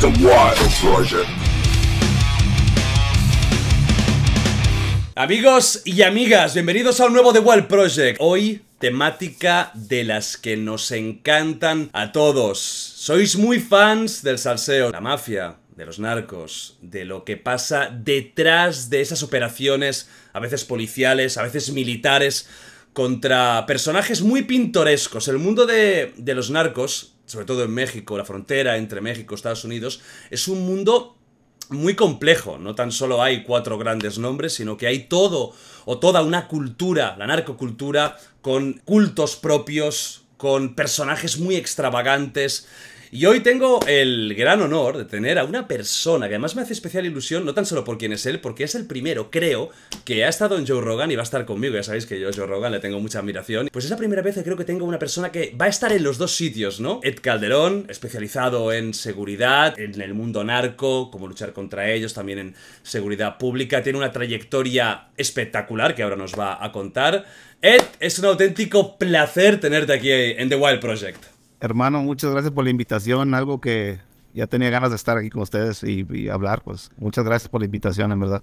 the wild Amigos y amigas, bienvenidos a un nuevo The Wild Project. Hoy, temática de las que nos encantan a todos. Sois muy fans del salseo, la mafia, de los narcos, de lo que pasa detrás de esas operaciones, a veces policiales, a veces militares, contra personajes muy pintorescos. El mundo de, los narcos sobre todo en México, la frontera entre México y Estados Unidos, es un mundo muy complejo. No tan solo hay cuatro grandes nombres, sino que hay todo o toda una cultura, la narcocultura, con cultos propios, con personajes muy extravagantes y hoy tengo el gran honor de tener a una persona que además me hace especial ilusión, no tan solo por quién es él, porque es el primero, creo, que ha estado en Joe Rogan y va a estar conmigo. Ya sabéis que yo a Joe Rogan le tengo mucha admiración. Pues es la primera vez que creo que tengo una persona que va a estar en los dos sitios, ¿no? Ed Calderón, especializado en seguridad, en el mundo narco, cómo luchar contra ellos, también en seguridad pública. Tiene una trayectoria espectacular que ahora nos va a contar. Ed, es un auténtico placer tenerte aquí en The Wild Project. Hermano, muchas gracias por la invitación. Algo que ya tenía ganas de estar aquí con ustedes y, hablar, pues muchas gracias por la invitación, en verdad.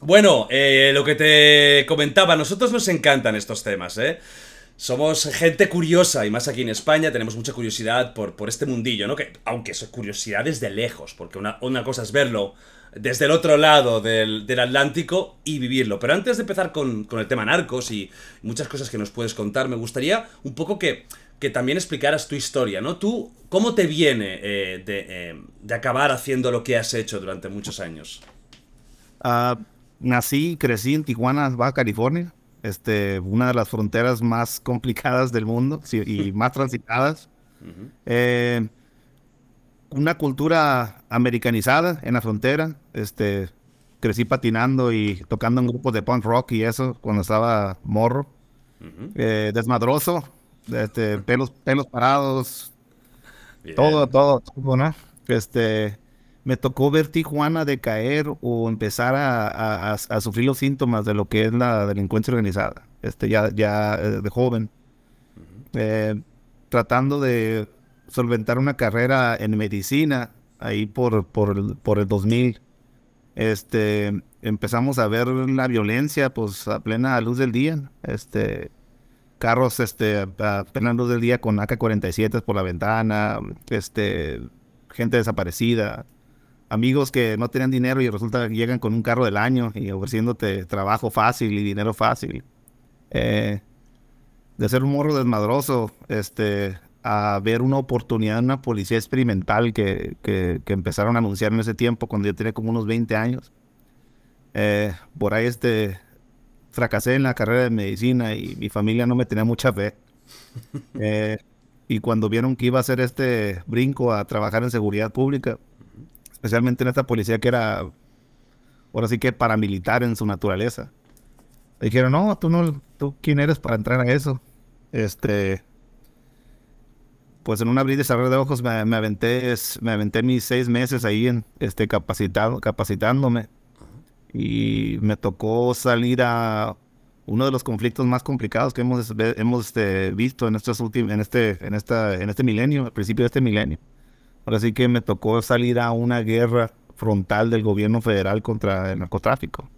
Bueno, eh, lo que te comentaba, a nosotros nos encantan estos temas, ¿eh? Somos gente curiosa y más aquí en España tenemos mucha curiosidad por, por este mundillo, ¿no? Que, aunque es curiosidad desde lejos, porque una, cosa es verlo desde el otro lado del, Atlántico y vivirlo. Pero antes de empezar con, con, el tema narcos y muchas cosas que nos puedes contar, me gustaría un poco que que también explicaras tu historia, ¿no? Tú, ¿cómo te viene eh, eh, de, acabar haciendo lo que has hecho durante muchos años? Ah, nací y crecí en Tijuana, Baja California, este, una de las fronteras más complicadas del mundo y más transitadas. Eh, una cultura americanizada en la frontera, este, crecí patinando y tocando en grupos de punk rock y eso cuando estaba morro. desmadroso, este, pelos, pelos parados, todo, todo, Este, me tocó ver Tijuana decaer o empezar a, sufrir los síntomas de lo que es la delincuencia organizada, este, ya, ya eh, de joven, eh, tratando de solventar una carrera en medicina, ahí por, por, por el 2000, este, empezamos a ver la violencia pues a plena luz del día, este, carros este, Fernando ah, del día con AK-47 por la ventana, este, gente desaparecida, amigos que no tenían dinero y resulta que llegan con un carro del año y ofreciéndote trabajo fácil y dinero fácil. Eh, de ser un morro desmadroso, este, a ver una oportunidad en una policía experimental que, que, empezaron a anunciar en ese tiempo, cuando yo tenía como unos 20 años. Eh, por ahí este, fracasé en la carrera de medicina y mi familia no me tenía mucha fe. Eh, y cuando vieron que iba a hacer este brinco a trabajar en seguridad pública, especialmente en esta policía que era, ahora sí que paramilitar en su naturaleza, dijeron, no, tú no, tú quién eres para entrar a eso. Este, pues en un abrir y cerrar de ojos me, me aventé, me aventé mis seis meses ahí en, este, capacitado, capacitándome y me tocó salir a uno de los conflictos más complicados que hemos, este, visto en, en, este, en, en este milenio, al principio de este milenio. Ahora sí que me tocó salir a una guerra frontal del gobierno federal contra el narcotráfico.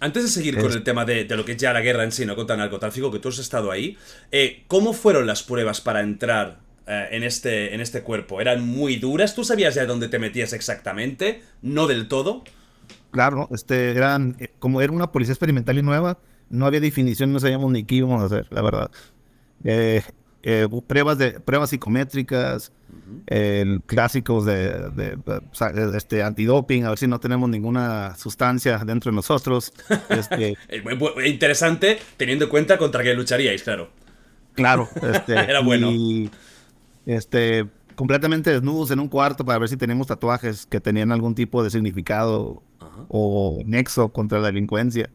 Antes de seguir con el tema de, lo que es ya la guerra en sí, ¿no? Contra el narcotráfico, que tú has estado ahí, eh, ¿cómo fueron las pruebas para entrar eh, en, este, en este cuerpo? ¿Eran muy duras? ¿Tú sabías ya dónde te metías exactamente? ¿No del todo? claro, este, eran, eh, como era una policía experimental y nueva, no había definición, no sabíamos ni qué íbamos a hacer, la verdad. Eh, eh, pruebas de pruebas psicométricas, clásicos de, este antidoping, a ver si no tenemos ninguna sustancia dentro de nosotros. Este interesante, teniendo en cuenta contra qué lucharíais, claro. Claro, este, era bueno. este, completamente desnudos en un cuarto para ver si tenemos tatuajes que tenían algún tipo de significado o Nexo contra la delincuencia.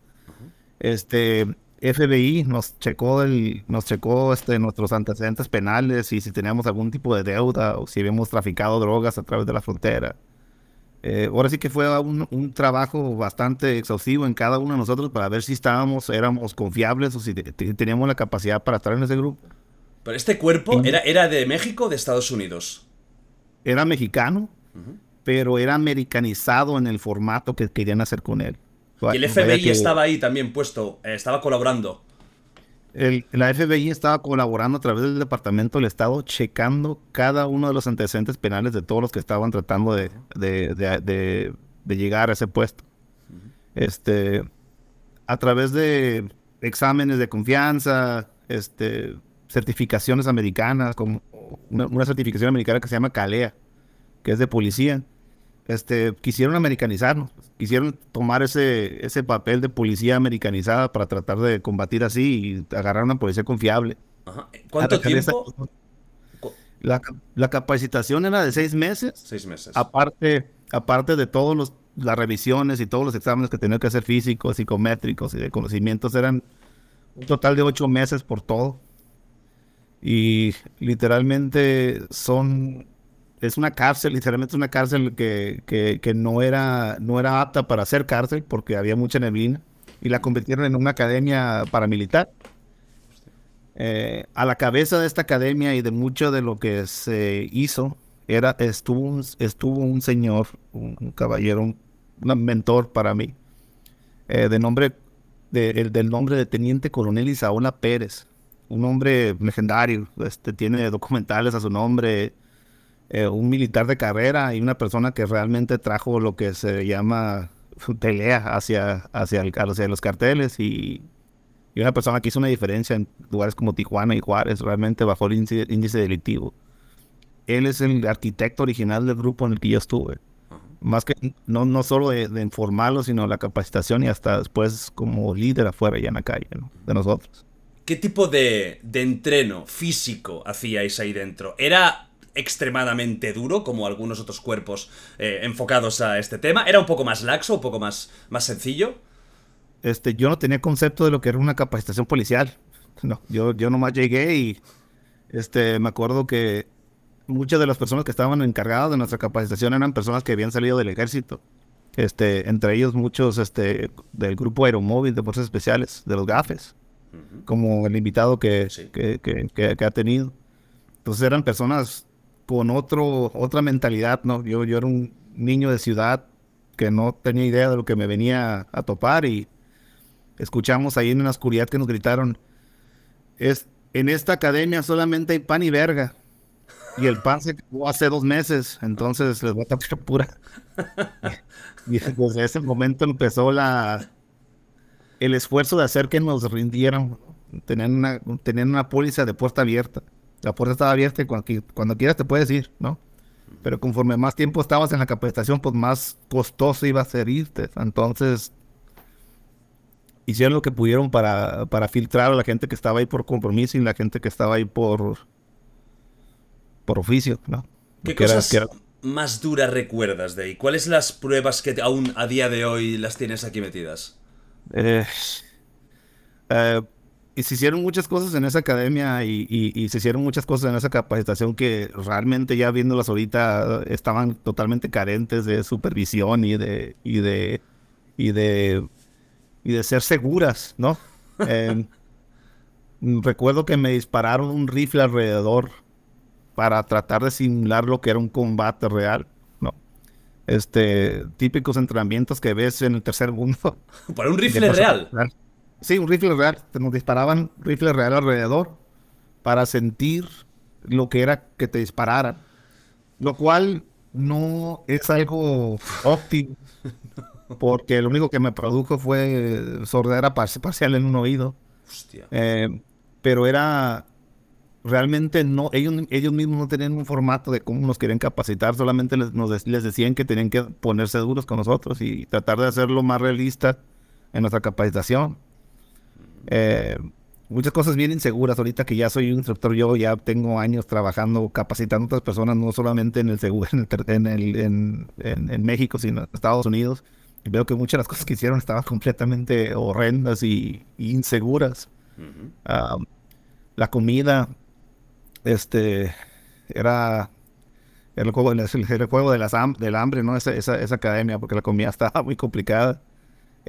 Este FBI nos checó el, nos checó este, nuestros antecedentes penales y si teníamos algún tipo de deuda o si habíamos traficado drogas a través de la frontera. Eh, ahora sí que fue un, trabajo bastante exhaustivo en cada uno de nosotros para ver si estábamos, éramos confiables o si teníamos la capacidad para estar en ese grupo. Pero este cuerpo era, era de México o de Estados Unidos? Era mexicano pero era americanizado en el formato que querían hacer con él. Y el FBI estaba ahí también puesto, eh, estaba colaborando. El, la FBI estaba colaborando a través del Departamento del Estado, checando cada uno de los antecedentes penales de todos los que estaban tratando de, llegar a ese puesto. Este, a través de exámenes de confianza, este, certificaciones americanas, como una certificación americana que se llama CALEA, e que es de policía este, quisieron americanizarnos, quisieron tomar ese, ese papel de policía americanizada para tratar de combatir así y agarrar una policía confiable. ¿Cuánto tiempo? La, capacitación era de seis meses. Seis meses. Aparte, aparte de todas las revisiones y todos los exámenes que tenía que hacer físicos, psicométricos y de conocimientos, eran un total de ocho meses por todo. Y literalmente son es una cárcel, literalmente es una cárcel que, que, que, no, era, no era apta para ser cárcel porque había mucha neblina y la convirtieron en una academia paramilitar. Eh, a la cabeza de esta academia y de mucho de lo que se hizo era estuvo un, estuvo un señor, un, caballero, un, mentor para mí, eh, de nombre, del nombre de Teniente Coronel Isaola Pérez, un hombre legendario, este, tiene documentales a su nombre, eh, un militar de carrera y una persona que realmente trajo lo que se llama pelea hacia, hacia, el, los carteles y, una persona que hizo una diferencia en lugares como Tijuana y Juárez, realmente bajó el índice, delictivo. Él es el arquitecto original del grupo en el que yo estuve más que no, no solo de, informarlo, sino la capacitación y hasta después como líder afuera ya en la calle ¿no? de nosotros. ¿Qué tipo de, entreno físico hacíais ahí dentro? ¿Era extremadamente duro, como algunos otros cuerpos eh, enfocados a este tema. Era un poco más laxo, un poco más, más sencillo. Este, yo no tenía concepto de lo que era una capacitación policial. No, yo, yo nomás llegué y este, me acuerdo que muchas de las personas que estaban encargadas de nuestra capacitación eran personas que habían salido del ejército. Este, entre ellos muchos este, del grupo aeromóvil de fuerzas especiales, de los GAFES, como el invitado que, ha tenido. Entonces eran personas con otro, otra mentalidad, ¿no? Yo, yo era un niño de ciudad que no tenía idea de lo que me venía a topar y escuchamos ahí en la oscuridad que nos gritaron, es, en esta academia solamente hay pan y verga. Y el pan se acabó hace dos meses, entonces les voy a tapar pura. Y desde ese momento empezó la, el esfuerzo de hacer que nos rindieran. tener una, tenían una póliza de puerta abierta. La puerta estaba abierta y cuando, quieras te puedes ir, ¿no? Pero conforme más tiempo estabas en la capacitación, pues más costoso iba a ser irte. Entonces, hicieron lo que pudieron para, filtrar a la gente que estaba ahí por compromiso y la gente que estaba ahí por, por oficio, ¿no? ¿Qué cosas más duras recuerdas de ahí? ¿Cuáles las pruebas que aún a día de hoy las tienes aquí metidas? Eh, eh, y se hicieron muchas cosas en esa academia y, se hicieron muchas cosas en esa capacitación que realmente ya viéndolas ahorita estaban totalmente carentes de supervisión y de y de y de y de ser seguras, ¿no? Em, recuerdo que me dispararon un rifle alrededor para tratar de simular lo que era un combate real, ¿no? Este típicos entrenamientos que ves en el tercer mundo. Para un rifle real. Sí, un rifle real. Nos disparaban rifles real alrededor para sentir lo que era que te dispararan. Lo cual no es algo óptimo. Porque lo único que me produjo fue sordera parcial en un oído. Eh, pero era realmente no, ellos, ellos mismos no tenían un formato de cómo nos querían capacitar, solamente les decían que tenían que ponerse duros con nosotros y tratar de hacerlo más realista en nuestra capacitación. Eh, muchas cosas bien inseguras. Ahorita que ya soy un instructor, yo ya tengo años trabajando, capacitando a otras personas, no solamente en el seguro, en, el, en, México, sino en Estados Unidos. veo que muchas de las cosas que hicieron estaban completamente horrendas y, inseguras. la comida, este, era el juego, de del hambre, ¿no? esa, esa academia, porque la comida estaba muy complicada.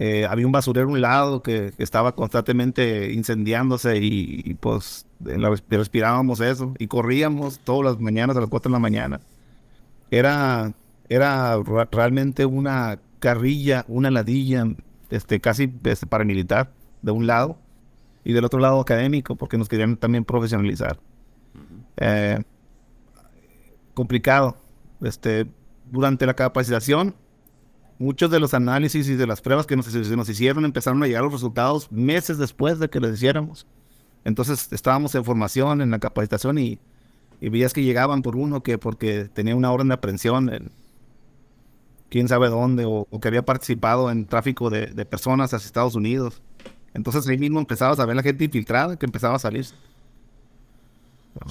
Eh, había un basurero a un lado que, estaba constantemente incendiándose y, pues respirábamos eso y corríamos todas las mañanas a las 4 de la mañana. Era, era realmente una carrilla, una ladilla, este, casi este, paramilitar de un lado y del otro lado académico porque nos querían también profesionalizar. Eh, complicado. Este, durante la capacitación muchos de los análisis y de las pruebas que nos, nos hicieron empezaron a llegar los resultados meses después de que lo hiciéramos. Entonces estábamos en formación, en la capacitación y, veías que llegaban por uno que porque tenía una orden de aprehensión en quién sabe dónde o, que había participado en tráfico de, personas hacia Estados Unidos. Entonces ahí mismo empezabas a ver la gente infiltrada que empezaba a salir.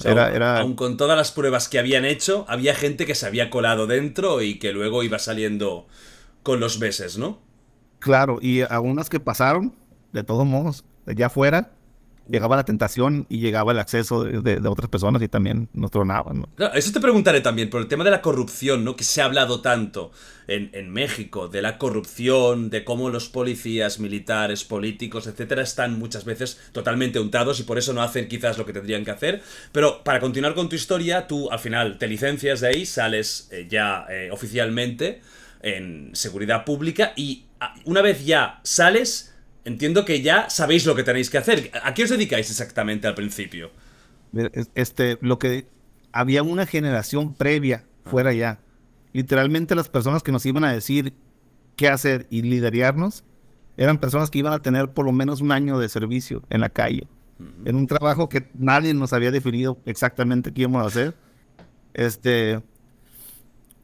era, era... con todas las pruebas que habían hecho, había gente que se había colado dentro y que luego iba saliendo con los meses, ¿no? Claro, y algunas que pasaron, de todos modos, ya afuera, llegaba la tentación y llegaba el acceso de, otras personas y también nos tronaban. ¿no? eso te preguntaré también por el tema de la corrupción, ¿no? Que se ha hablado tanto en, México, de la corrupción, de cómo los policías, militares, políticos, etcétera, están muchas veces totalmente untados y por eso no hacen quizás lo que tendrían que hacer. Pero para continuar con tu historia, tú al final te licencias de ahí, sales eh, ya eh, oficialmente en seguridad pública y una vez ya sales, entiendo que ya sabéis lo que tenéis que hacer. ¿A qué os dedicáis exactamente al principio? Este, lo que había una generación previa ah. fuera ya. Literalmente las personas que nos iban a decir qué hacer y liderarnos eran personas que iban a tener por lo menos un año de servicio en la calle. En un trabajo que nadie nos había definido exactamente qué íbamos a hacer. Este,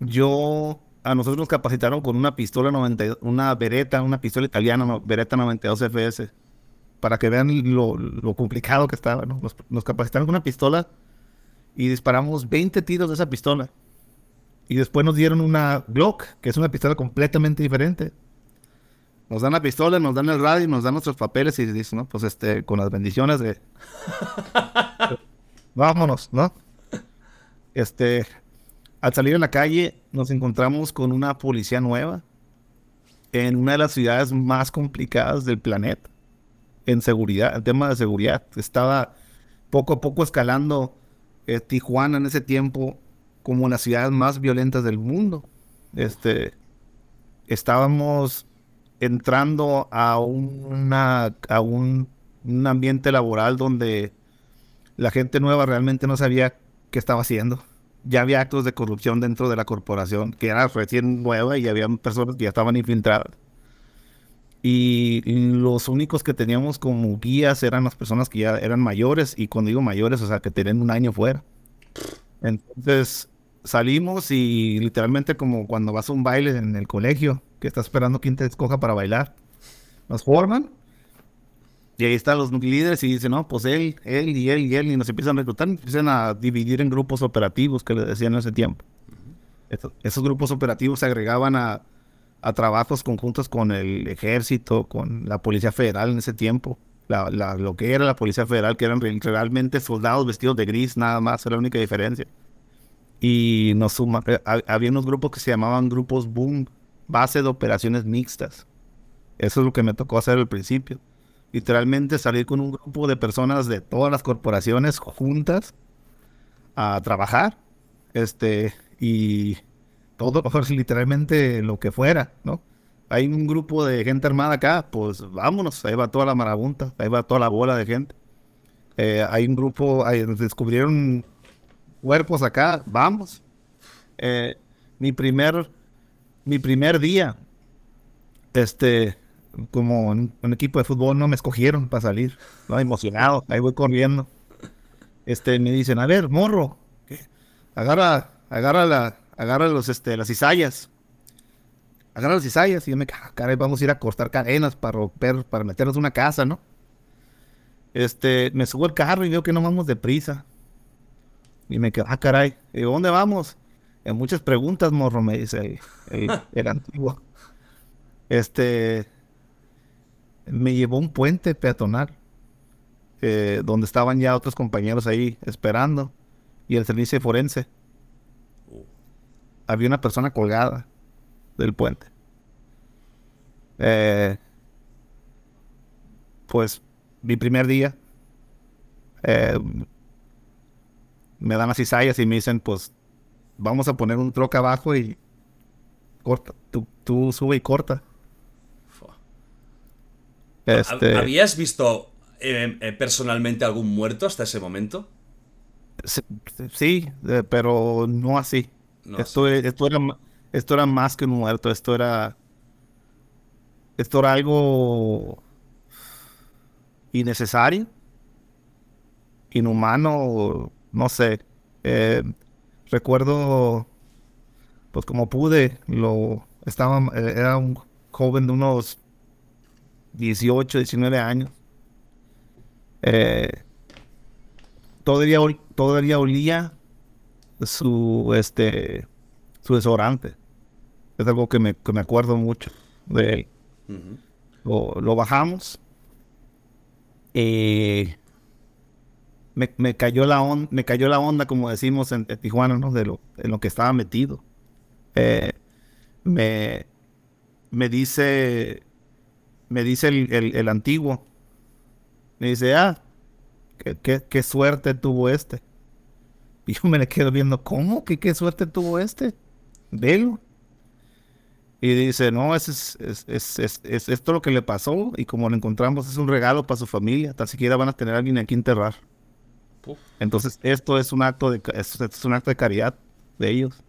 yo a nosotros nos capacitaron con una pistola 92... una Beretta, una pistola italiana, Beretta 92 FS, para que vean lo, complicado que estaba, ¿no? Nos, capacitaron con una pistola y disparamos 20 tiros de esa pistola. Y después nos dieron una Glock, que es una pistola completamente diferente. Nos dan la pistola, nos dan el radio, nos dan nuestros papeles y dicen, ¿no? Pues este, con las bendiciones de... Vámonos, ¿no? Este, al salir a la calle nos encontramos con una policía nueva en una de las ciudades más complicadas del planeta en seguridad, el tema de seguridad. Estaba poco a poco escalando eh, Tijuana en ese tiempo como las ciudades más violentas del mundo. Este, estábamos entrando a, una, a un, un ambiente laboral donde la gente nueva realmente no sabía qué estaba haciendo ya había actos de corrupción dentro de la corporación, que era recién nueva y había personas que ya estaban infiltradas. Y los únicos que teníamos como guías eran las personas que ya eran mayores, y cuando digo mayores, o sea, que tenían un año fuera. Entonces salimos y literalmente como cuando vas a un baile en el colegio, que estás esperando quién te escoja para bailar, nos forman y ahí están los líderes y dicen, no, pues él, él y él y él, y nos empiezan a reclutar, empiezan a dividir en grupos operativos que les decían en ese tiempo. esos grupos operativos se agregaban a, a, trabajos conjuntos con el ejército, con la Policía Federal en ese tiempo. La, lo que era la Policía Federal, que eran realmente soldados vestidos de gris, nada más, era la única diferencia. Y nos suma, eh, había unos grupos que se llamaban grupos boom, base de operaciones mixtas. Eso es lo que me tocó hacer al principio literalmente salir con un grupo de personas de todas las corporaciones juntas a trabajar, este, y todo, pues, literalmente lo que fuera, ¿no? Hay un grupo de gente armada acá, pues vámonos, ahí va toda la marabunta, ahí va toda la bola de gente. Eh, hay un grupo, ahí descubrieron cuerpos acá, vamos. Eh, mi primer, mi primer día, este, como un equipo de fútbol no me escogieron para salir, ¿no? emocionado, ahí voy corriendo. Este, me dicen, a ver, morro, agarra, agarra la, agarra los, este, las cizallas. Agarra las cizallas y yo me ah, caray, vamos a ir a cortar cadenas para romper, para meternos una casa, ¿no? Este, me subo el carro y veo que no vamos deprisa. Y me quedo, ah, caray, y ¿dónde vamos? En muchas preguntas, morro, me dice eh, eh, el antiguo. Este, me llevó un puente peatonal, eh, donde estaban ya otros compañeros ahí esperando, y el servicio forense. Oh. Había una persona colgada del puente. Eh, pues mi primer día, eh, me dan las y me dicen, pues, vamos a poner un troca abajo y corta, tú, tú sube y corta. Este- ¿Habías visto eh, eh, personalmente algún muerto hasta ese momento? Sí, eh, pero no así. esto, Esto, era, esto era más que un muerto, esto era. Esto era algo innecesario, inhumano, no sé. recuerdo, pues como pude, lo estaba, era un joven de unos 18, 19 años. Eh, todavía, olía su, este, su desodorante. Es algo que me, acuerdo mucho de él. lo, bajamos. Eh, me, cayó la me cayó la onda, como decimos en, Tijuana, ¿no? de, lo, lo, que estaba metido. Eh, me, me dice me dice el, antiguo, me dice, ah, qué, suerte tuvo este. Y yo me le quedo viendo, ¿cómo? ¿Qué, qué suerte tuvo este? Velo. Y dice, no, es, es, es, es, esto lo que le pasó y como lo encontramos es un regalo para su familia, tan siquiera van a tener a alguien aquí enterrar. Entonces esto es un acto de es un acto de caridad de ellos.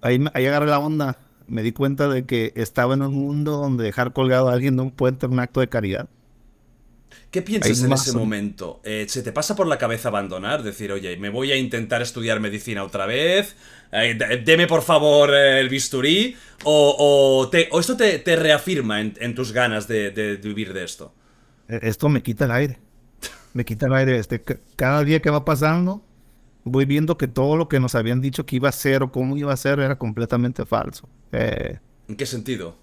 Ahí, ahí agarré la onda me di cuenta de que estaba en un mundo donde dejar colgado a alguien no puede ser un acto de caridad. ¿Qué piensas en ese momento? Eh, ¿Se te pasa por la cabeza abandonar? Decir, oye, me voy a intentar estudiar medicina otra vez, eh, deme por favor el bisturí, o, o, esto te, te reafirma en, tus ganas de, vivir de esto. E, esto me quita el aire. Me quita el aire. Este, cada día que va pasando, voy viendo que todo lo que nos habían dicho que iba a ser o cómo iba a ser era completamente falso. Eh, ¿En qué sentido?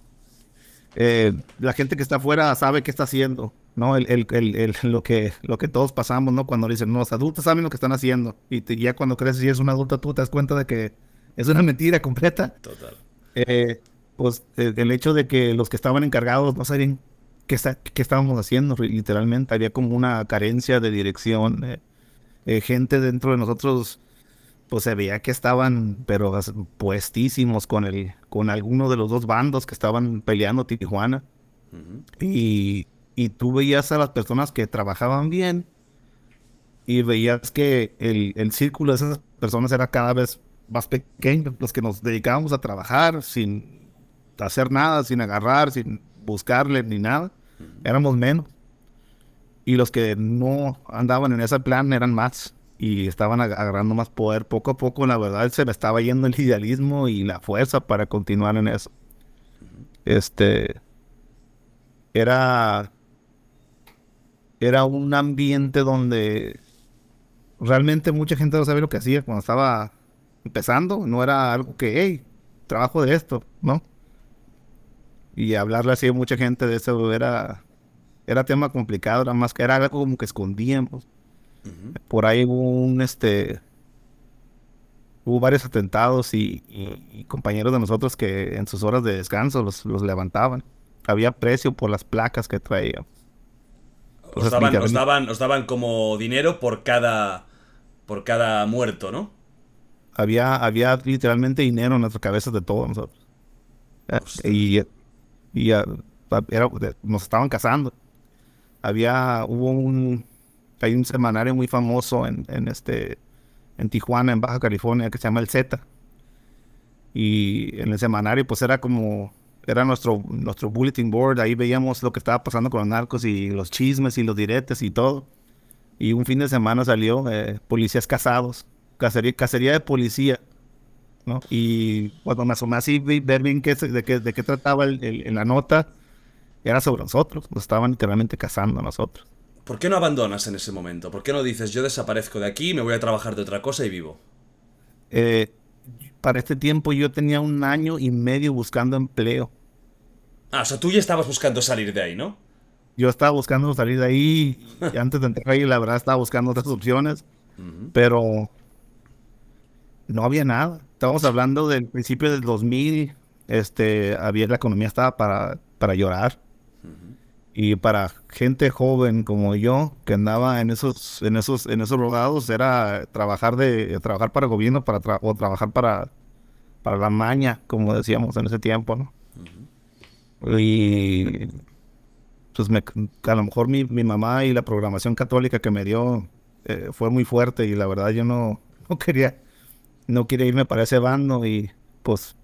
Eh, la gente que está afuera sabe qué está haciendo, ¿no? lo, que, todos pasamos, ¿no? Cuando dicen, no, los adultos saben lo que están haciendo. Y ya cuando creces y eres un adulto, tú te das cuenta de que es una mentira completa. Total. Eh, pues el hecho de que los que estaban encargados no sabían qué estábamos haciendo, literalmente. Había como una carencia de dirección. Eh, gente dentro de nosotros, pues se veía que estaban, pero puestísimos con, el, con alguno de los dos bandos que estaban peleando Tijuana. y, y tú veías a las personas que trabajaban bien y veías que el, el círculo de esas personas era cada vez más pequeño, los que nos dedicábamos a trabajar sin hacer nada, sin agarrar, sin buscarle ni nada, éramos menos. Y los que no andaban en ese plan eran más y estaban agarrando más poder poco a poco. La verdad se me estaba yendo el idealismo y la fuerza para continuar en eso. Este era era un ambiente donde realmente mucha gente no sabía lo que hacía cuando estaba empezando. No era algo que, hey, trabajo de esto, ¿no? Y hablarle así a mucha gente de eso era era tema complicado, era más era algo como que escondíamos. Por ahí hubo un este hubo varios atentados y, compañeros de nosotros que en sus horas de descanso los, levantaban. Había precio por las placas que traían. Os, daban, como dinero por cada por cada muerto, ¿no? Había, había literalmente dinero en nuestras cabezas de todos nosotros. Eh, y, y nos estaban cazando había, hubo un, hay un semanario muy famoso en, en, este, en Tijuana, en Baja California, que se llama El Z. Y en el semanario, pues era como, era nuestro, nuestro bulletin board, ahí veíamos lo que estaba pasando con los narcos y los chismes y los diretes y todo. Y un fin de semana salió eh, policías casados, cacería, cacería de policía. ¿no? Y cuando me asomé así, ver bien qué, de, qué, de qué trataba el, la nota, era sobre nosotros, nos estaban literalmente cazando a nosotros. ¿Por qué no abandonas en ese momento? ¿Por qué no dices yo desaparezco de aquí, me voy a trabajar de otra cosa y vivo? Eh, para este tiempo yo tenía un año y medio buscando empleo. Ah, o sea, tú ya estabas buscando salir de ahí, ¿no? Yo estaba buscando salir de ahí y antes de entrar ahí, la verdad, estaba buscando otras opciones, pero no había nada. Estábamos hablando del principio del 2000, este, había, la economía estaba para, para llorar. Y para gente joven como yo, que andaba en esos, en esos, en esos rodados, era trabajar de, trabajar para el gobierno para o trabajar para, para la maña, como decíamos en ese tiempo, ¿no? Y pues me, a lo mejor mi, mamá y la programación católica que me dio eh, fue muy fuerte y la verdad yo no, quería, no irme para ese bando y pues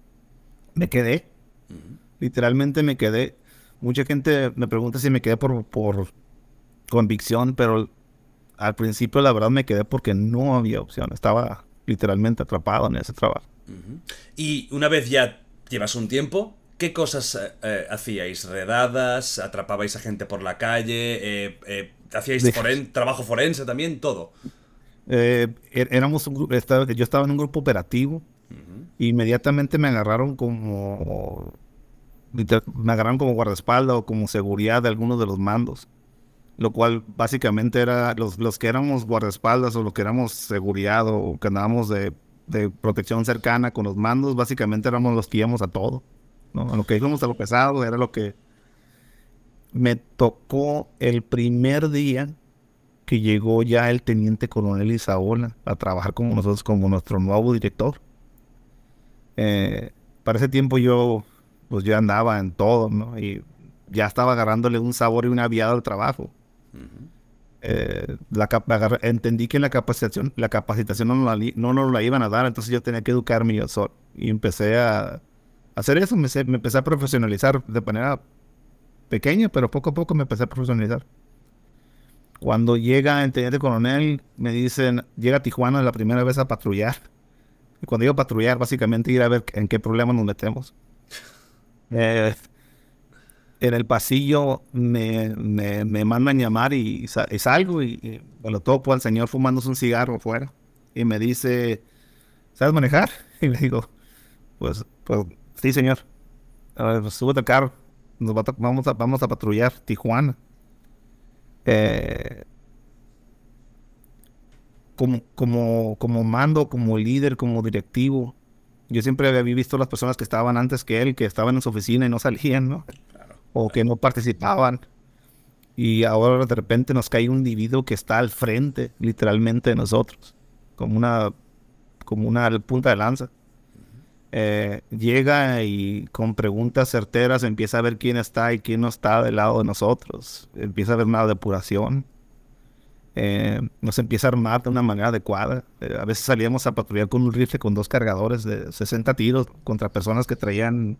me quedé. Literalmente me quedé mucha gente me pregunta si me quedé por, convicción, pero al principio la verdad me quedé porque no había opción. Estaba literalmente atrapado en ese trabajo. Y una vez ya llevas un tiempo, ¿qué cosas eh, eh, hacíais? ¿Redadas? ¿Atrapabais a gente por la calle? Eh, ¿Hacíais trabajo forense también? ¿Todo? Er-, éramos un grupo, yo estaba en un grupo operativo. Inmediatamente me agarraron como me agarraron como guardaespaldas o como seguridad de algunos de los mandos. Lo cual básicamente era los, los que éramos guardaespaldas o los que éramos seguridad o que andábamos de, de protección cercana con los mandos, básicamente éramos los que íbamos a todo. A lo que íbamos a lo pesado era lo que me tocó el primer día que llegó ya el teniente coronel Isaola a trabajar con nosotros como nuestro nuevo director. Eh, para ese tiempo yo pues yo andaba en todo, ¿no? Y ya estaba agarrándole un sabor y una viada al trabajo. Eh, la entendí que la capacitación, la capacitación no, nos la iban a dar, entonces yo tenía que educarme yo solo. Y empecé a hacer eso, me, empecé a profesionalizar de manera pequeña, pero poco a poco me empecé a profesionalizar. Cuando llega el teniente coronel, me dicen, llega a Tijuana la primera vez a patrullar. Y cuando digo patrullar, básicamente ir a ver en qué problema nos metemos en el pasillo me, me, me mandan llamar y, salgo y, lo topo al señor fumándose un cigarro afuera y me dice, ¿sabes manejar? Y le digo, pues, pues sí señor, a pues, al carro, Nos vamos, a, vamos a patrullar Tijuana. Eh, como, como, como mando, como líder, como directivo, yo siempre había visto las personas que estaban antes que él, que estaban en su oficina y no salían, ¿no? O que no participaban. Y ahora de repente nos cae un individuo que está al frente, literalmente, de nosotros, como una, como una punta de lanza. Eh, llega y con preguntas certeras empieza a ver quién está y quién no está del lado de nosotros. Empieza a ver una depuración. Eh, nos empieza a armar de una manera adecuada. Eh, a veces salíamos a patrullar con un rifle con dos cargadores de 60 tiros contra personas que traían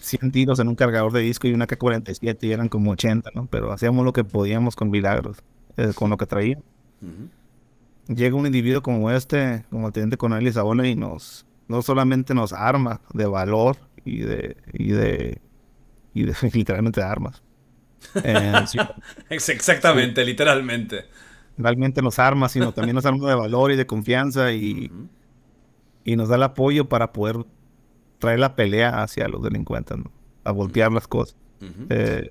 100 tiros en un cargador de disco y una K-47 y eran como 80, Pero hacíamos lo que podíamos con milagros, eh, con lo que traía. Llega un individuo como este, como el teniente coronel Isabona, y nos, no solamente nos arma de valor y de, y de, y de literalmente de armas, eh, exactamente, literalmente. Realmente nos arma, sino también nos arma de valor y de confianza y, nos da el apoyo para poder traer la pelea hacia los delincuentes, a voltear las cosas. Eh,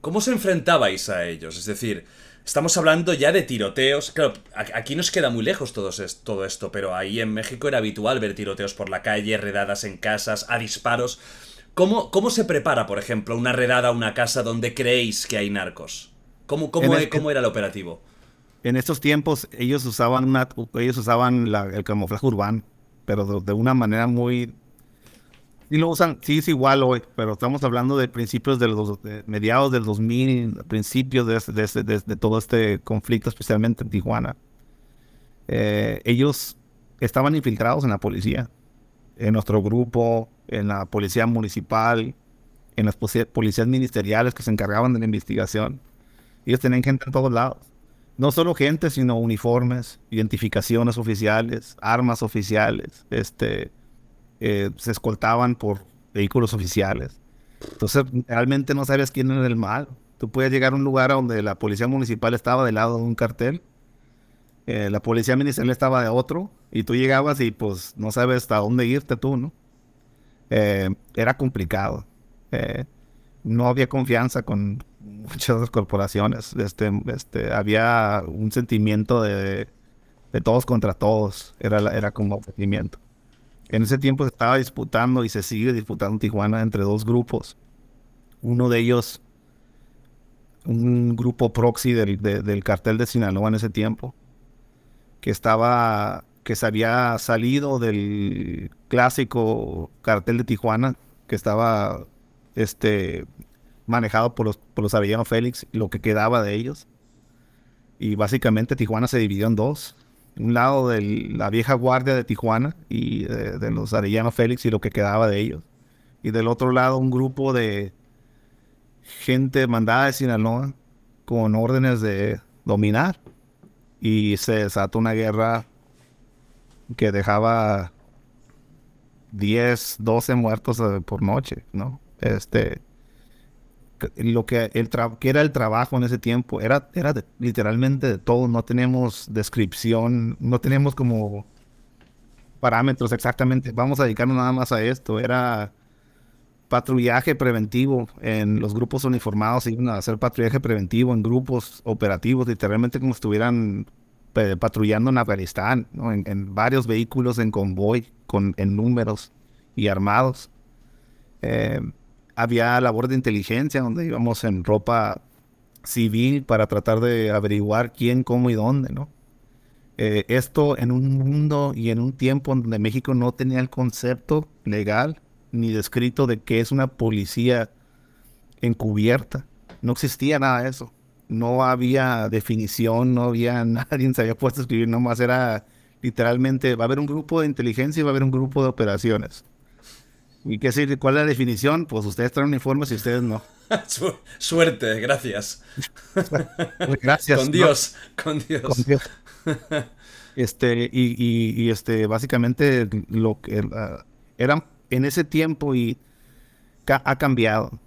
¿Cómo se enfrentabais a ellos? Es decir, estamos hablando ya de tiroteos. Claro, aquí nos queda muy lejos todo, todo esto, pero ahí en México era habitual ver tiroteos por la calle, redadas en casas, a disparos. ¿Cómo, se prepara, por ejemplo, una redada a una casa donde creéis que hay narcos? ¿Cómo, cómo, e, este era el operativo? En estos tiempos ellos usaban, ellos usaban el camuflaje urbano, pero de, una manera muy y lo usan, sí es igual hoy, pero estamos hablando de principios de los mediados del 2000, principios de, de, todo este conflicto, especialmente en Tijuana. Eh, ellos estaban infiltrados en la policía en nuestro grupo, en la policía municipal, en las policías ministeriales que se encargaban de la investigación. Ellos tenían gente en todos lados. No solo gente, sino uniformes, identificaciones oficiales, armas oficiales, este, eh, se escoltaban por vehículos oficiales. Entonces, realmente no sabes quién era el mal. Tú puedes llegar a un lugar donde la policía municipal estaba del lado de un cartel eh, la policía ministerial estaba de otro y tú llegabas y pues no sabes hasta dónde irte tú, ¿no? Eh, era complicado. Eh, no había confianza con muchas corporaciones. Este, este, había un sentimiento de, todos contra todos. Era, era como sentimiento. En ese tiempo se estaba disputando y se sigue disputando Tijuana entre dos grupos. Uno de ellos, un grupo proxy del, del cartel de Sinaloa en ese tiempo, que estaba, que se había salido del clásico cartel de Tijuana, que estaba este, manejado por los, por los y Félix, lo que quedaba de ellos. Y básicamente Tijuana se dividió en dos. Un lado de la vieja guardia de Tijuana y de, los Arellano Félix y lo que quedaba de ellos. Y del otro lado un grupo de gente mandada de Sinaloa con órdenes de dominar y se desató una guerra que dejaba 10, 12 muertos eh, por noche, ¿no? Este, lo que, el que era el trabajo en ese tiempo era, era literalmente de todo, no tenemos descripción, no tenemos como parámetros exactamente, vamos a dedicarnos nada más a esto, era patrullaje preventivo en los grupos uniformados, iban a hacer patrullaje preventivo en grupos operativos, literalmente como estuvieran eh, patrullando en Afganistán, en, varios vehículos en convoy, con, en números y armados. Eh, había labor de inteligencia donde íbamos en ropa civil para tratar de averiguar quién, cómo y dónde, ¿no? Eh, esto en un mundo y en un tiempo donde México no tenía el concepto legal ni descrito de qué es una policía encubierta. No existía nada de eso. No había definición, no había nadie se había puesto a escribir, nomás era literalmente, va a haber un grupo de inteligencia y va a haber un grupo de operaciones. ¿Y qué decir? ¿Cuál es la definición? Pues ustedes traen uniformes y ustedes no. Suerte, gracias. Pues gracias. Con Dios, con Dios. Con Dios. Este, y, este, básicamente lo que eh, eran en ese tiempo y ha cambiado.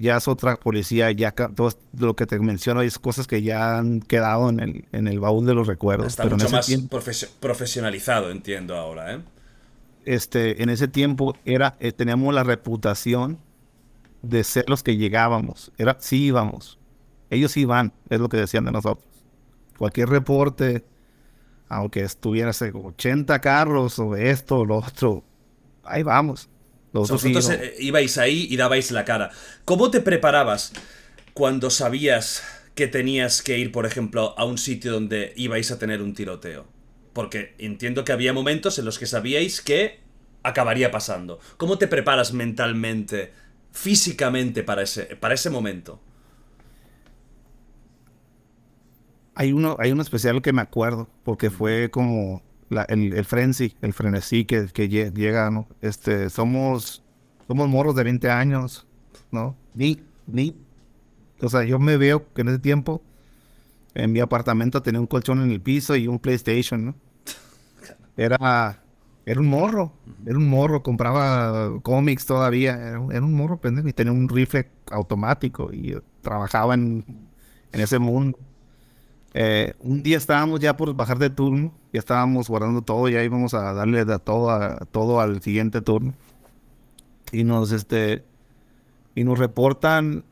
Ya es otra policía, ya todo lo que te menciono es cosas que ya han quedado en el, baúl de los recuerdos. Está pero mucho más profesionalizado, entiendo ahora, ¿eh? Este, en ese tiempo era, eh, teníamos la reputación de ser los que llegábamos. Era, sí íbamos. Ellos iban, es lo que decían de nosotros. Cualquier reporte, aunque estuviera 80 carros o esto o lo otro, ahí vamos. Vosotros eh, ibais ahí y dabais la cara. ¿Cómo te preparabas cuando sabías que tenías que ir, por ejemplo, a un sitio donde ibais a tener un tiroteo? Porque entiendo que había momentos en los que sabíais que acabaría pasando. ¿Cómo te preparas mentalmente, físicamente para ese, para ese momento? Hay uno, hay uno especial que me acuerdo, porque fue como el, el frenesí que, llega, ¿no? Este, somos, somos morros de 20 años, ¿no? Ni, ni. O sea, yo me veo que en ese tiempo en mi apartamento tenía un colchón en el piso y un PlayStation, ¿no? Era, era un morro, era un morro, compraba cómics todavía, era, un morro pendejo y tenía un rifle automático y trabajaba en, en ese mundo. Eh, un día estábamos ya por bajar de turno, ya estábamos guardando todo, ya íbamos a darle todo, todo al siguiente turno. Y nos, este, y nos reportan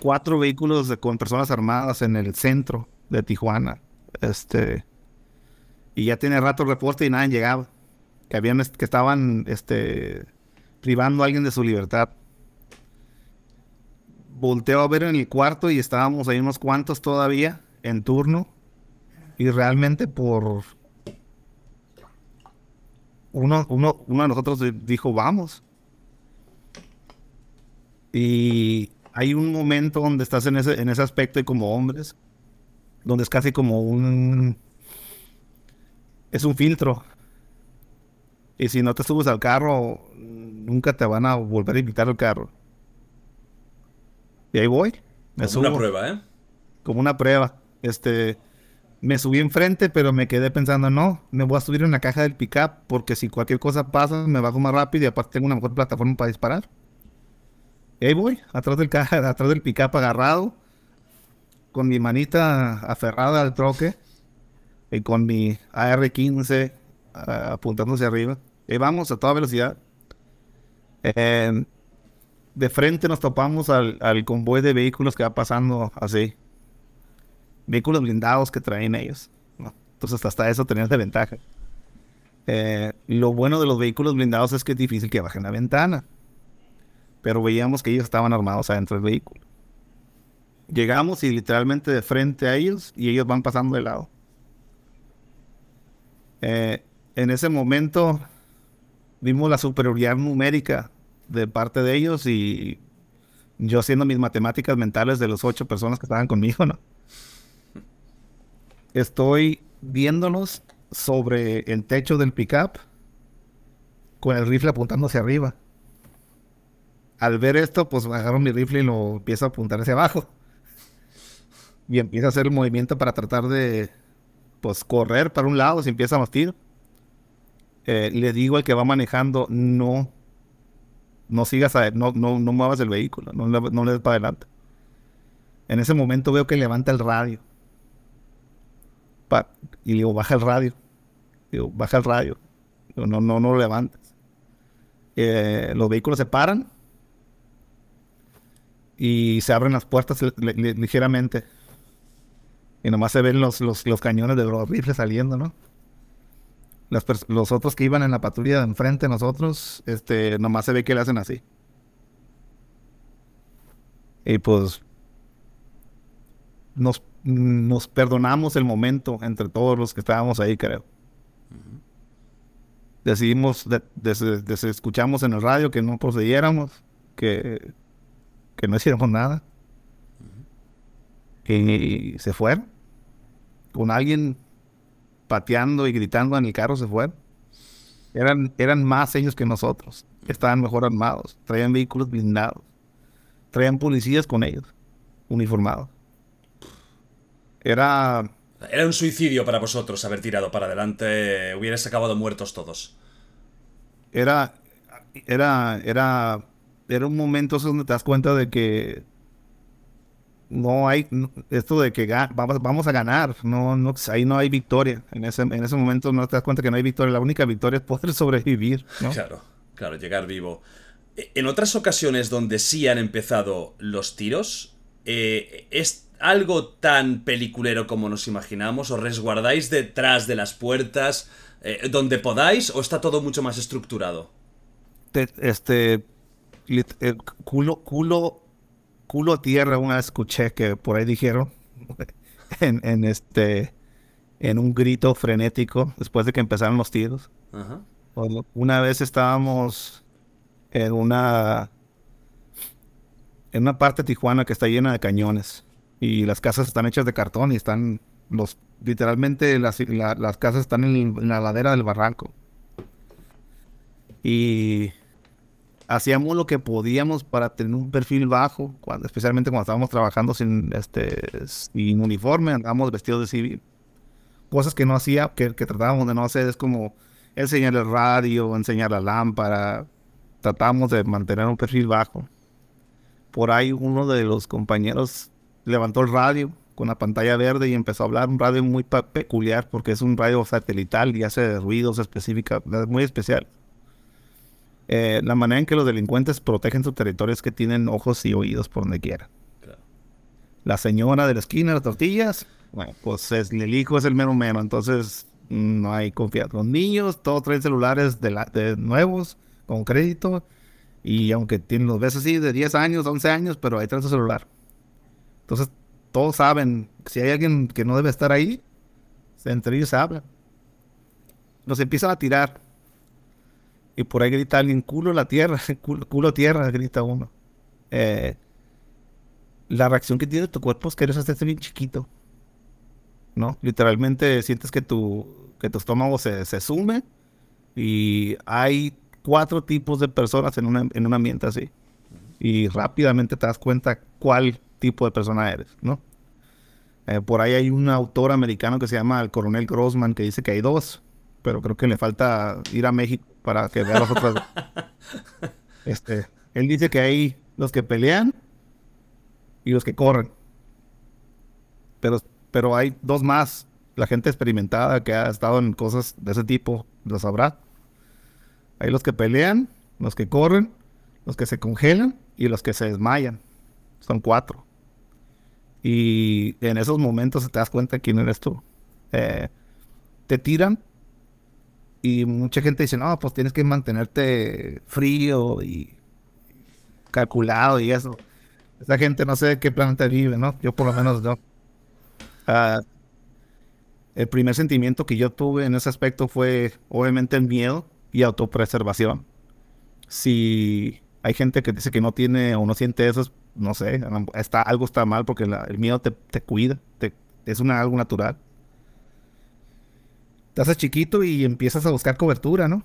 cuatro vehículos con personas armadas en el centro de Tijuana. Este, y ya tiene rato el reporte y nadie llegaba. Que, habían, que estaban este, privando a alguien de su libertad volteo a ver en el cuarto y estábamos ahí unos cuantos todavía en turno. Y realmente por... Uno, uno, uno de nosotros dijo, vamos. Y hay un momento donde estás en ese, en ese aspecto y como hombres, donde es casi como un... Es un filtro. Y si no te subes al carro, nunca te van a volver a invitar al carro. Y ahí voy. Como una prueba, ¿eh? Como una prueba. Este, me subí enfrente, pero me quedé pensando, no, me voy a subir en la caja del pickup porque si cualquier cosa pasa, me bajo más rápido y aparte tengo una mejor plataforma para disparar. Y ahí voy, atrás del caja, atrás del pickup agarrado, con mi manita aferrada al troque y con mi AR-15 ah, apuntando hacia arriba. Y vamos a toda velocidad. Eh, de frente nos topamos al, convoy de vehículos que va pasando así. Vehículos blindados que traen ellos. Entonces hasta eso tenías de ventaja. Eh, lo bueno de los vehículos blindados es que es difícil que bajen la ventana. Pero veíamos que ellos estaban armados adentro del vehículo. Llegamos y literalmente de frente a ellos y ellos van pasando de lado. Eh, en ese momento vimos la superioridad numérica de parte de ellos y yo haciendo mis matemáticas mentales de las ocho personas que estaban conmigo, ¿no? Estoy viéndolos sobre el techo del pickup con el rifle apuntando hacia arriba. Al ver esto, pues agarro mi rifle y lo empiezo a apuntar hacia abajo. Y empiezo a hacer el movimiento para tratar de, pues, correr para un lado si empieza a tiros. Eh, le digo al que va manejando, no no sigas a, no, no, no muevas el vehículo, no, le des para adelante. En ese momento veo que levanta el radio. y le digo, baja el radio. Digo, baja el radio. no, no, no lo levantes. Eh, los vehículos se paran y se abren las puertas ligeramente. Y nomás se ven los, los cañones de los rifles saliendo, ¿no? los otros que iban en la patrulla de enfrente a nosotros, este, nomás se ve que le hacen así. Y pues nos, nos perdonamos el momento entre todos los que estábamos ahí, creo. Decidimos, de, escuchamos en el radio que no procediéramos, que, que no hiciéramos nada. y, y se fueron con alguien pateando y gritando en el carro se fueron. Eran, eran más ellos que nosotros. Estaban mejor armados, traían vehículos blindados, traían policías con ellos, uniformados. Era... Era un suicidio para vosotros haber tirado para adelante, hubieras acabado muertos todos. Era, era, era, era un momento donde te das cuenta de que no hay esto de que vamos, a ganar, no, no, ahí no hay victoria. En ese, en ese momento no te das cuenta que no hay victoria, la única victoria es poder sobrevivir. Claro, claro, llegar vivo. E, en otras ocasiones donde sí han empezado los tiros, eh, ¿es algo tan peliculero como nos imaginamos? o resguardáis detrás de las puertas eh, donde podáis o está todo mucho más estructurado? Este, eh, culo, culo culo tierra una vez escuché que por ahí dijeron en, este en un grito frenético después de que empezaron los tiros. Una vez estábamos en una en una parte de Tijuana que está llena de cañones y las casas están hechas de cartón y están los literalmente las, casas están en la ladera del barranco. Y hacíamos lo que podíamos para tener un perfil bajo, especialmente cuando estábamos trabajando sin, este, sin uniforme, andábamos vestidos de civil. Cosas que no hacía, que, tratábamos de no hacer, es como enseñar el radio, enseñar la lámpara. Tratábamos de mantener un perfil bajo. Por ahí uno de los compañeros levantó el radio con la pantalla verde y empezó a hablar un radio muy peculiar porque es un radio satelital y hace ruidos específicos, muy especial eh, la manera en que los delincuentes protegen su territorio es que tienen ojos y oídos por donde quiera. La señora de la esquina, las tortillas, bueno, pues el hijo es el mero mero, entonces mm, no hay confianza. Los niños, todos traen celulares de, nuevos, con crédito, y aunque tienen los veces así de 10 años, 11 años, pero ahí traen su celular. Entonces, todos saben, si hay alguien que no debe estar ahí, entre ellos se hablan. Los empiezan a tirar y por ahí grita alguien, culo la tierra, culo, tierra, grita uno. Eh, la reacción que tiene tu cuerpo es que eres hacerte bien chiquito. ¿No? Literalmente sientes que tu, que tu estómago se, sume y hay cuatro tipos de personas en, un ambiente así. Y rápidamente te das cuenta cuál tipo de persona eres, ¿no? Eh, por ahí hay un autor americano que se llama el coronel Grossman que dice que hay dos pero creo que le falta ir a México para que vea las otras. este, él dice que hay los que pelean y los que corren. Pero, pero hay dos más. La gente experimentada que ha estado en cosas de ese tipo lo sabrá. Hay los que pelean, los que corren, los que se congelan y los que se desmayan. Son cuatro. Y en esos momentos te das cuenta quién eres tú. Eh, te tiran y mucha gente dice, no, pues tienes que mantenerte frío y calculado y eso. Esa gente no sé de qué planeta vive, ¿no? Yo por lo menos no. Ah, el primer sentimiento que yo tuve en ese aspecto fue obviamente el miedo y autopreservación. Si hay gente que dice que no tiene o no siente eso, no sé, está, algo está mal porque el miedo te, te cuida, te, es una, algo natural te chiquito y empiezas a buscar cobertura, ¿no?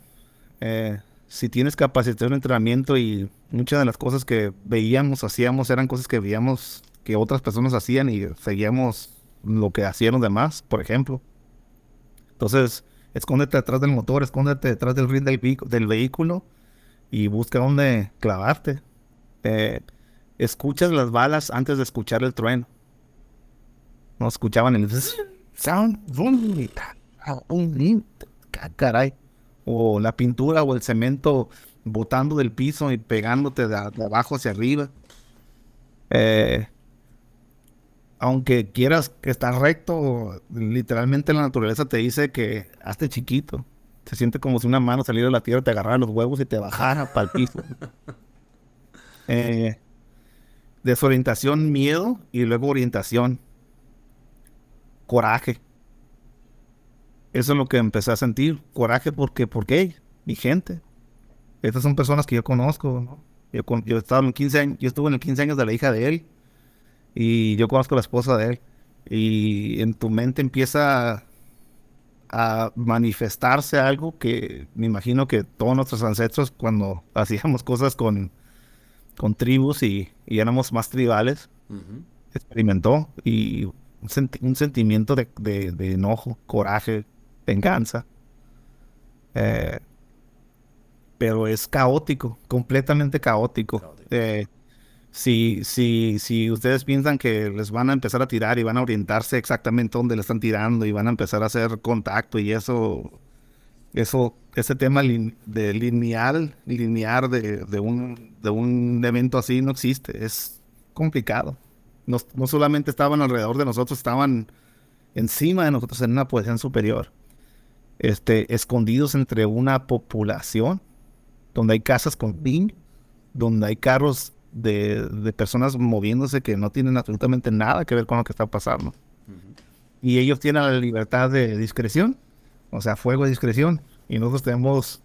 Eh, si tienes de entrenamiento y muchas de las cosas que veíamos, hacíamos, eran cosas que veíamos que otras personas hacían y seguíamos lo que hacían los demás, por ejemplo. Entonces, escóndete atrás del motor, escóndete detrás del del, vehículo y busca dónde clavarte. Eh, escuchas las balas antes de escuchar el trueno. No escuchaban el sound. Ah, un ah, caray. O la pintura o el cemento botando del piso y pegándote de, abajo hacia arriba. Eh, aunque quieras que estás recto, literalmente la naturaleza te dice que hazte chiquito. Se siente como si una mano saliera de la tierra, te agarrara los huevos y te bajara para el piso. Eh, desorientación, miedo y luego orientación. Coraje. Eso es lo que empecé a sentir, coraje porque, ...porque... Mi gente. Estas son personas que yo conozco, Yo, yo estaba en 15 años, yo estuve en el 15 años de la hija de él y yo conozco la esposa de él y en tu mente empieza a manifestarse algo que me imagino que todos nuestros ancestros cuando hacíamos cosas con, con tribus y, éramos más tribales, experimentó y un, sentimiento de, de enojo, coraje, venganza. Eh, pero es caótico, completamente caótico. Eh, si, si, si ustedes piensan que les van a empezar a tirar y van a orientarse exactamente donde le están tirando y van a empezar a hacer contacto y eso, eso ese tema de lineal, linear de, de, un, de un evento así no existe, es complicado. No, no solamente estaban alrededor de nosotros, estaban encima de nosotros en una posición superior. Este, escondidos entre una población donde hay casas con pin, donde hay carros de, personas moviéndose que no tienen absolutamente nada que ver con lo que está pasando. Y ellos tienen la libertad de discreción, o sea, fuego de discreción. Y nosotros tenemos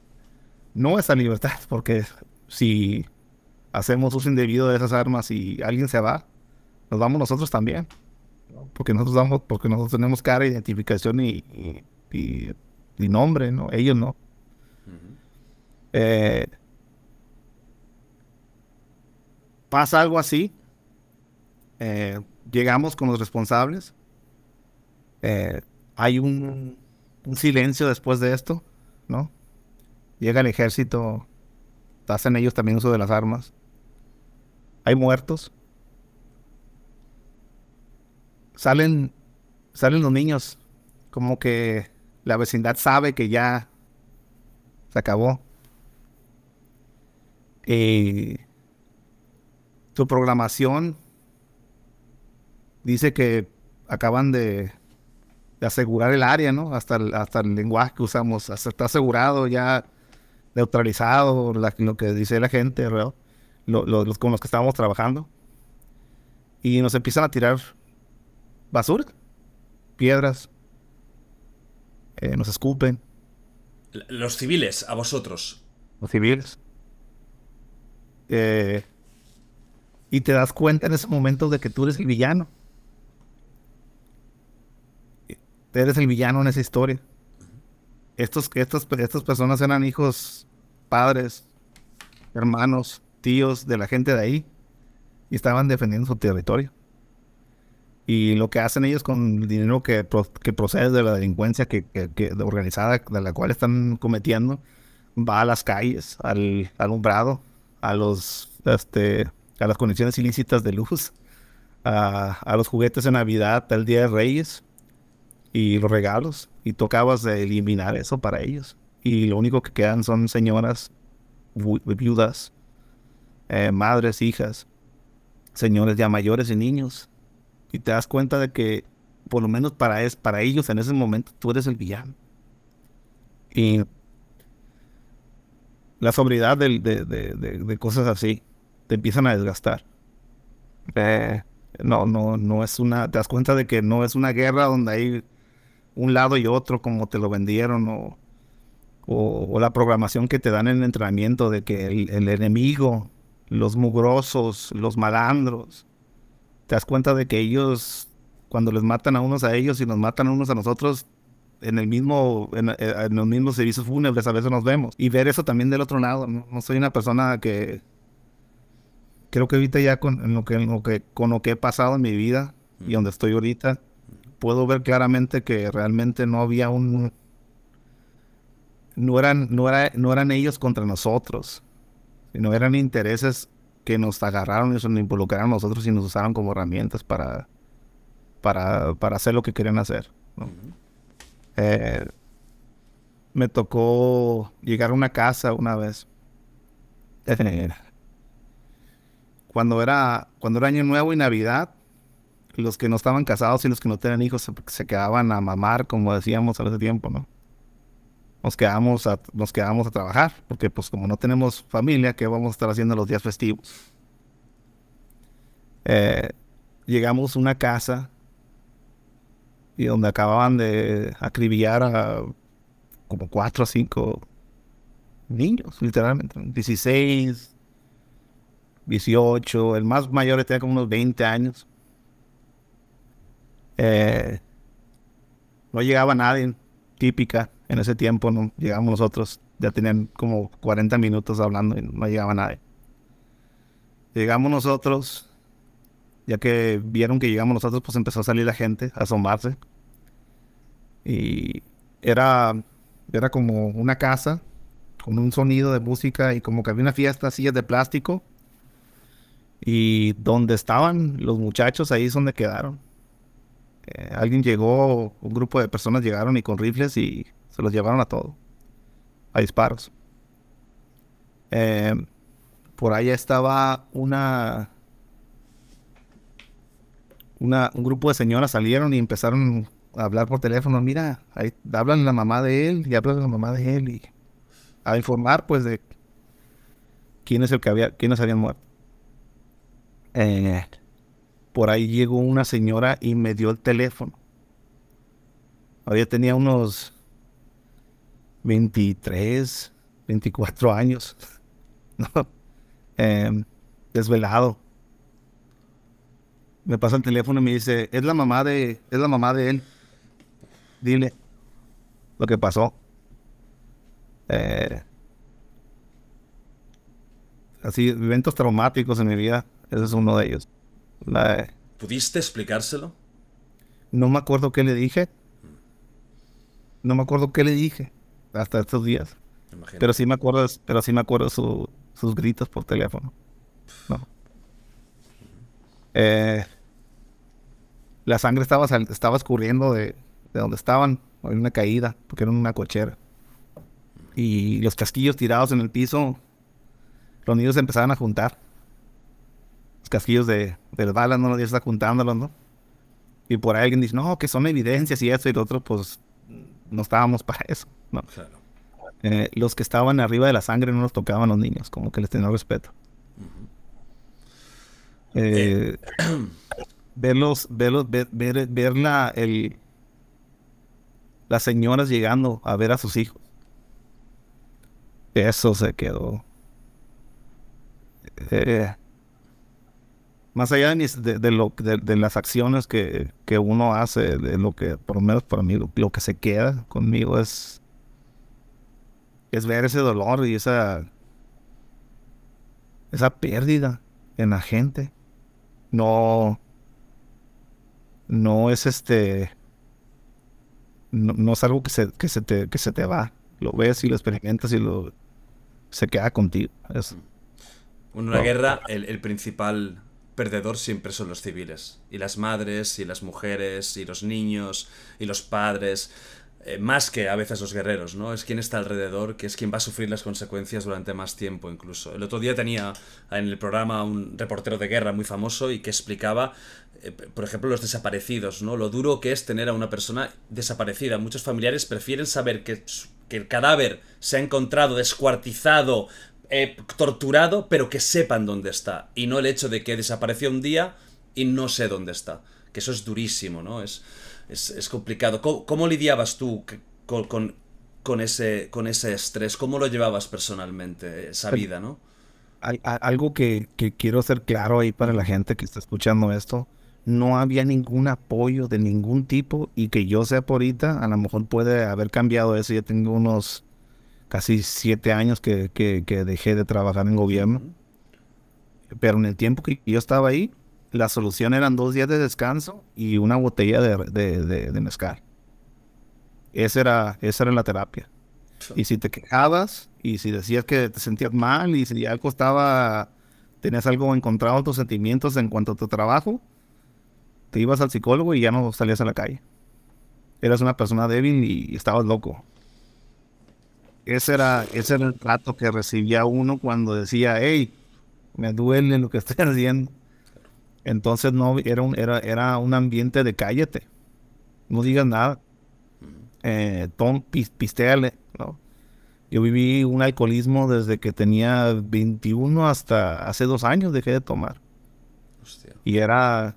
no esa libertad, porque si hacemos uso indebido de esas armas y alguien se va, nos vamos nosotros también. Porque nosotros damos, porque nosotros tenemos cara, identificación y ni nombre, ¿no? Ellos no. Eh, pasa algo así. Eh, llegamos con los responsables. Eh, hay un, un, silencio después de esto, ¿no? Llega el ejército, hacen ellos también uso de las armas. Hay muertos. Salen, salen los niños, como que la vecindad sabe que ya se acabó. Y eh, tu programación dice que acaban de, asegurar el área, ¿no? Hasta el, hasta el lenguaje que usamos, hasta está asegurado, ya neutralizado, lo que dice la gente, ¿verdad? los con los que estábamos trabajando. Y nos empiezan a tirar basura, piedras, eh, nos escupen. Los civiles, a vosotros. Los civiles. Eh, y te das cuenta en ese momento de que tú eres el villano. Tú eh, eres el villano en esa historia. Estos, estas personas eran hijos, padres, hermanos, tíos de la gente de ahí. Y estaban defendiendo su territorio. Y lo que hacen ellos con el dinero que, procede de la delincuencia que, organizada, de la cual están cometiendo, va a las calles, al alumbrado, a los este, a las conexiones ilícitas de luz, a, los juguetes de Navidad, al Día de Reyes y los regalos. Y tocabas de eliminar eso para ellos. Y lo único que quedan son señoras, viudas, eh, madres, hijas, señores ya mayores y niños y te das cuenta de que, por lo menos para, es, para ellos en ese momento, tú eres el villano. Y la sobriedad de, cosas así te empiezan a desgastar. Eh. no, no, no es una. Te das cuenta de que no es una guerra donde hay un lado y otro como te lo vendieron o, la programación que te dan en el entrenamiento de que el enemigo, los mugrosos, los malandros, te das cuenta de que ellos, cuando les matan a unos a ellos y nos matan a unos a nosotros, en el mismo, en, eh, los mismos servicios fúnebres a veces nos vemos. Y ver eso también del otro lado. No, soy una persona que creo que ahorita ya con lo que, con lo que he pasado en mi vida y donde estoy ahorita, puedo ver claramente que realmente no había un no eran, no, era, no eran ellos contra nosotros, sino eran intereses que nos agarraron y nos involucraron a nosotros y nos usaron como herramientas para, para, para hacer lo que querían hacer. Eh, me tocó llegar a una casa una vez. Eh, cuando era, cuando era Año Nuevo y Navidad, los que no estaban casados y los que no tenían hijos se, se quedaban a mamar, como decíamos a ese tiempo, ¿no? nos quedamos a, nos quedamos a trabajar, porque pues como no tenemos familia, ¿qué vamos a estar haciendo los días festivos? Eh, llegamos a una casa y donde acababan de acribillar a como cuatro o cinco niños, literalmente, 16, 18, el más mayor tenía como unos 20 años. Eh, no llegaba nadie, típica. En ese tiempo no llegamos nosotros, ya tenían como 40 minutos hablando y no llegaba nadie. Llegamos nosotros, ya que vieron que llegamos nosotros, pues empezó a salir la gente, a asomarse. Y era, era como una casa con un sonido de música y como que había una fiesta, sillas de plástico. Y donde estaban los muchachos, ahí es donde quedaron. Eh, alguien llegó, un grupo de personas llegaron y con rifles y se los llevaron a todo. A disparos. Eh, por ahí estaba una, un grupo de señoras salieron y empezaron a hablar por teléfono. Mira, ahí hablan la mamá de él y hablan la mamá de él y a informar pues de quién es el que había, quiénes habían muerto. Eh, por ahí llegó una señora y me dio el teléfono. Había tenía unos 23, 24 años, em, desvelado. Me pasa el teléfono y me dice, es la mamá de, es la mamá de él. Dile lo que pasó. Eh, así, eventos traumáticos en mi vida, ese es uno de ellos. Eh, ¿Pudiste explicárselo? No me acuerdo qué le dije. No me acuerdo qué le dije hasta estos días. Pero sí me acuerdo, pero sí me acuerdo su, sus gritos por teléfono. Eh, la sangre estaba, estaba escurriendo de, de donde estaban. Había una caída, porque era una cochera. Y los casquillos tirados en el piso, los niños se empezaban a juntar. Los casquillos de, del balas, ¿no? Los niños está juntándolos, ¿no? Y por ahí alguien dice, no, que son evidencias y eso. Y lo otro pues, no estábamos para eso, ¿no? Eh, los que estaban arriba de la sangre no los tocaban los niños, como que les tenía respeto. Eh, eh. verlos, verlos, ver, ver, el, las señoras llegando a ver a sus hijos. Eso se quedó más allá de, lo, de, las acciones que, uno hace, de lo que, por lo menos para mí, lo, que se queda conmigo es, es ver ese dolor y esa, esa pérdida en la gente. No, no es este, no, es algo que se, que se, te, va. Lo ves y lo experimentas y lo, se queda contigo. Es, una guerra, el, el, principal perdedor siempre son los civiles. Y las madres, y las mujeres, y los niños, y los padres. Eh, más que a veces los guerreros, ¿no? Es quien está alrededor, que es quien va a sufrir las consecuencias durante más tiempo incluso. El otro día tenía en el programa un reportero de guerra muy famoso y que explicaba, eh, por ejemplo, los desaparecidos, ¿no? Lo duro que es tener a una persona desaparecida. Muchos familiares prefieren saber que, que el cadáver se ha encontrado descuartizado, torturado, pero que sepan dónde está. Y no el hecho de que desapareció un día y no sé dónde está. Que eso es durísimo, ¿no? Es, es, complicado. ¿Cómo, lidiabas tú con, con, ese, con ese estrés? ¿Cómo lo llevabas personalmente, esa vida, no? algo que, quiero hacer claro ahí para la gente que está escuchando esto. No había ningún apoyo de ningún tipo y que yo sea ahorita, a lo mejor puede haber cambiado eso. Yo tengo unos casi siete años que, dejé de trabajar en gobierno. Pero en el tiempo que yo estaba ahí, la solución eran dos días de descanso y una botella de, mezcal. Esa era, esa era la terapia. Y si te quejabas y si decías que te sentías mal y si algo estaba, tenías algo encontrado tus sentimientos en cuanto a tu trabajo, te ibas al psicólogo y ya no salías a la calle. Eras una persona débil y estabas loco ese era, ese era el trato que recibía uno cuando decía, hey, me duele lo que estoy haciendo. Entonces no era un, era, era un ambiente de cállate, no digas nada, eh, pisteale, ¿no? Yo viví un alcoholismo desde que tenía 21 hasta hace dos años dejé de tomar. Y era,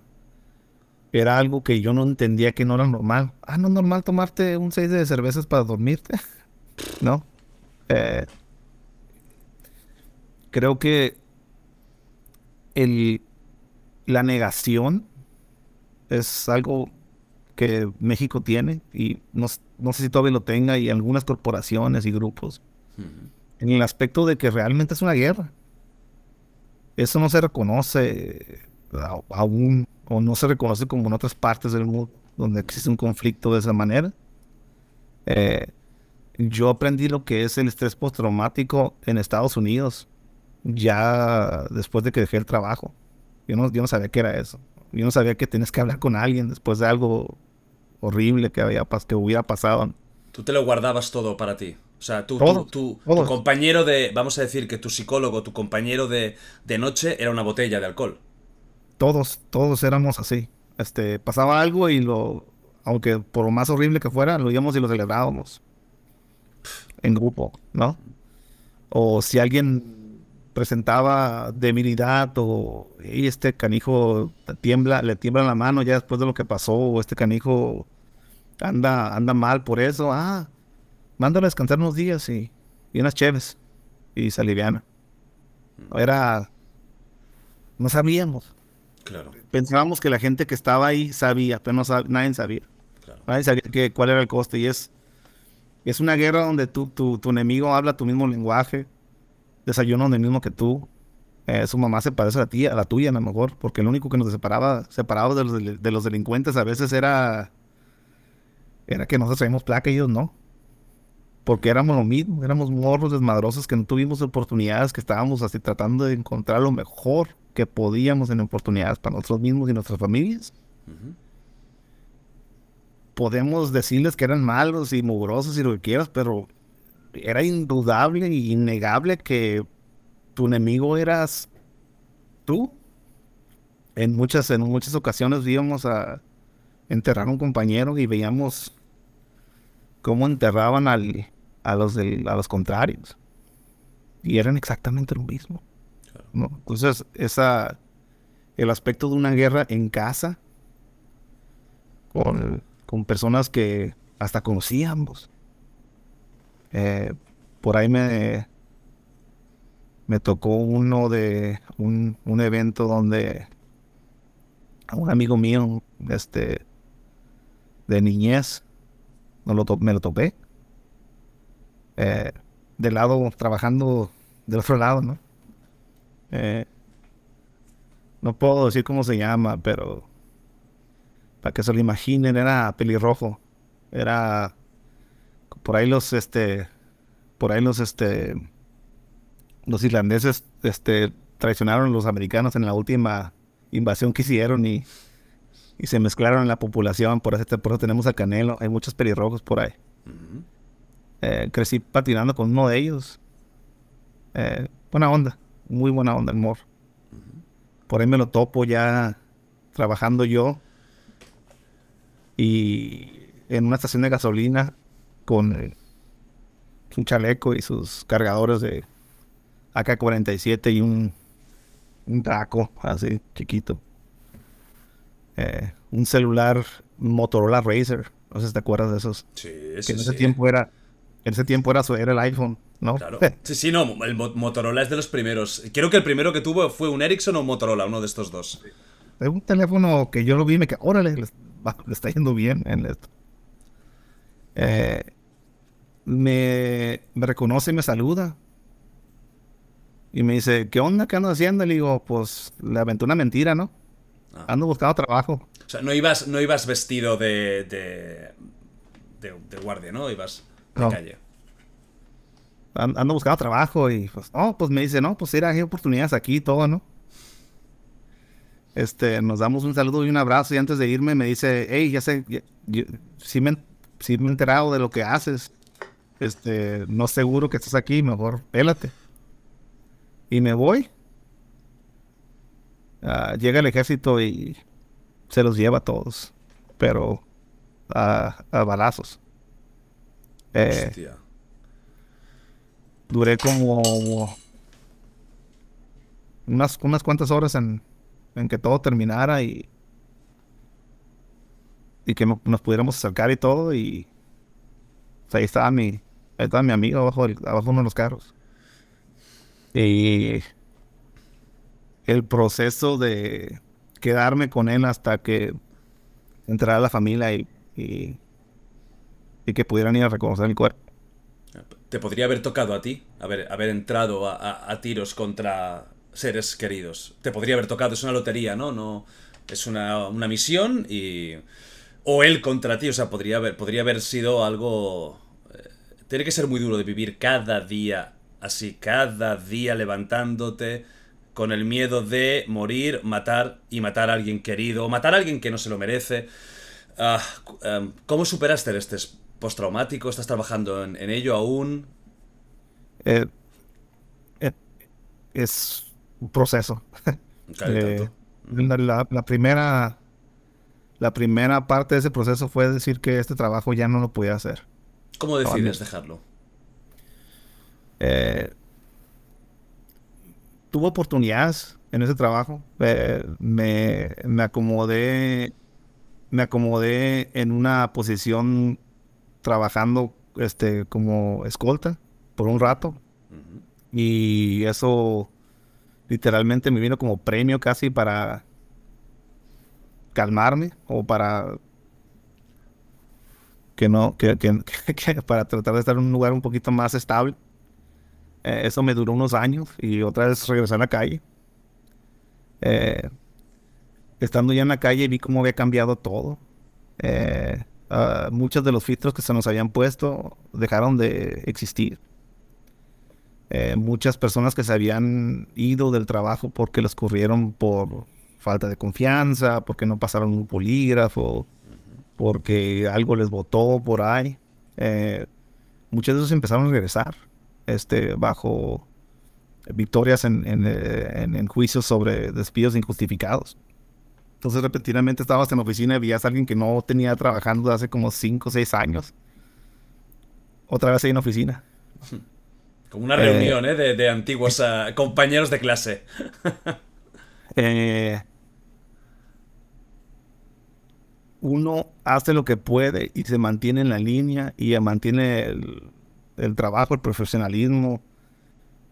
era algo que yo no entendía que no era normal. Ah, no es normal tomarte un seis de cervezas para dormirte. ¿No? Eh, creo que el, la negación es algo que México tiene y no, sé si todavía lo tenga y algunas corporaciones y grupos. En el aspecto de que realmente es una guerra. Eso no se reconoce eh, aún o no se reconoce como en otras partes del mundo donde existe un conflicto de esa manera. Eh, yo aprendí lo que es el estrés postraumático en Estados Unidos, ya después de que dejé el trabajo. Yo no, yo no sabía qué era eso. Yo no sabía que tenías que hablar con alguien después de algo horrible que, había, que hubiera pasado. Tú te lo guardabas todo para ti. O sea, tu compañero de, vamos a decir que tu psicólogo, tu compañero de, de noche era una botella de alcohol. Todos, todos éramos así. Este, pasaba algo y lo, aunque por lo más horrible que fuera, lo íbamos y lo celebrábamos en grupo, ¿no? O si alguien presentaba debilidad o este canijo tiembla, le tiembla la mano ya después de lo que pasó, o este canijo anda, anda mal por eso, ah, mándalo a descansar unos días y, unas chéves y saliviana. Era, no sabíamos. Pensábamos que la gente que estaba ahí sabía, pero no nadie sabía. Nadie sabía que, cuál era el coste y es es una guerra donde tu, tu enemigo habla tu mismo lenguaje, desayuna donde mismo que tú. Eh, su mamá se parece a, ti, a la tuya, a lo mejor, porque lo único que nos separaba, separaba de los, delincuentes a veces era, era que nosotros traíamos placa, ellos no. Porque éramos lo mismo, éramos morros desmadrosos que no tuvimos oportunidades, que estábamos así tratando de encontrar lo mejor que podíamos en oportunidades para nosotros mismos y nuestras familias podemos decirles que eran malos y mugrosos y lo que quieras, pero era indudable e innegable que tu enemigo eras tú. En muchas, en muchas ocasiones íbamos a enterrar a un compañero y veíamos cómo enterraban a, los los contrarios. Y eran exactamente lo mismo. Entonces, esa, el aspecto de una guerra en casa, con con personas que hasta conocíamos. Pues. ambos. Eh, por ahí me, me tocó uno de un, evento donde a un amigo mío este, de niñez lo me lo topé. Eh, del lado, trabajando del otro lado, ¿no? Eh, no puedo decir cómo se llama, pero para que se lo imaginen, era pelirrojo. Era por ahí los este por ahí los este los irlandeses este traicionaron a los americanos en la última invasión que hicieron y, y se mezclaron en la población, por eso, tenemos a Canelo, hay muchos pelirrojos por ahí. Eh, crecí patinando con uno de ellos. Eh, buena onda, muy buena onda el mor. Por ahí me lo topo ya trabajando yo y en una estación de gasolina con su eh, chaleco y sus cargadores de AK-47 y un, un draco así chiquito. Eh, un celular Motorola Razer, no sé si te acuerdas de esos. Sí, que en ese tiempo era en ese tiempo era, era el iPhone, ¿no? Claro. Sí, sí, no, el Motorola es de los primeros. Creo que el primero que tuvo fue un Ericsson o Motorola, uno de estos dos. Un teléfono que yo lo vi y me quedé, órale, le está yendo bien en esto. Eh, me, reconoce y me saluda. Y me dice, ¿qué onda? ¿Qué ando haciendo? Y le digo, pues le aventó una mentira, ¿no? Ah. Ando buscando trabajo. O sea, no ibas, no ibas vestido de, de, guardia, ¿no? Ibas de calle. Ando buscando trabajo y pues, pues me dice, no, pues era, hay oportunidades aquí y todo, ¿no? Este, nos damos un saludo y un abrazo. Y antes de irme me dice, hey, ya sé, si me, he enterado de lo que haces. Este, no seguro que estás aquí, mejor pélate. Y me voy. Ah, llega el ejército y se los lleva a todos, pero a, balazos. Eh, duré como unas, unas cuantas horas en, en que todo terminara y, y que nos pudiéramos acercar y todo. Y pues, ahí estaba mi, mi amigo abajo, abajo uno de los carros. Y el proceso de quedarme con él hasta que entrara la familia y, que pudieran ir a reconocer mi cuerpo. Te podría haber tocado a ti, haber, haber entrado a tiros contra seres queridos. Te podría haber tocado, es una lotería, ¿no? no es una, misión y... O él contra ti, o sea, podría haber, podría haber sido algo... Eh, tiene que ser muy duro de vivir cada día así, cada día levantándote con el miedo de morir, matar y matar a alguien querido, o matar a alguien que no se lo merece. Ah, em, ¿Cómo superaste este postraumático? ¿Estás trabajando en, ello aún? Eh, eh, es proceso. Eh, la, primera la primera parte de ese proceso fue decir que este trabajo ya no lo podía hacer. ¿Cómo decides dejarlo? Eh, tuve oportunidades en ese trabajo. Eh, me, acomodé me acomodé en una posición trabajando este como escolta por un rato y eso literalmente me vino como premio casi para calmarme o para que no, para tratar de estar en un lugar un poquito más estable. Eh, eso me duró unos años y otra vez regresé a la calle. Eh, estando ya en la calle vi cómo había cambiado todo. Eh, ah, muchos de los filtros que se nos habían puesto dejaron de existir. Eh, muchas personas que se habían ido del trabajo porque los corrieron por falta de confianza, porque no pasaron un polígrafo, porque algo les botó por ahí. Eh, muchos de esos empezaron a regresar este, bajo victorias en, eh, en, en, juicios sobre despidos injustificados. Entonces repentinamente estabas en la oficina y veías a alguien que no tenía trabajando hace como 5 o 6 años. Otra vez ahí en la oficina. Como una eh, reunión eh, De, antiguos ah, compañeros de clase. Eh, uno hace lo que puede y se mantiene en la línea y mantiene el, el, trabajo, el profesionalismo.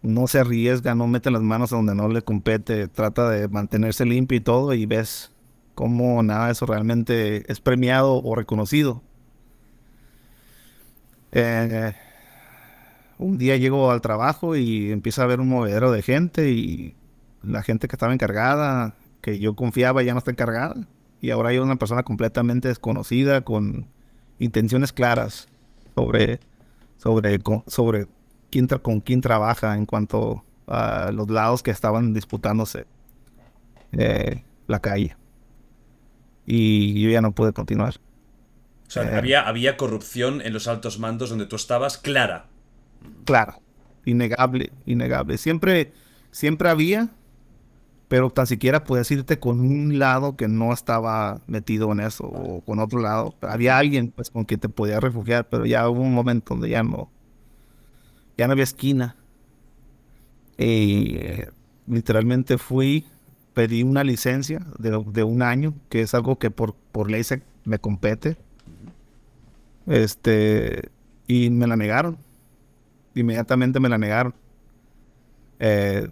No se arriesga, no mete las manos a donde no le compete, trata de mantenerse limpio y todo y ves cómo nada de eso realmente es premiado o reconocido. Eh, un día llego al trabajo y empieza a haber un movedero de gente y la gente que estaba encargada, que yo confiaba, ya no está encargada. Y ahora hay una persona completamente desconocida con intenciones claras sobre, sobre, sobre quién con quién trabaja en cuanto a los lados que estaban disputándose eh, la calle. Y yo ya no pude continuar. O sea, eh. había, había corrupción en los altos mandos donde tú estabas clara claro, innegable, innegable. Siempre, siempre había, pero tan siquiera puedes irte con un lado que no estaba metido en eso o con otro lado. Había alguien pues con quien te podías refugiar, pero ya hubo un momento donde ya no, ya no había esquina. Y eh, literalmente fui, pedí una licencia de, un año, que es algo que por, por ley se me compete. Este, y me la negaron inmediatamente me la negaron. Eh,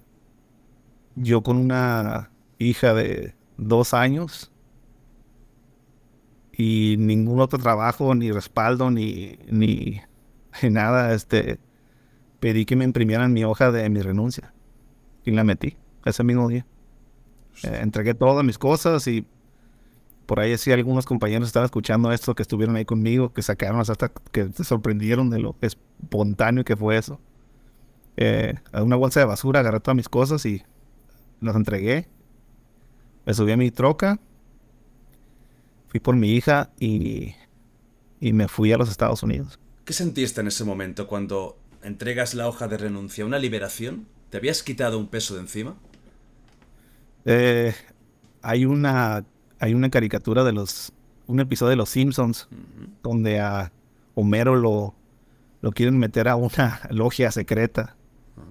yo con una hija de dos años y ningún otro trabajo, ni respaldo, ni, ni, nada, este, pedí que me imprimieran mi hoja de mi renuncia y la metí ese mismo día. Eh, entregué todas mis cosas y por ahí sí algunos compañeros estaban escuchando esto, que estuvieron ahí conmigo, que sacaron hasta que se sorprendieron de lo espontáneo que fue eso. Eh, una bolsa de basura agarré todas mis cosas y las entregué. Me subí a mi troca, fui por mi hija y, y me fui a los Estados Unidos. ¿Qué sentiste en ese momento cuando entregas la hoja de renuncia? ¿Una liberación? ¿Te habías quitado un peso de encima? Eh, hay una hay una caricatura de los, un episodio de Los Simpsons, donde a Homero lo, lo quieren meter a una logia secreta. Ah.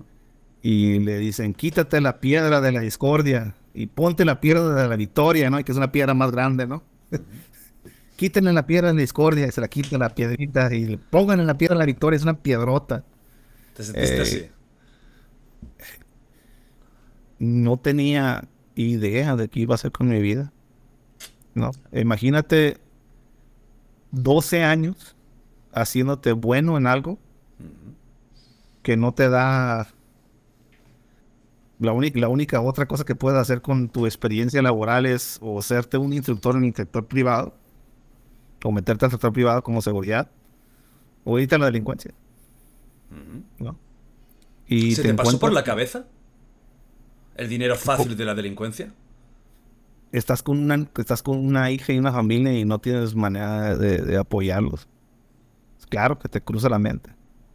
Y le dicen, quítate la piedra de la discordia y ponte la piedra de la victoria, ¿no? que es una piedra más grande, ¿no? Quítenle la piedra de la discordia y se la quiten la piedrita y le pongan la piedra de la victoria, es una piedrota. ¿Te sentiste eh, así? No tenía idea de qué iba a hacer con mi vida. ¿no? Imagínate 12 años haciéndote bueno en algo que no te da la, única, la única otra cosa que puedes hacer con tu experiencia laboral es o serte un instructor en el sector privado o meterte al sector privado como seguridad o irte a la delincuencia. Y ¿Se te pasó por la cabeza el dinero fácil de la delincuencia? estás con una, estás con una hija y una familia y no tienes manera de, apoyarlos. Claro que te cruza la mente.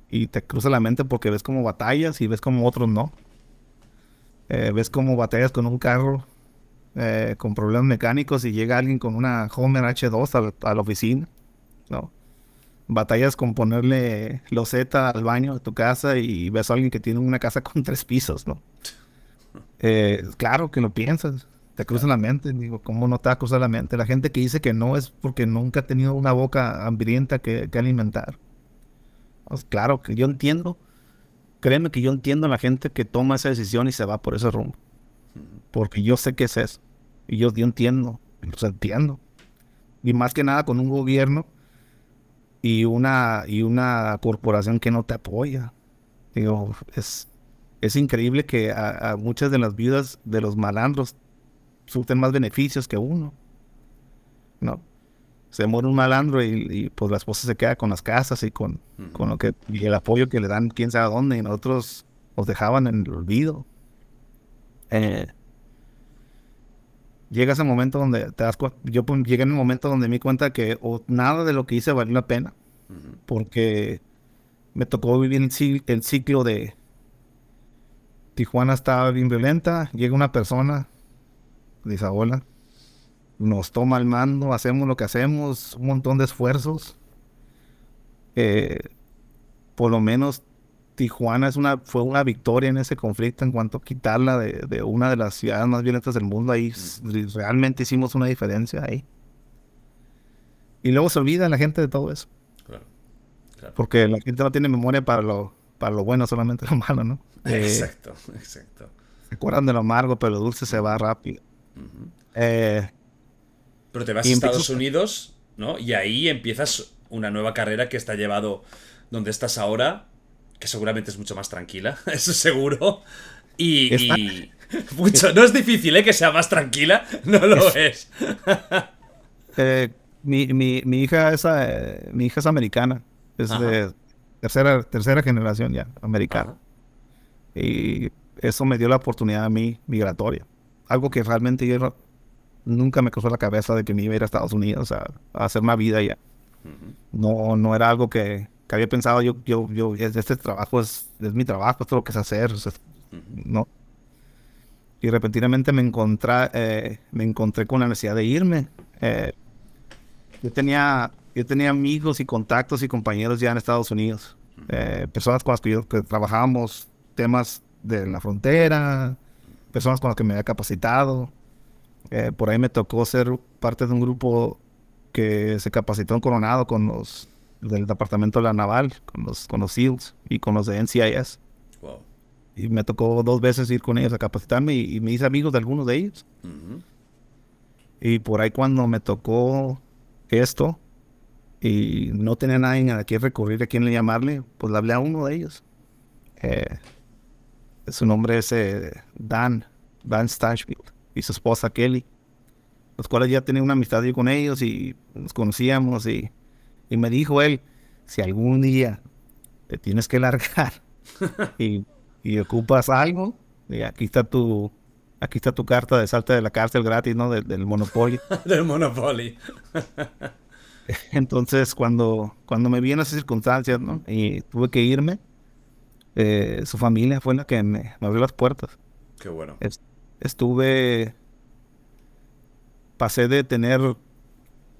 Y te cruza la mente porque ves como batallas y ves como otros no. Eh, ves como batallas con un carro eh, con problemas mecánicos y llega alguien con una Homer H2 a la, oficina, ¿no? Batallas con ponerle los Z al baño de tu casa y ves a alguien que tiene una casa con tres pisos, ¿no? Eh, claro que lo piensas te cruza la mente. Digo, ¿cómo no te va la mente? La gente que dice que no es porque nunca ha tenido una boca hambrienta que, alimentar. Pues claro que yo entiendo. Créeme que yo entiendo a la gente que toma esa decisión y se va por ese rumbo. Porque yo sé que es eso. Y yo, yo entiendo. Los entiendo. Y más que nada con un gobierno y una, y una corporación que no te apoya. Digo, es, es increíble que a, a, muchas de las viudas de los malandros surten más beneficios que uno. ¿No? Se muere un malandro y, pues la esposa se queda con las casas y con, con lo que y el apoyo que le dan quién sabe dónde y nosotros ...os dejaban en el olvido. Eh, llega ese momento donde te das yo pues, llegué en momento donde me di cuenta que nada de lo que hice valió la pena, porque me tocó vivir el ciclo de Tijuana estaba bien violenta, llega una persona de Nos toma el mando, hacemos lo que hacemos, un montón de esfuerzos. Eh, por lo menos Tijuana es una, fue una victoria en ese conflicto en cuanto a quitarla de, de una de las ciudades más violentas del mundo. Ahí realmente hicimos una diferencia ahí. Y luego se olvida la gente de todo eso. Porque la gente no tiene memoria para lo, para lo bueno, solamente lo malo, ¿no? Eh, exacto, exacto. Se acuerdan de lo amargo, pero lo dulce se va rápido. Eh, Pero te vas a Estados Unidos, ¿no? Y ahí empiezas una nueva carrera que está llevado donde estás ahora, que seguramente es mucho más tranquila, eso seguro. Y, mucho, no es difícil, ¿eh? Que sea más tranquila, no lo es. Eh, mi, hija es mi hija es americana, es de tercera, tercera generación ya, americana. Y eso me dio la oportunidad a mí migratoria algo que realmente yo nunca me cruzó la cabeza de que me iba a ir a Estados Unidos a, hacer una vida allá. No, no era algo que, que, había pensado yo, yo, yo, este trabajo es, mi trabajo, esto lo que es hacer, ¿no? Y repentinamente me encontré, eh, me encontré con la necesidad de irme. Eh, yo tenía, yo tenía amigos y contactos y compañeros ya en Estados Unidos. Eh, personas con las que yo que temas de la frontera, personas con las que me había capacitado. Eh, por ahí me tocó ser parte de un grupo que se capacitó en Coronado con los del Departamento de la Naval, con los, con los SEALs y con los de NCIS. Y me tocó dos veces ir con ellos a capacitarme y, me hice amigos de algunos de ellos. Y por ahí cuando me tocó esto y no tenía nadie a quien recurrir, a quien le llamarle, pues le hablé a uno de ellos. Eh, su nombre es eh, Dan, Dan Stanchfield, y su esposa Kelly, los cuales ya tenía una amistad yo con ellos y nos conocíamos. Y, y me dijo él: si algún día te tienes que largar y, y ocupas algo, y aquí está tu, aquí está tu carta de salte de la cárcel gratis, ¿no? del, Monopoly. del Monopoly. Entonces, cuando, cuando me vi en esas circunstancias, ¿no? Y tuve que irme, eh, su familia fue la que me, abrió las puertas. Qué bueno. estuve. Pasé de tener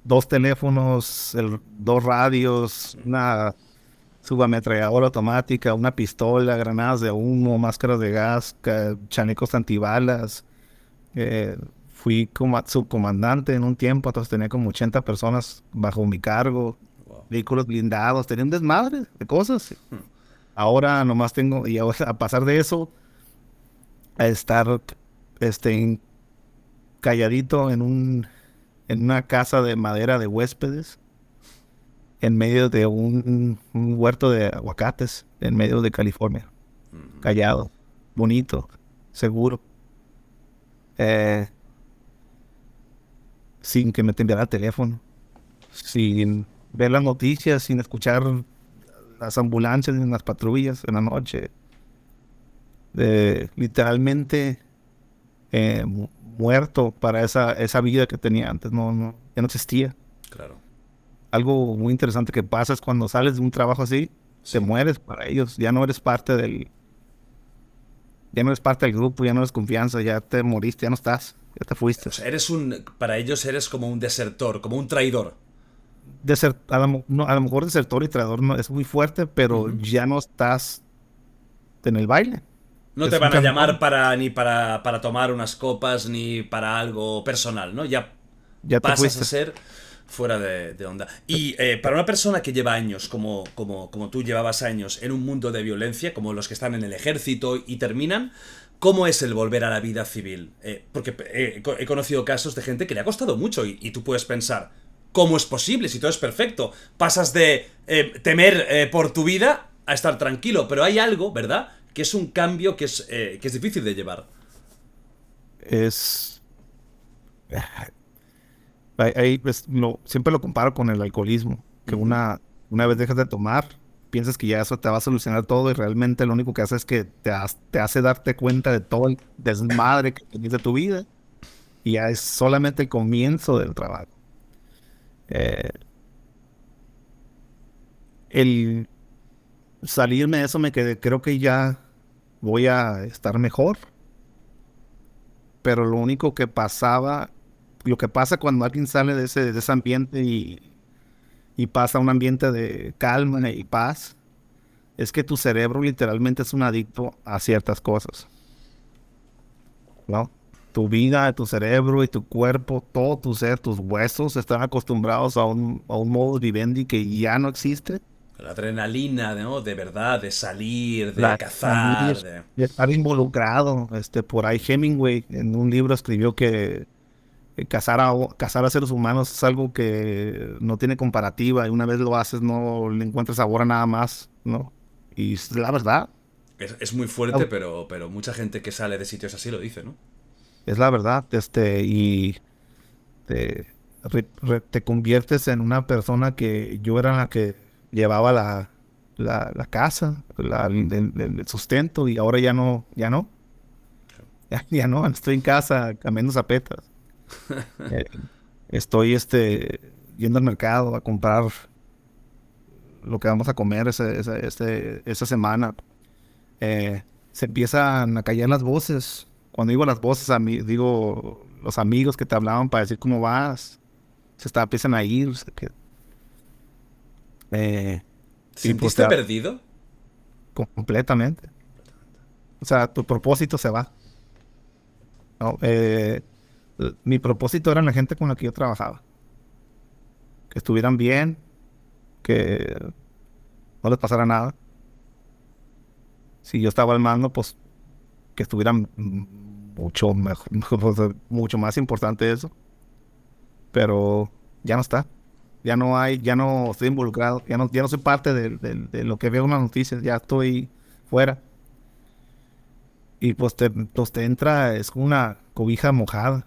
dos teléfonos, dos radios, una subametralladora automática, una pistola, granadas de humo, máscaras de gas, chalecos antibalas. Eh, fui como subcomandante en un tiempo, entonces tenía como 80 personas bajo mi cargo, vehículos blindados, tenía un desmadre de cosas. Hmm. Ahora nomás tengo, y a pasar de eso, a estar este, calladito en, un, en una casa de madera de huéspedes, en medio de un, huerto de aguacates, en medio de California. Callado, bonito, seguro. Eh, sin que me temblara el teléfono, sin ver las noticias, sin escuchar las ambulancias, en las patrullas en la noche. literalmente eh, muerto para esa, esa vida que tenía antes, no, ya no existía. Claro. Algo muy interesante que pasa es cuando sales de un trabajo así, se te mueres para ellos, ya no eres parte del, ya no eres parte del grupo, ya no eres confianza, ya te moriste, ya no estás, ya te fuiste. eres un, para ellos eres como un desertor, como un traidor a, lo, mejor desertor y traidor es muy fuerte, pero ya no estás en el baile. No te van a llamar para, ni para, para, tomar unas copas ni para algo personal, ¿no? Ya, ya pasas a ser fuera de, onda. Y eh, para una persona que lleva años, como, como, como tú llevabas años, en un mundo de violencia, como los que están en el ejército y terminan, ¿Cómo es el volver a la vida civil? Eh, porque eh, he, conocido casos de gente que le ha costado mucho y, tú puedes pensar, ¿Cómo es posible si todo es perfecto? Pasas de eh, temer eh, por tu vida a estar tranquilo, pero hay algo, ¿verdad? Que es un cambio que es, eh, que es difícil de llevar. Es... Ah, pues, siempre lo comparo con el alcoholismo, que una, una vez dejas de tomar, piensas que ya eso te va a solucionar todo y realmente lo único que hace es que te, te hace darte cuenta de todo el desmadre que tienes de tu vida y ya es solamente el comienzo del trabajo. Eh, el salirme de eso me quedé, creo que ya voy a estar mejor. Pero lo único que pasaba, lo que pasa cuando alguien sale de ese, ese ambiente y, y pasa a un ambiente de calma y paz, es que tu cerebro literalmente es un adicto a ciertas cosas. ¿No? tu vida, tu cerebro y tu cuerpo, todo tu ser, tus huesos están acostumbrados a un, a un modo vivendi que ya no existe. La adrenalina, ¿no? De verdad, de salir, de cazar. de... estar involucrado. Este, por ahí Hemingway en un libro escribió que eh, cazar a, cazar a seres humanos es algo que no tiene comparativa y una vez lo haces no le encuentras sabor a nada más, ¿no? Y la verdad. Es, muy fuerte, pero, pero mucha gente que sale de sitios así lo dice, ¿no? es la verdad, este, y te, conviertes en una persona que yo era la que llevaba la, casa, el, sustento, y ahora ya no, ya no. Ya, no, estoy en casa cambiando zapetas. Eh, estoy este, yendo al mercado a comprar lo que vamos a comer esa semana. Eh, se empiezan a callar las voces cuando digo las voces, a mí, digo los amigos que te hablaban para decir cómo vas, se está, empiezan a ir. Se, que, eh, pues perdido? Completamente. O sea, tu propósito se va. Eh, mi propósito era la gente con la que yo trabajaba. Que estuvieran bien, que no les pasara nada. Si yo estaba al mando, pues que estuvieran mm, mucho, mejor, mucho más importante eso. Pero ya no está. Ya no hay, ya no estoy involucrado, ya no, ya no soy parte de, lo que veo en las noticias, ya estoy fuera. Y pues te, pues, entra, es como una cobija mojada,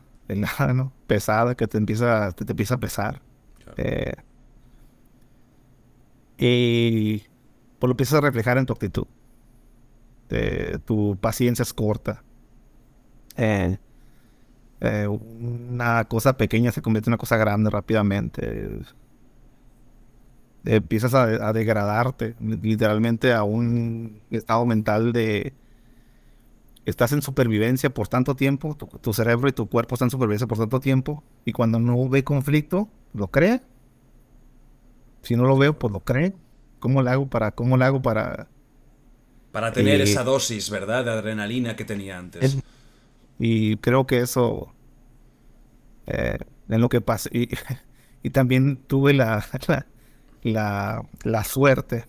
Pesada, que te empieza, te, empieza a pesar. Eh, y pues lo empiezas a reflejar en tu actitud. Eh, tu paciencia es corta. Eh, eh, una cosa pequeña se convierte en una cosa grande rápidamente. Empiezas a, degradarte, literalmente a un estado mental de, estás en supervivencia por tanto tiempo, tu, cerebro y tu cuerpo están en supervivencia por tanto tiempo, y cuando no ve conflicto, lo cree. Si no lo veo, pues lo cree. ¿Cómo le hago para, cómo le hago para... Para tener eh, esa dosis, ¿verdad? De adrenalina que tenía antes. Es, y creo que eso, es eh, en lo que pasa, y, también tuve la, la, la, suerte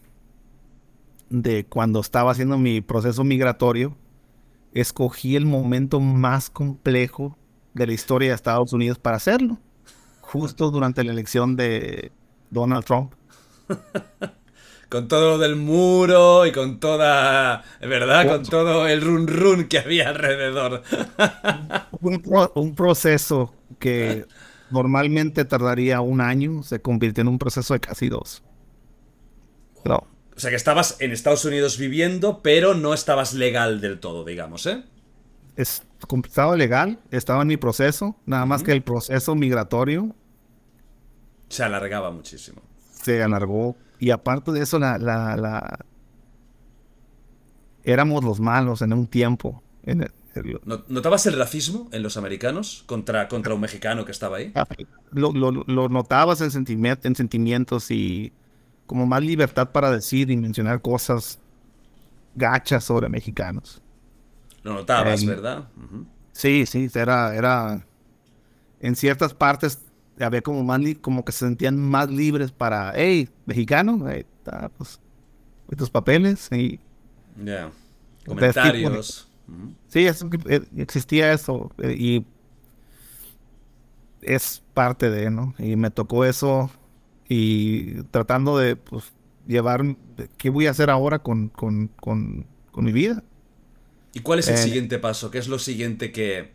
de cuando estaba haciendo mi proceso migratorio, escogí el momento más complejo de la historia de Estados Unidos para hacerlo, justo durante la elección de Donald Trump. con todo lo del muro y con toda, ¿verdad? Con todo el run run que había alrededor. un, proceso que normalmente tardaría un año se convirtió en un proceso de casi dos. O sea que estabas en Estados Unidos viviendo, pero no estabas legal del todo, digamos, ¿eh? Es, estaba legal, estaba en mi proceso, nada más que el proceso migratorio. Se alargaba muchísimo. Se alargó y aparte de eso, la, la, éramos los malos en un tiempo. ¿Notabas el racismo en los americanos contra, contra un mexicano que estaba ahí? Ah, lo, notabas en, en sentimientos y como más libertad para decir y mencionar cosas gachas sobre mexicanos. Lo notabas, ¿verdad? Sí, sí, era, era. En ciertas partes había como más como que se sentían más libres para, hey, mexicano, pues, estos papeles y... comentarios. sí, eh, existía eso eh, y es parte de, ¿no? Y me tocó eso y tratando de, pues, llevar, ¿qué voy a hacer ahora con, con, mi vida? ¿Y cuál es el eh, siguiente paso? ¿Qué es lo siguiente que,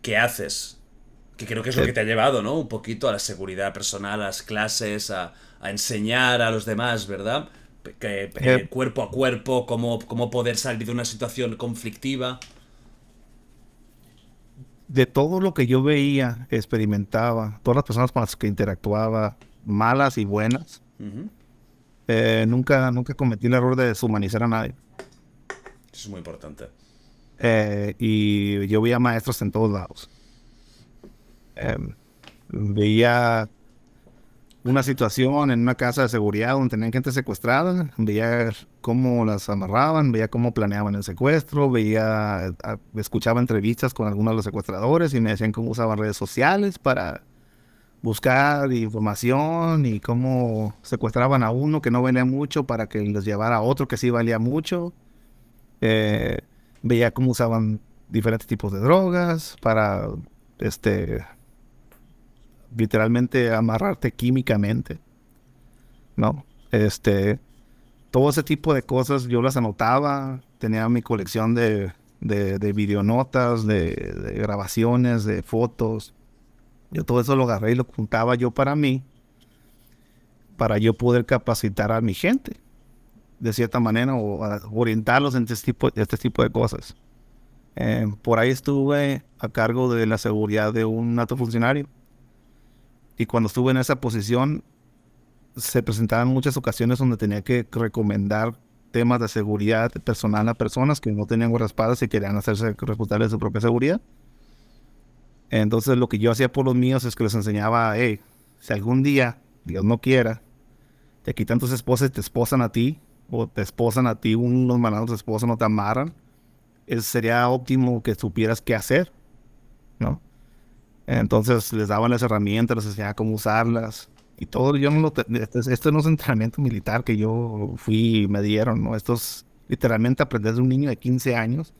que haces? Que creo que es lo que te ha llevado, ¿no? Un poquito a la seguridad personal, a las clases, a, enseñar a los demás, ¿verdad? Eh. Eh, cuerpo a cuerpo, cómo, cómo poder salir de una situación conflictiva. De todo lo que yo veía, experimentaba, todas las personas con las que interactuaba, malas y buenas, eh, nunca, nunca cometí el error de deshumanizar a nadie. Eso es muy importante. y yo veía maestros en todos lados. Em, veía una situación en una casa de seguridad donde tenían gente secuestrada, veía cómo las amarraban, veía cómo planeaban el secuestro, veía, escuchaba entrevistas con algunos de los secuestradores y me decían cómo usaban redes sociales para buscar información y cómo secuestraban a uno que no venía mucho para que les llevara a otro que sí valía mucho. Eh, veía cómo usaban diferentes tipos de drogas para este literalmente amarrarte químicamente, ¿no? Este, todo ese tipo de cosas yo las anotaba, tenía mi colección de, de, videonotas, de, grabaciones, de fotos. Yo todo eso lo agarré y lo juntaba yo para mí, para yo poder capacitar a mi gente, de cierta manera, o orientarlos en este tipo, este tipo de cosas. Eh, por ahí estuve a cargo de la seguridad de un alto funcionario y cuando estuve en esa posición, se presentaban muchas ocasiones donde tenía que recomendar temas de seguridad personal a personas que no tenían guardaespaldas y querían hacerse responsables de su propia seguridad. Entonces lo que yo hacía por los míos es que les enseñaba, si algún día, Dios no quiera, te quitan tus esposas y te esposan a ti, o te esposan a ti, unos malandros te esposan no te amarran, es, sería óptimo que supieras qué hacer, ¿no? Entonces les daban las herramientas, les enseñaba cómo usarlas y todo. Yo no lo este, este, no es entrenamiento militar que yo fui y me dieron, ¿no? Esto es literalmente aprender de un niño de 15 años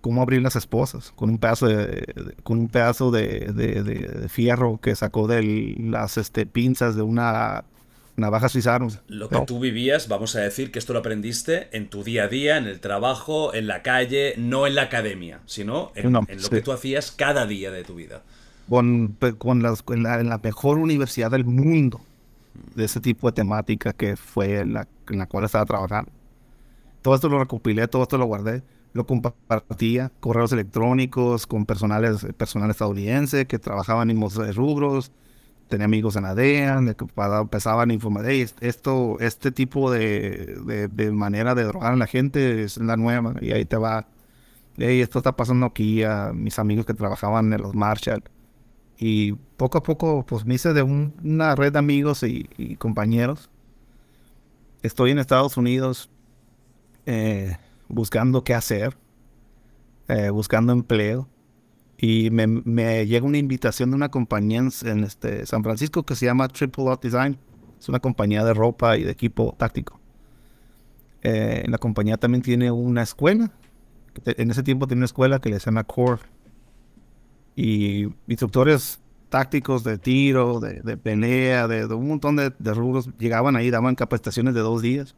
cómo abrir las esposas con un pedazo de, con un pedazo de, de, fierro que sacó de las este, pinzas de una navaja suiza. Lo que tú vivías, vamos a decir que esto lo aprendiste en tu día a día, en el trabajo, en la calle, no en la academia, sino en, lo que tú hacías cada día de tu vida con, con, las, la, en la, mejor universidad del mundo de ese tipo de temática que fue en la, en la cual estaba trabajando. Todo esto lo recopilé, todo esto lo guardé, lo compartía, correos electrónicos con personales, personal estadounidense que trabajaban en los rubros, tenía amigos en la DEA, empezaban a informar, esto, este tipo de, de, manera de drogar a la gente es la nueva, y ahí te va, hey, esto está pasando aquí a mis amigos que trabajaban en los Marshall y poco a poco pues me hice de una red de amigos y, compañeros. Estoy en Estados Unidos eh, buscando qué hacer, eh, buscando empleo y me, llega una invitación de una compañía en, este, San Francisco que se llama Triple Out Design. Es una compañía de ropa y de equipo táctico. Eh, la compañía también tiene una escuela. En ese tiempo tiene una escuela que le llama Core y instructores tácticos de tiro, de, pelea, de, un montón de, rubros. Llegaban ahí, daban capacitaciones de dos días.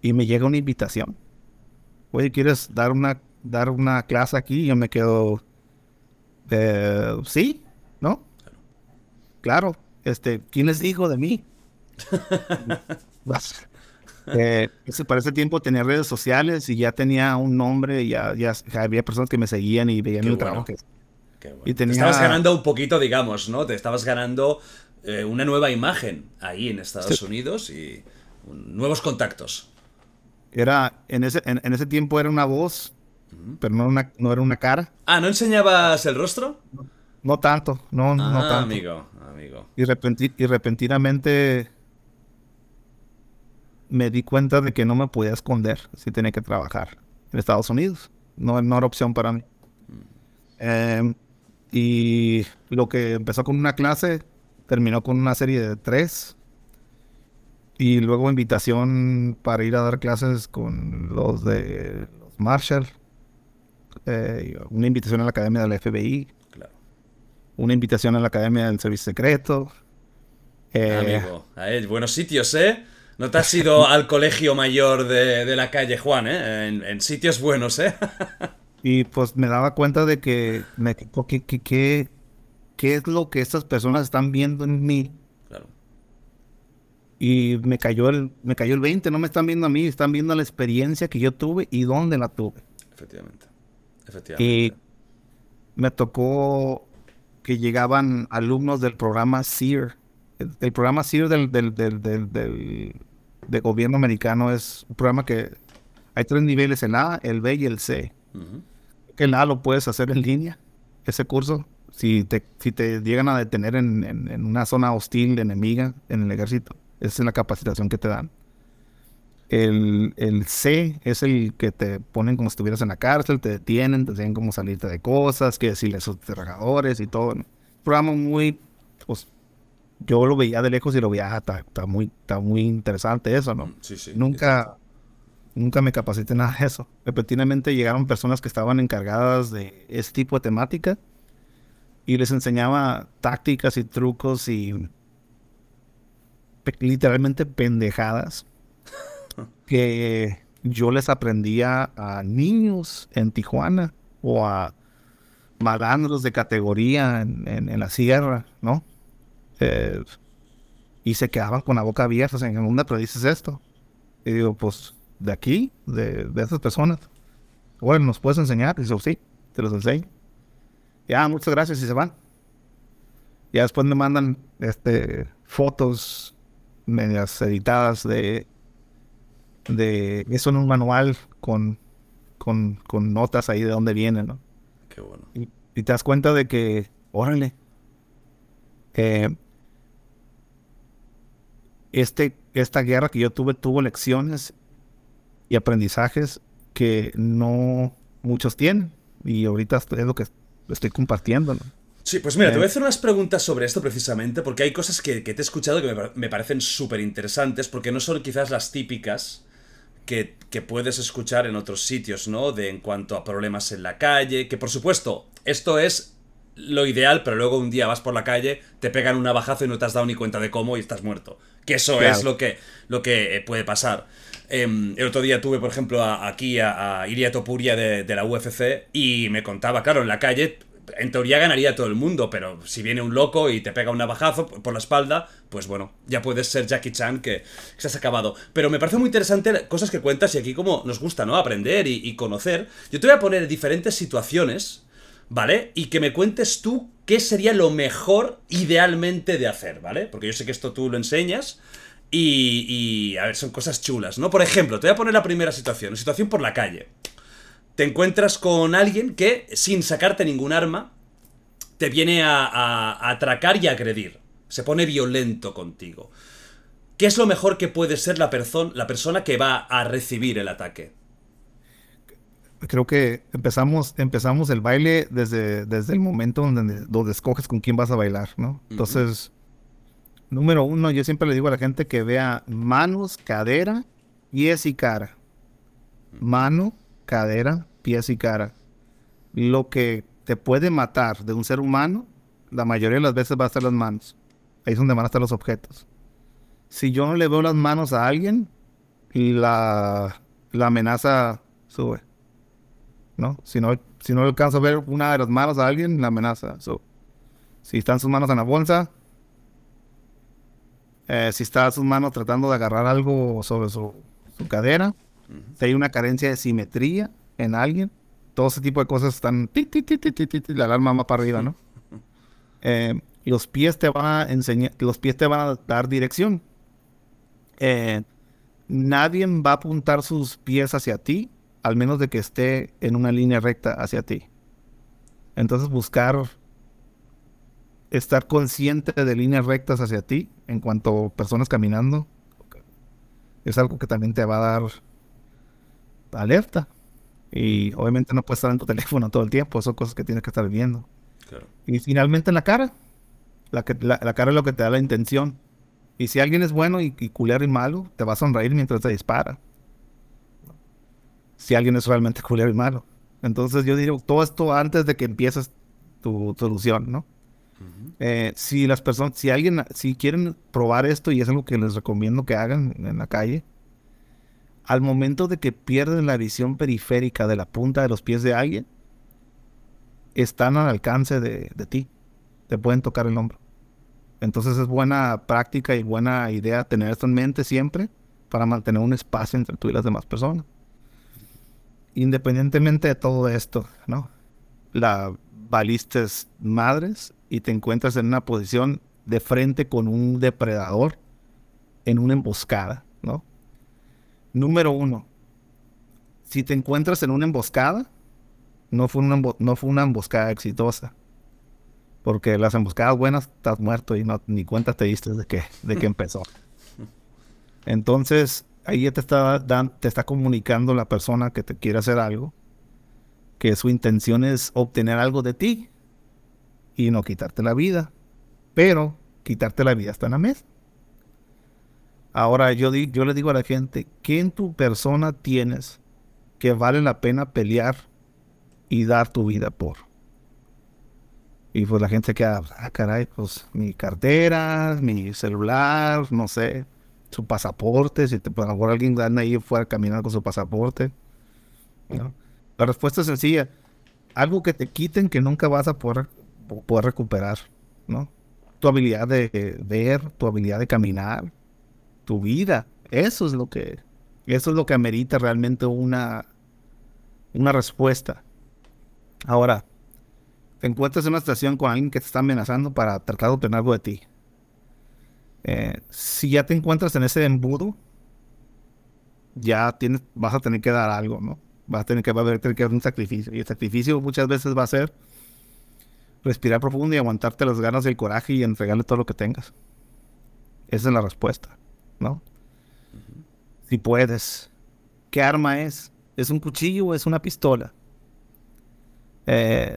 Y me llega una invitación. Oye, ¿quieres dar una, dar una clase aquí? Yo me quedo. Eh, sí, ¿no? Claro. Este, ¿quién les dijo de mí? Eh, para ese tiempo tenía redes sociales y ya tenía un nombre, ya, ya había personas que me seguían y veían mi trabajo Y Te estabas ganando un poquito, digamos, ¿no? Te estabas ganando eh, una nueva imagen ahí en Estados Unidos y nuevos contactos. Era, en ese, en, ese tiempo era una voz, pero no, no era una cara. Ah, ¿no enseñabas el rostro? No, tanto, no, ah, tanto. amigo, amigo. Y, y repentinamente me di cuenta de que no me podía esconder si tenía que trabajar en Estados Unidos. No, no era opción para mí. Em, y lo que empezó con una clase terminó con una serie de tres y luego invitación para ir a dar clases con los de los Marshall, eh, una invitación a la Academia de la FBI, una invitación a la Academia del Servicio Secreto. Amigo, eh, a buenos sitios, ¿eh? No te has ido al colegio mayor de, la calle Juan, ¿eh? En, sitios buenos, ¿eh? y pues me daba cuenta de que, me, que, es lo que estas personas están viendo en mí. Claro. Y me cayó, el, me cayó el 20, no me están viendo a mí, están viendo la experiencia que yo tuve y dónde la tuve. Efectivamente. Efectivamente. Y me tocó que llegaban alumnos del programa SEER el programa CIR del, del, gobierno americano es un programa que hay tres niveles, el A, el B y el C. El A lo puedes hacer en línea, ese curso. Si te, si te llegan a detener en, una zona hostil, enemiga, en el ejército, esa es la capacitación que te dan. El, C es el que te ponen como si estuvieras en la cárcel, te detienen, te enseñan cómo salirte de cosas, qué decirle a esos trabajadores y todo. Programa muy pues, yo lo veía de lejos y lo veía, ah, está, está, muy, está muy interesante eso, ¿no? Mm, nunca, nunca me capacité nada de eso. Repentinamente llegaron personas que estaban encargadas de este tipo de temática y les enseñaba tácticas y trucos y literalmente pendejadas que yo les aprendía a niños en Tijuana o a malandros de categoría en la sierra, ¿no? Eh, y se quedaban con la boca abierta, o sea, en una, pero dices esto. Y digo, pues, de aquí, de, de esas personas. Bueno, ¿nos puedes enseñar? Y dice, sí, te los enseño. Ya, muchas gracias, y se van. Ya después me mandan este, fotos medias editadas de, de eso en un manual con, con, con notas ahí de dónde vienen. ¿no? Qué bueno. Y, y, te das cuenta de que, órale, eh, este, esta guerra que yo tuve tuvo lecciones y aprendizajes que no muchos tienen. Y ahorita es lo que estoy compartiendo. Sí, pues mira, te voy a eh. hacer unas preguntas sobre esto precisamente, porque hay cosas que, que te he escuchado que me, parecen súper interesantes, porque no son quizás las típicas que, que, puedes escuchar en otros sitios, ¿no? De en cuanto a problemas en la calle, que por supuesto, esto es lo ideal, pero luego un día vas por la calle, te pegan un navajazo y no te has dado ni cuenta de cómo y estás muerto. Que eso es lo que, lo que eh, puede pasar. Em, el otro día tuve, por ejemplo, aquí a, a, Iria Topuria de, la UFC y me contaba, claro, en la calle en teoría ganaría todo el mundo, pero si viene un loco y te pega un navajazo por la espalda, pues bueno, ya puedes ser Jackie Chan que, se has acabado. Pero me parece muy interesante cosas que cuentas y aquí como nos gusta, ¿no? Aprender y, y conocer. Yo te voy a poner diferentes situaciones ¿vale? Y que me cuentes tú qué sería lo mejor idealmente de hacer, ¿vale? Porque yo sé que esto tú lo enseñas y, a ver, son cosas chulas, ¿no? Por ejemplo, te voy a poner la primera situación, una situación por la calle. Te encuentras con alguien que, sin sacarte ningún arma, te viene a, atracar y a agredir. Se pone violento contigo. ¿Qué es lo mejor que puede ser la, la persona que va a recibir el ataque? creo que empezamos, empezamos el baile desde, desde el momento donde, donde escoges con quién vas a bailar, ¿no? Entonces, número uno, yo siempre le digo a la gente que vea manos, cadera, pies y cara. Mano, cadera, pies y cara. Lo que te puede matar de un ser humano, la mayoría de las veces va a estar las manos. Ahí es donde van a estar los objetos. Si yo no le veo las manos a alguien, la, la amenaza sube. Si no, si no alcanza a ver una de las manos a alguien, la amenaza. si están sus manos en la bolsa, eh, si está sus manos tratando de agarrar algo sobre su, cadera, si hay una carencia de simetría en alguien, todo ese tipo de cosas están, la alarma más para arriba, eh, los pies te van a enseñar, los pies te van a dar dirección. Eh, nadie va a apuntar sus pies hacia ti al menos de que esté en una línea recta hacia ti. Entonces buscar estar consciente de líneas rectas hacia ti en cuanto personas caminando es algo que también te va a dar alerta. Y obviamente no puedes estar en tu teléfono todo el tiempo, son cosas que tienes que estar viendo. Y finalmente en la cara. La, que, la, cara es lo que te da la intención. Y si alguien es bueno y, y culero y malo, te va a sonreír mientras te dispara si alguien es realmente culero y malo. Entonces yo digo, todo esto antes de que empieces tu solución, ¿no? Eh, si las personas, si alguien, si quieren probar esto y es algo que les recomiendo que hagan en la calle, al momento de que pierden la visión periférica de la punta de los pies de alguien, están al alcance de, de ti, te pueden tocar el hombro. Entonces es buena práctica y buena idea tener esto en mente siempre para mantener un espacio entre tú y las demás personas independientemente de todo esto, ¿no? La valiste madres y te encuentras en una posición de frente con un depredador en una emboscada, ¿no? Número uno, si te encuentras en una emboscada, no fue una, no fue una emboscada exitosa. Porque las emboscadas buenas estás muerto y no, ni cuenta te diste de qué... de qué empezó. Entonces, ahí ya te está, te está comunicando la persona que te quiere hacer algo, que su intención es obtener algo de ti y no quitarte la vida. Pero quitarte la vida está en la mesa. Ahora yo, yo le digo a la gente, ¿qué en tu persona tienes que vale la pena pelear y dar tu vida por? Y pues la gente queda, ah, caray, pues mi cartera, mi celular, no sé, su pasaporte, si te, por favor alguien anda ahí fuera caminar con su pasaporte. La respuesta es sencilla. Algo que te quiten que nunca vas a poder, poder recuperar, ¿no? Tu habilidad de ver, tu habilidad de caminar, tu vida. Eso es lo que, eso es lo que amerita realmente una, una respuesta. Ahora, te encuentras en una estación con alguien que te está amenazando para tratar de obtener algo de ti. Eh, si ya te encuentras en ese embudo, ya tienes, vas a tener que dar algo, ¿no? Vas a tener que, va a tener que hacer un sacrificio. Y el sacrificio muchas veces va a ser respirar profundo y aguantarte las ganas y el coraje y entregarle todo lo que tengas. Esa es la respuesta, ¿no? Si puedes. ¿Qué arma es? ¿Es un cuchillo o es una pistola? Eh,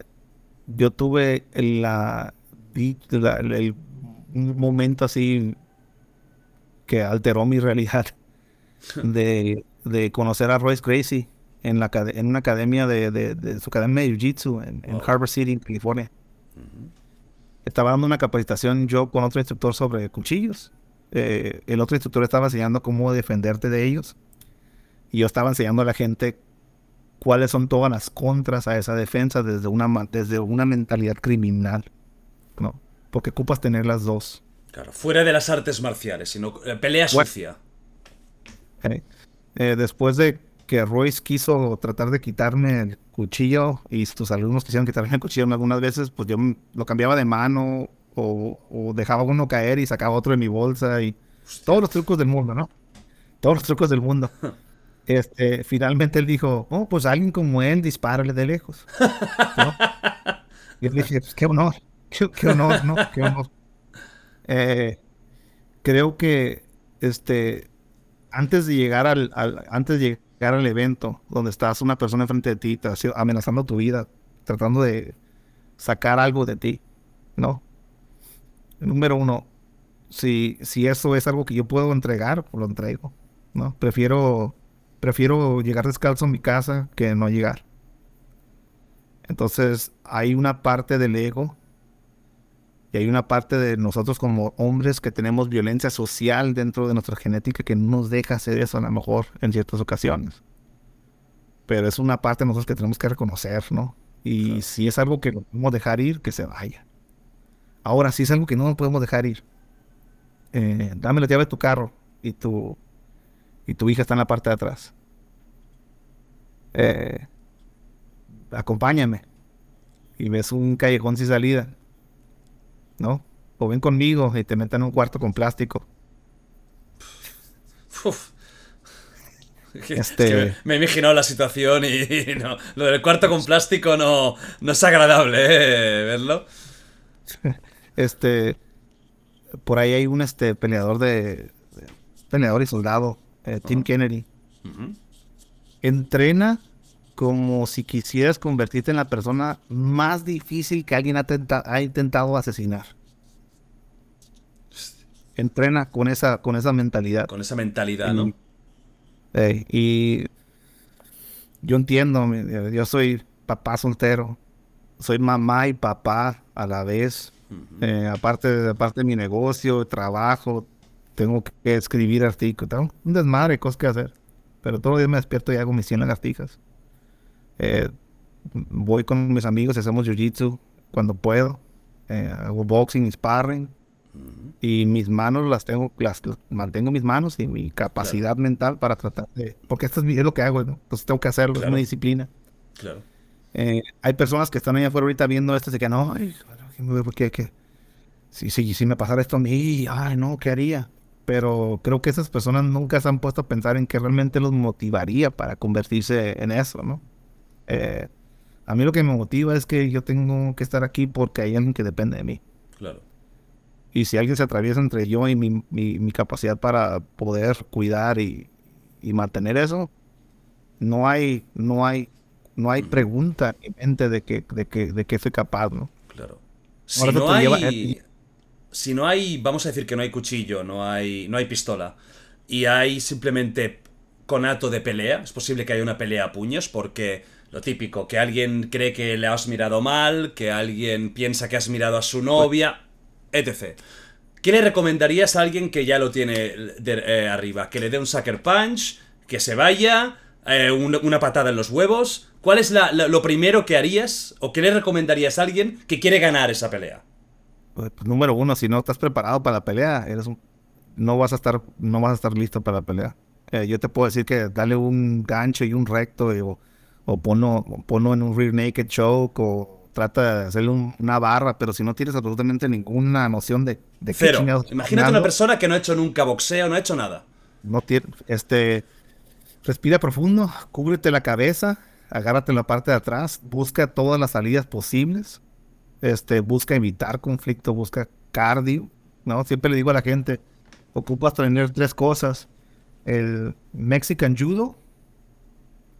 yo tuve la, la, el un momento así que alteró mi realidad de, conocer a Royce Gracie en, la, en una academia de, su academia de Jiu-Jitsu en, en City, California. Estaba dando una capacitación yo con otro instructor sobre cuchillos. Eh, el otro instructor estaba enseñando cómo defenderte de ellos. Y yo estaba enseñando a la gente cuáles son todas las contras a esa defensa desde una, desde una mentalidad criminal. ¿no? porque ocupas tener las dos. Claro, fuera de las artes marciales, sino eh, pelea sucia. Eh, después de que Royce quiso tratar de quitarme el cuchillo y tus alumnos quisieron quitarme el cuchillo algunas veces, pues yo lo cambiaba de mano o, dejaba uno caer y sacaba otro de mi bolsa y todos los trucos del mundo, ¿no? Todos los trucos del mundo. Este, finalmente él dijo, oh, pues alguien como él dispárale de lejos. Y él dije, pues qué honor. Qué, honor, ¿no? Qué eh, creo que este antes de llegar al, antes de llegar al evento donde estás una persona enfrente de ti Te ha sido amenazando tu vida tratando de sacar algo de ti no número uno si si eso es algo que yo puedo entregar pues lo entrego no prefiero prefiero llegar descalzo a mi casa que no llegar entonces hay una parte del ego y hay una parte de nosotros como hombres que tenemos violencia social dentro de nuestra genética que nos deja hacer eso a lo mejor en ciertas ocasiones. Pero es una parte de nosotros que tenemos que reconocer, ¿no? Y si es algo que no podemos dejar ir, que se vaya. Ahora, si es algo que no nos podemos dejar ir, eh, dame la llave de tu carro y tu, y tu hija está en la parte de atrás. Eh, acompáñame. Y ves un callejón sin salida ¿no? O ven conmigo y eh, te meten en un cuarto con plástico. Este me he imaginado la situación y, no, lo del cuarto con plástico no, no es agradable eh, verlo. Este, por ahí hay un este peleador de, peleador y soldado, eh, Tim Kennedy. Entrena como si quisieras convertirte en la persona más difícil que alguien ha, ha intentado asesinar. Entrena con esa, con esa mentalidad. Con esa mentalidad, ¿no? y yo entiendo, eh, yo soy papá soltero, soy mamá y papá a la vez. Eh, aparte, aparte de mi negocio, trabajo, tengo que escribir artículos, un desmadre, cosas que hacer. Pero todos los días me despierto y hago mis 100 lagartijas. Eh, voy con mis amigos, hacemos jiu-jitsu cuando puedo, eh, hago boxing, sparring. Y mis manos las tengo, las, mantengo mis manos y mi capacidad mental para tratar de. Porque esto es, lo que hago, Entonces tengo que hacerlo, es una disciplina. Claro. Eh, hay personas que están allá afuera ahorita viendo esto y que no, ay, ¿qué, qué? Si, me pasara esto a mí, ay, no, ¿qué haría? Pero creo que esas personas nunca se han puesto a pensar en qué realmente los motivaría para convertirse en eso, ¿no? Eh, a mí lo que me motiva es que yo tengo que estar aquí porque hay alguien que depende de mí. Claro. Y si alguien se atraviesa entre yo y mi, capacidad para poder cuidar y, y, mantener eso, no hay, no hay, no hay pregunta en mi mente de que, de que, de soy capaz, ¿no? Claro. Si no, hay, si no hay, vamos a decir que no hay cuchillo, no hay, no hay pistola, y hay simplemente conato de pelea, es posible que haya una pelea a puños porque lo típico, que alguien cree que le has mirado mal, que alguien piensa que has mirado a su novia, etc. ¿Qué le recomendarías a alguien que ya lo tiene eh, arriba? Que le dé un sucker punch, que se vaya, eh, una patada en los huevos. ¿Cuál es lo primero que harías o qué le recomendarías a alguien que quiere ganar esa pelea? Pues, pues número uno, si no estás preparado para la pelea, eres no vas a estar, no vas a estar listo para la pelea. Eh, yo te puedo decir que dale un gancho y un recto, digo o ponlo, en un rear naked choke o trata de hacerle una barra, pero si no tienes absolutamente ninguna noción de, de Imagínate una persona que no ha hecho nunca boxeo, no ha hecho nada. No tiene, este, respira profundo, cúbrete la cabeza, agárrate en la parte de atrás, busca todas las salidas posibles, este, busca evitar conflicto, busca cardio, ¿no? Siempre le digo a la gente, ocupas tener tres cosas, el Mexican Judo,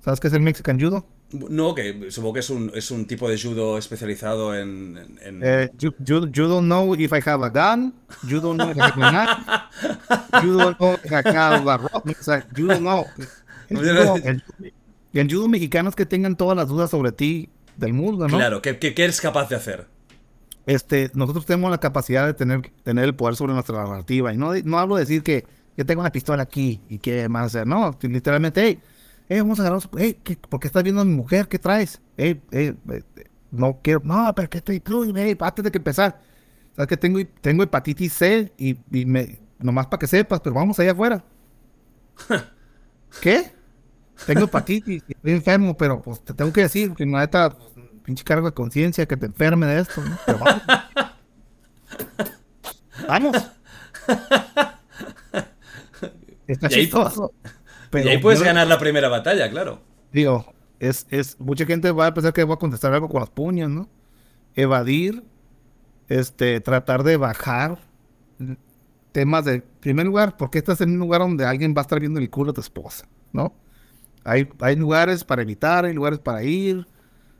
¿Sabes qué es el Mexican Judo? No, que supongo que es un, tipo de judo especializado en... en... you, don't know if I have a gun, you don't know if I have a knife, you don't know if I have a rock, you don't know. judo, no. judo mexicano es que tengan todas las dudas sobre ti del mundo, ¿no? Claro, ¿qué, eres capaz de hacer? Este, nosotros tenemos la capacidad de tener, tener el poder sobre nuestra narrativa. Y no, no hablo de decir que yo tengo una pistola aquí y qué más hacer. No, literalmente, hey, eh, vamos a eh, ¿por qué estás viendo a mi mujer? ¿Qué traes? Eh, eh, eh no quiero, no, pero ¿qué estoy? Eh, antes de que empezar, sabes que tengo, tengo hepatitis C y, nomás para que sepas, pero vamos allá afuera. ¿Qué? Tengo hepatitis, estoy enfermo, pero pues te tengo que decir, que no neta, pinche cargo de conciencia que te enferme de esto, ¿no? Pero vamos. vamos. Está chistoso y ahí puedes ganar la primera batalla, claro. Digo, es, es, mucha gente va a pensar que voy a contestar algo con las puños, ¿no? Evadir, este, tratar de bajar temas de, primer lugar, porque estás en un lugar donde alguien va a estar viendo el culo de tu esposa, ¿no? Hay, hay lugares para evitar, hay lugares para ir,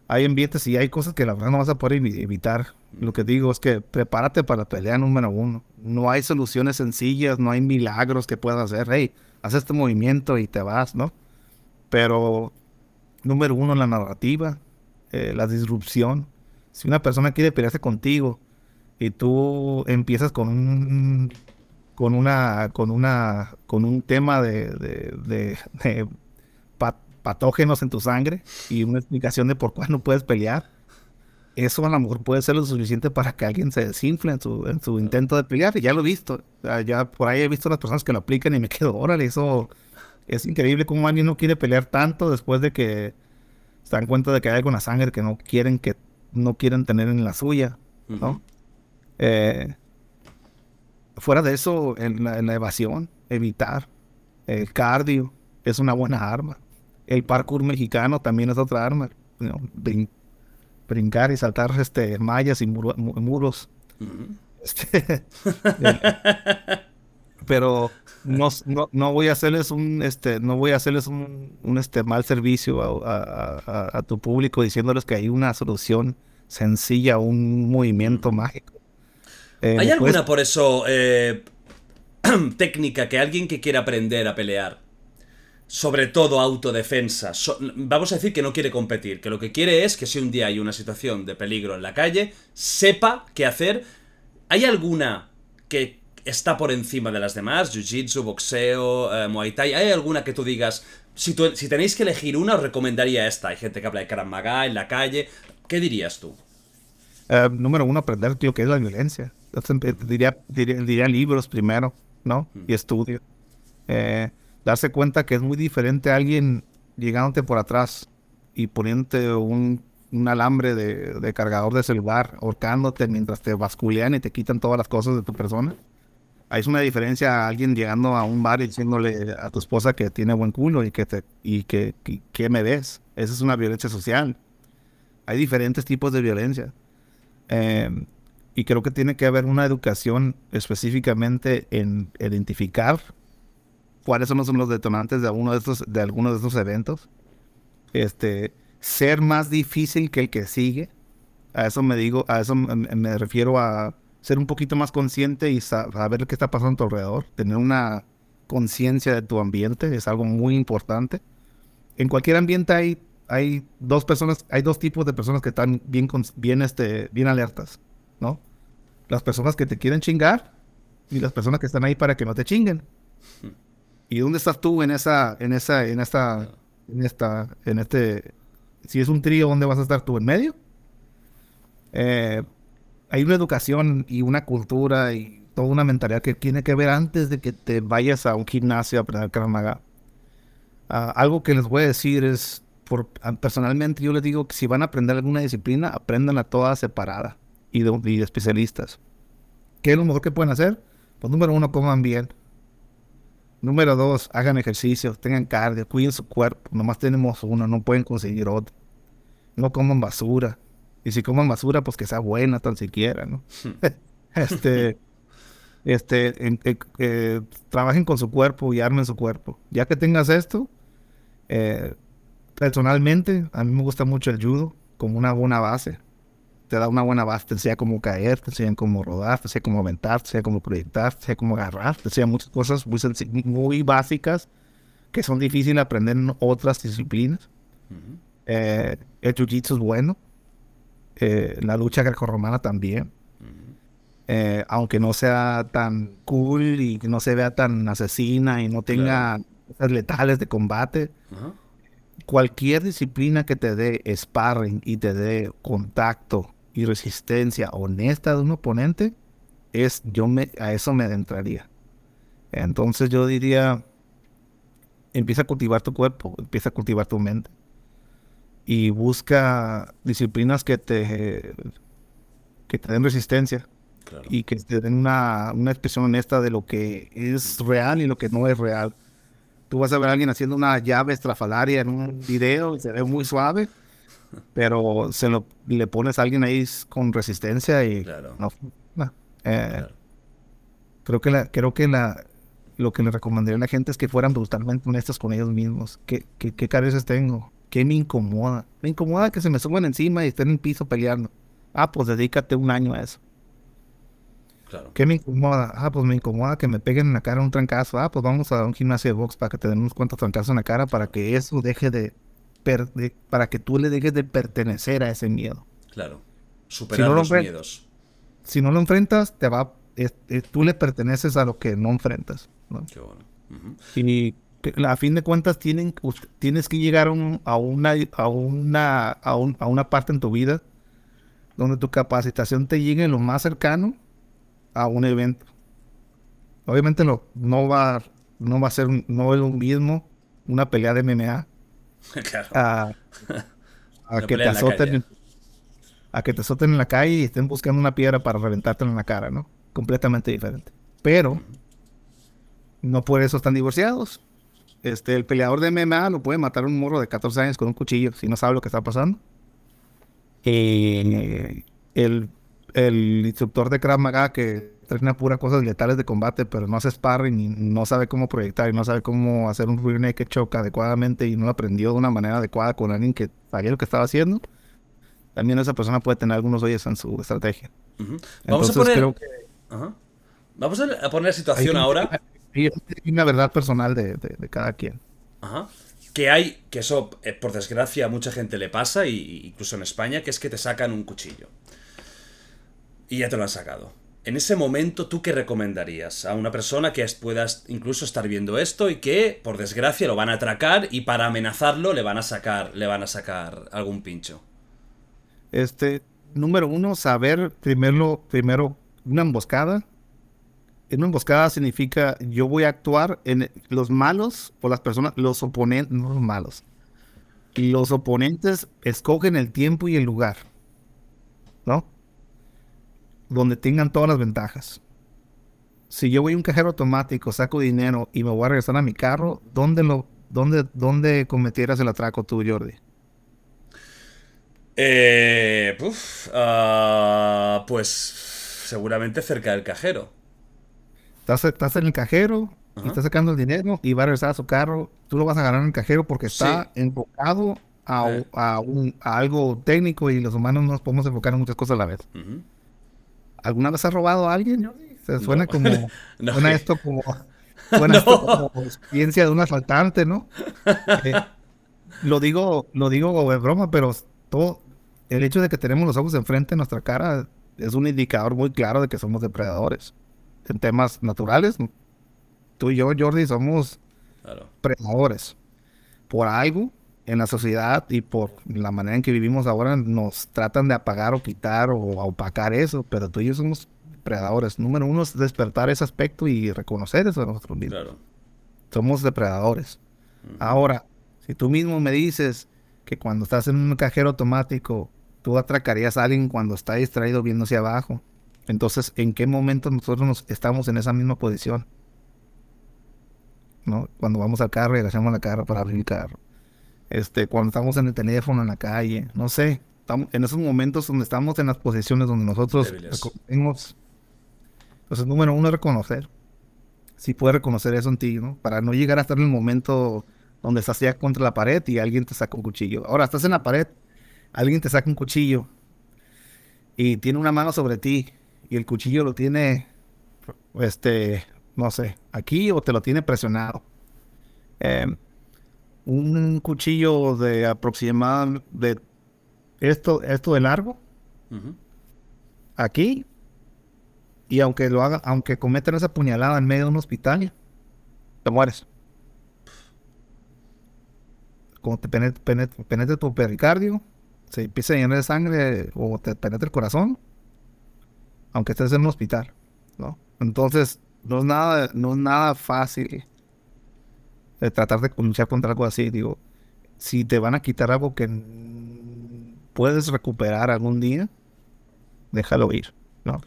hay ambientes y hay cosas que la verdad no vas a poder evitar. Lo que digo es que prepárate para la pelea número uno. No hay soluciones sencillas, no hay milagros que puedas hacer. Hey, Haces este movimiento y te vas, ¿no? Pero, número uno, la narrativa, eh, la disrupción. Si una persona quiere pelearse contigo y tú empiezas con un con una con una con un tema de, de patógenos en tu sangre y una explicación de por cuál no puedes pelear eso a lo mejor puede ser lo suficiente para que alguien se desinfle en su, intento de pelear. Y ya lo he visto. ya por ahí he visto las personas que lo aplican y me quedo, órale, eso es increíble cómo alguien no quiere pelear tanto después de que se dan cuenta de que hay alguna sangre que no quieren que no quieren tener en la suya, ¿no? Eh, fuera de eso, en la, evasión, evitar, el cardio es una buena arma. El parkour mexicano también es otra arma brincar y saltar este, mallas y muros. Este, pero no, no, voy a hacerles un este no voy a hacerles un, este mal servicio a, tu público diciéndoles que hay una solución sencilla un movimiento mágico eh, hay alguna por eso eh, técnica que alguien que quiera aprender a pelear sobre todo autodefensa. vamos a decir que no quiere competir, que lo que quiere es que si un día hay una situación de peligro en la calle, sepa qué hacer. ¿Hay alguna que está por encima de las demás? Jiu-jitsu, boxeo, eh, Muay Thai. ¿Hay alguna que tú digas, si, tenéis que elegir una, os recomendaría esta? Hay gente que habla de Maga en la calle. ¿Qué dirías tú? Eh, número uno, aprender, tío, qué es la violencia. Diría, diría, libros primero, ¿no? Mm. Y estudio. Eh, darse cuenta que es muy diferente a alguien llegándote por atrás y poniéndote un, alambre de, cargador de celular, ahorcándote mientras te basculean y te quitan todas las cosas de tu persona. Hay una diferencia a alguien llegando a un bar y diciéndole a tu esposa que tiene buen culo y que te y que, me ves. Esa es una violencia social. Hay diferentes tipos de violencia. Em, y creo que tiene que haber una educación específicamente en identificar cuáles son los detonantes de uno de estos, de algunos de estos eventos. Este, ser más difícil que el que sigue. A eso me digo, a eso me, refiero a ser un poquito más consciente y saber qué está pasando a tu alrededor. Tener una conciencia de tu ambiente es algo muy importante. En cualquier ambiente hay, hay dos personas, hay dos tipos de personas que están bien, bien, este, bien alertas, ¿no? Las personas que te quieren chingar y las personas que están ahí para que no te chinguen. Mm. ¿Y dónde estás tú en esa, en esa, en esta, en esta, en este, si es un trío, ¿dónde vas a estar tú? ¿En medio? Eh, hay una educación y una cultura y toda una mentalidad que tiene que ver antes de que te vayas a un gimnasio a aprender Krav ah, algo que les voy a decir es, por, ah, personalmente yo les digo que si van a aprender alguna disciplina, aprendanla toda separada y de, especialistas. ¿Qué es lo mejor que pueden hacer? Pues número uno, coman bien Número dos, hagan ejercicio, tengan cardio, cuiden su cuerpo. Nomás tenemos uno, no pueden conseguir otro. No coman basura. Y si coman basura, pues que sea buena tan siquiera, ¿no? Hmm. este, este, eh, eh, trabajen con su cuerpo y armen su cuerpo. Ya que tengas esto, eh, personalmente, a mí me gusta mucho el judo como una buena base te da una buena base, te enseña cómo caer, te enseña cómo rodar, te enseña cómo aventar, te enseña cómo proyectar, te enseña cómo agarrar, te enseña muchas cosas muy, básicas que son difíciles de aprender en otras disciplinas. Eh, el jiu es bueno, eh, la lucha romana también. Eh, aunque no sea tan cool y que no se vea tan asesina y no tenga letales de combate, cualquier disciplina que te dé sparring y te dé contacto y resistencia honesta de un oponente, es, yo me, a eso me adentraría. Entonces yo diría, empieza a cultivar tu cuerpo, empieza a cultivar tu mente y busca disciplinas que te, que te den resistencia y que te den una, una, expresión honesta de lo que es real y lo que no es real. Tú vas a ver a alguien haciendo una llave estrafalaria en un video y se ve muy suave, pero se lo le pones a alguien ahí con resistencia y claro. no, eh, creo que la creo que la lo que le recomendaría a la gente es que fueran brutalmente honestos con ellos mismos qué, qué, qué tengo qué me incomoda me incomoda que se me suban encima y estén en el piso peleando ah pues dedícate un año a eso Claro. ¿Qué me incomoda? Ah, pues me incomoda que me peguen en la cara un trancazo. Ah, pues vamos a un gimnasio de box para que te den unos cuantos trancazos en la cara para que eso deje de, para que tú le dejes de pertenecer a ese miedo. Claro. Superar los miedos. Si no lo enfrentas, te va, tú le perteneces a lo que no enfrentas. Qué bueno. Y a fin de cuentas tienes que llegar a, una, a, una, a, una parte en tu vida donde tu capacitación te llegue lo más cercano a un evento. Obviamente no, no, va, no va a ser no es lo mismo una pelea de MMA A, que te azoten. En, a que te en la calle y estén buscando una piedra para reventarte en la cara, ¿no? Completamente diferente. Pero no por eso están divorciados. Este, el peleador de MMA lo puede matar a un morro de 14 años con un cuchillo si no sabe lo que está pasando. Eh, el, instructor de Krav Maga que entrena pura cosas letales de combate, pero no hace sparring y no sabe cómo proyectar y no sabe cómo hacer un rear naked Choca adecuadamente y no lo aprendió de una manera adecuada con alguien que sabía lo que estaba haciendo, también esa persona puede tener algunos hoyos en su estrategia. Vamos a poner... Vamos a poner situación ahora. Y una verdad personal de, cada quien. Que hay, que eso, eh, por desgracia, mucha gente le pasa, incluso en España, que es que te sacan un cuchillo. Y ya te lo han sacado en ese momento, ¿tú qué recomendarías a una persona que pueda incluso estar viendo esto y que, por desgracia, lo van a atracar y para amenazarlo le van a sacar, le van a sacar algún pincho? Este, número uno, saber primero, primero una emboscada. En una emboscada significa yo voy a actuar en los malos o las personas, los oponentes, no los malos. Los oponentes escogen el tiempo y el lugar, ¿no? donde tengan todas las ventajas. Si yo voy a un cajero automático, saco dinero y me voy a regresar a mi carro, ¿dónde, lo, dónde, cometieras el atraco tú, Jordi? Eh, ah, pues seguramente cerca del cajero. Estás, en el cajero, y estás sacando el dinero y va a regresar a su carro. Tú lo vas a ganar en el cajero porque está enfocado a, un, algo técnico y los humanos nos podemos enfocar en muchas cosas a la vez. ¿Alguna vez has robado a alguien, Se suena como. esto como. experiencia de un asaltante, ¿no? Eh, lo digo, lo digo broma, pero todo. El hecho de que tenemos los ojos enfrente de nuestra cara es un indicador muy claro de que somos depredadores. En temas naturales, tú y yo, Jordi, somos depredadores predadores. Por algo, en la sociedad y por la manera en que vivimos ahora nos tratan de apagar o quitar o opacar eso, pero tú y yo somos depredadores. Número uno es despertar ese aspecto y reconocer eso a nosotros mismos. Claro. Somos depredadores. Ahora, si tú mismo me dices que cuando estás en un cajero automático, tú atracarías a alguien cuando está distraído viendo hacia abajo, entonces, ¿en qué momento nosotros estamos en esa misma posición? ¿No? Cuando vamos al carro y hacemos la carro para abrir el carro este, cuando estamos en el teléfono, en la calle, no sé, estamos, en esos momentos donde estamos en las posiciones donde nosotros tenemos. Entonces, número uno, reconocer. Si puede puedes reconocer eso en ti, ¿no? Para no llegar a estar en el momento donde estás ya contra la pared y alguien te saca un cuchillo. Ahora, estás en la pared, alguien te saca un cuchillo y tiene una mano sobre ti y el cuchillo lo tiene, este, no sé, aquí o te lo tiene presionado. Eh, un cuchillo de aproximadamente de esto, esto de largo aquí y aunque lo haga, aunque cometan esa puñalada en medio de un hospital, te mueres. Como te penetra, tu pericardio, se empieza a llenar de sangre o te penetra el corazón, aunque estés en un hospital, ¿no? Entonces, no es nada, no es nada fácil ...de tratar de luchar contra algo así, digo, si te van a quitar algo que puedes recuperar algún día, déjalo ir, ¿no?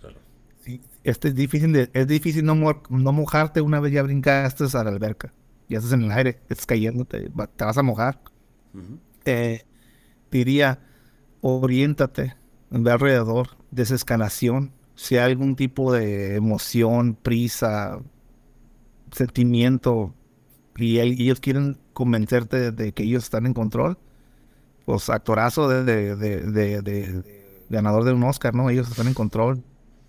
este es difícil, es difícil no, mojarte una vez ya brincaste a la alberca, ya estás en el aire, estás cayendo, te, vas a mojar. diría, oriéntate, ve alrededor, desescalación, si hay algún tipo de emoción, prisa, sentimiento, y, ellos quieren convencerte de, que ellos están en control, pues actorazo de, ganador de un Oscar, ¿no? Ellos están en control.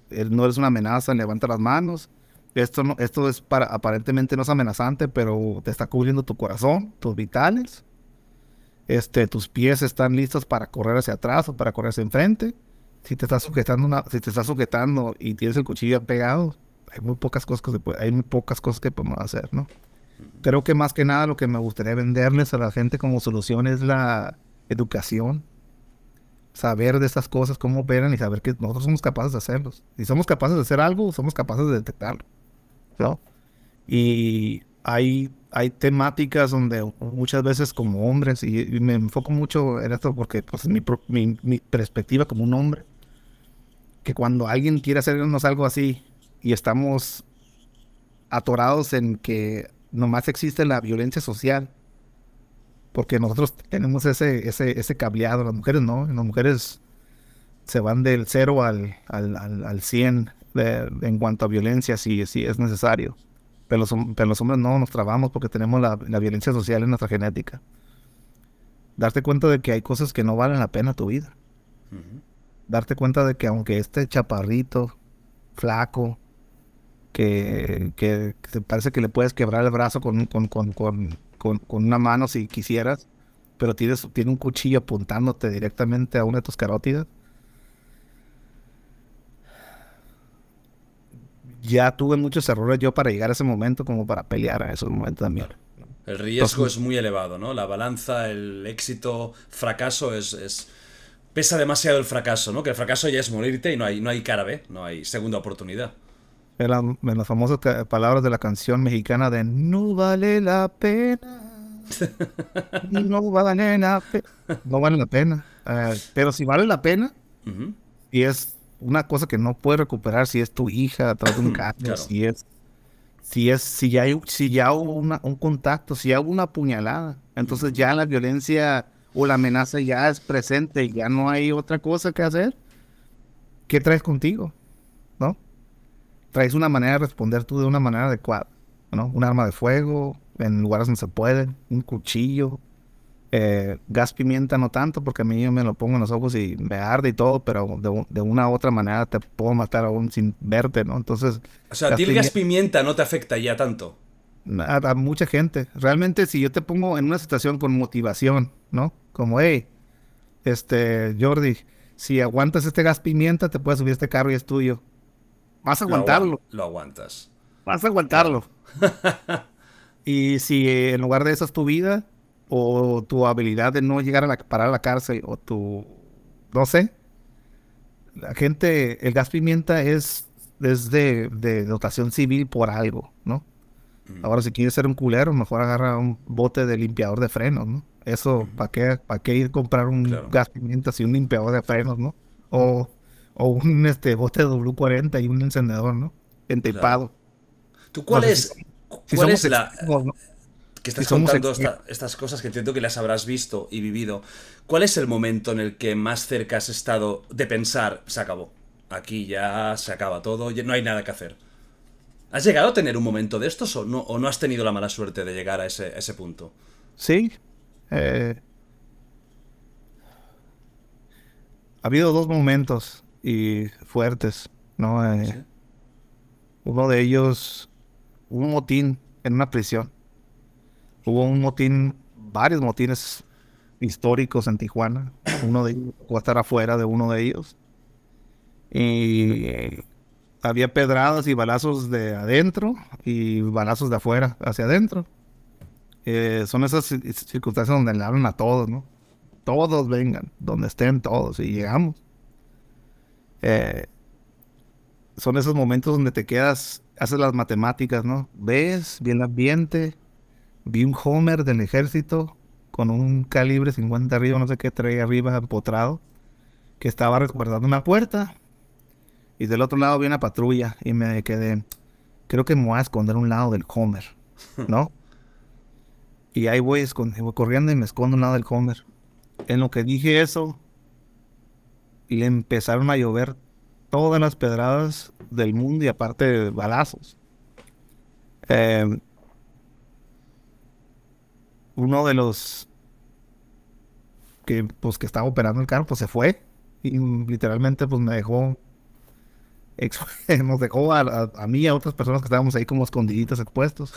Él no es una amenaza, levanta las manos. Esto, no, esto es para, aparentemente no es amenazante, pero te está cubriendo tu corazón, tus vitales. Este, tus pies están listos para correr hacia atrás o para correr hacia enfrente. Si te estás sujetando, si te sujetando y tienes el cuchillo pegado, hay muy pocas cosas hay muy pocas cosas que podemos hacer, ¿no? Creo que más que nada lo que me gustaría venderles a la gente como solución es la educación. Saber de estas cosas, cómo operan y saber que nosotros somos capaces de hacerlos. Si somos capaces de hacer algo, somos capaces de detectarlo. Y hay, hay temáticas donde muchas veces como hombres, y, me enfoco mucho en esto porque pues, mi, mi, mi perspectiva como un hombre, que cuando alguien quiere hacernos algo así y estamos atorados en que nomás existe la violencia social. Porque nosotros tenemos ese, ese, cableado, las mujeres no, las mujeres se van del cero al, al, 100 en cuanto a violencia, si, es necesario. Pero los, hombres no, nos trabamos porque tenemos la, violencia social en nuestra genética. Darte cuenta de que hay cosas que no valen la pena tu vida. Darte cuenta de que aunque este chaparrito, flaco, que, que, parece que le puedes quebrar el brazo con, con, con, con, con una mano si quisieras, pero tienes, tiene un cuchillo apuntándote directamente a una de tus carótidas. Ya tuve muchos errores yo para llegar a ese momento, como para pelear a esos momentos también. El riesgo es muy elevado, ¿no? La balanza, el éxito, fracaso es, es, Pesa demasiado el fracaso, ¿no? Que el fracaso ya es morirte y no hay, no hay cara B, no hay segunda oportunidad. En, las famosas palabras de la canción mexicana de No vale la pena. no vale la pena. No vale la pena. pero si vale la pena, y es una cosa que no puedes recuperar si es tu hija atrás de un si es si es si ya hay, si ya hubo un contacto, si ya hubo una puñalada, entonces ya la violencia o la amenaza ya es presente, y ya no hay otra cosa que hacer. ¿Qué traes contigo? traes una manera de responder tú de una manera adecuada, ¿no? Un arma de fuego, en lugares donde se puede, un cuchillo, eh, gas pimienta no tanto, porque a mí yo me lo pongo en los ojos y me arde y todo, pero de, una u otra manera te puedo matar aún sin verte, ¿no? Entonces... O sea, a ti el gas pimienta no te afecta ya tanto. A, mucha gente. Realmente si yo te pongo en una situación con motivación, ¿no? Como, hey, este, Jordi, si aguantas este gas pimienta, te puedes subir este carro y es tuyo. Vas a aguantarlo. Lo, aguantas. Vas a aguantarlo. y si eh, en lugar de eso es tu vida, o tu habilidad de no llegar a la, parar a la cárcel, o tu. No sé. La gente, el gas pimienta es, es de, dotación civil por algo, ¿no? Mm. Ahora, si quieres ser un culero, mejor agarra un bote de limpiador de frenos, ¿no? Eso, ¿para qué, ir a comprar un gas pimienta si un limpiador de frenos, ¿no? O o un este, bote de W40 y un encendedor, ¿no? Entepado. ¿Tú cuál es, cuál es la... Que estás contando estas cosas que entiendo que las habrás visto y vivido. ¿Cuál es el momento en el que más cerca has estado de pensar, se acabó? Aquí ya se acaba todo, no hay nada que hacer. ¿Has llegado a tener un momento de estos o no, o no has tenido la mala suerte de llegar a ese, ese punto? Sí. Eh, ha habido dos momentos y fuertes, ¿no? Eh, uno de ellos, un motín en una prisión. Hubo un motín, varios motines históricos en Tijuana. Uno de ellos, estar afuera de uno de ellos. Y eh, había pedradas y balazos de adentro y balazos de afuera hacia adentro. Eh, son esas circunstancias donde le hablan a todos, ¿no? Todos vengan, donde estén todos y llegamos. Eh, son esos momentos donde te quedas, haces las matemáticas, ¿no? Ves, vi el ambiente, vi un Homer del ejército con un calibre 50 arriba, no sé qué trae arriba, empotrado, que estaba resguardando una puerta. Y del otro lado vi una patrulla y me quedé, creo que me voy a esconder un lado del Homer, ¿no? y ahí voy, corriendo y me escondo un lado del Homer. En lo que dije eso, y le empezaron a llover todas las pedradas del mundo y aparte balazos. Eh, uno de los que, pues, que estaba operando el carro pues, se fue y literalmente pues me dejó nos dejó a, mí y a otras personas que estábamos ahí como escondiditos... expuestos.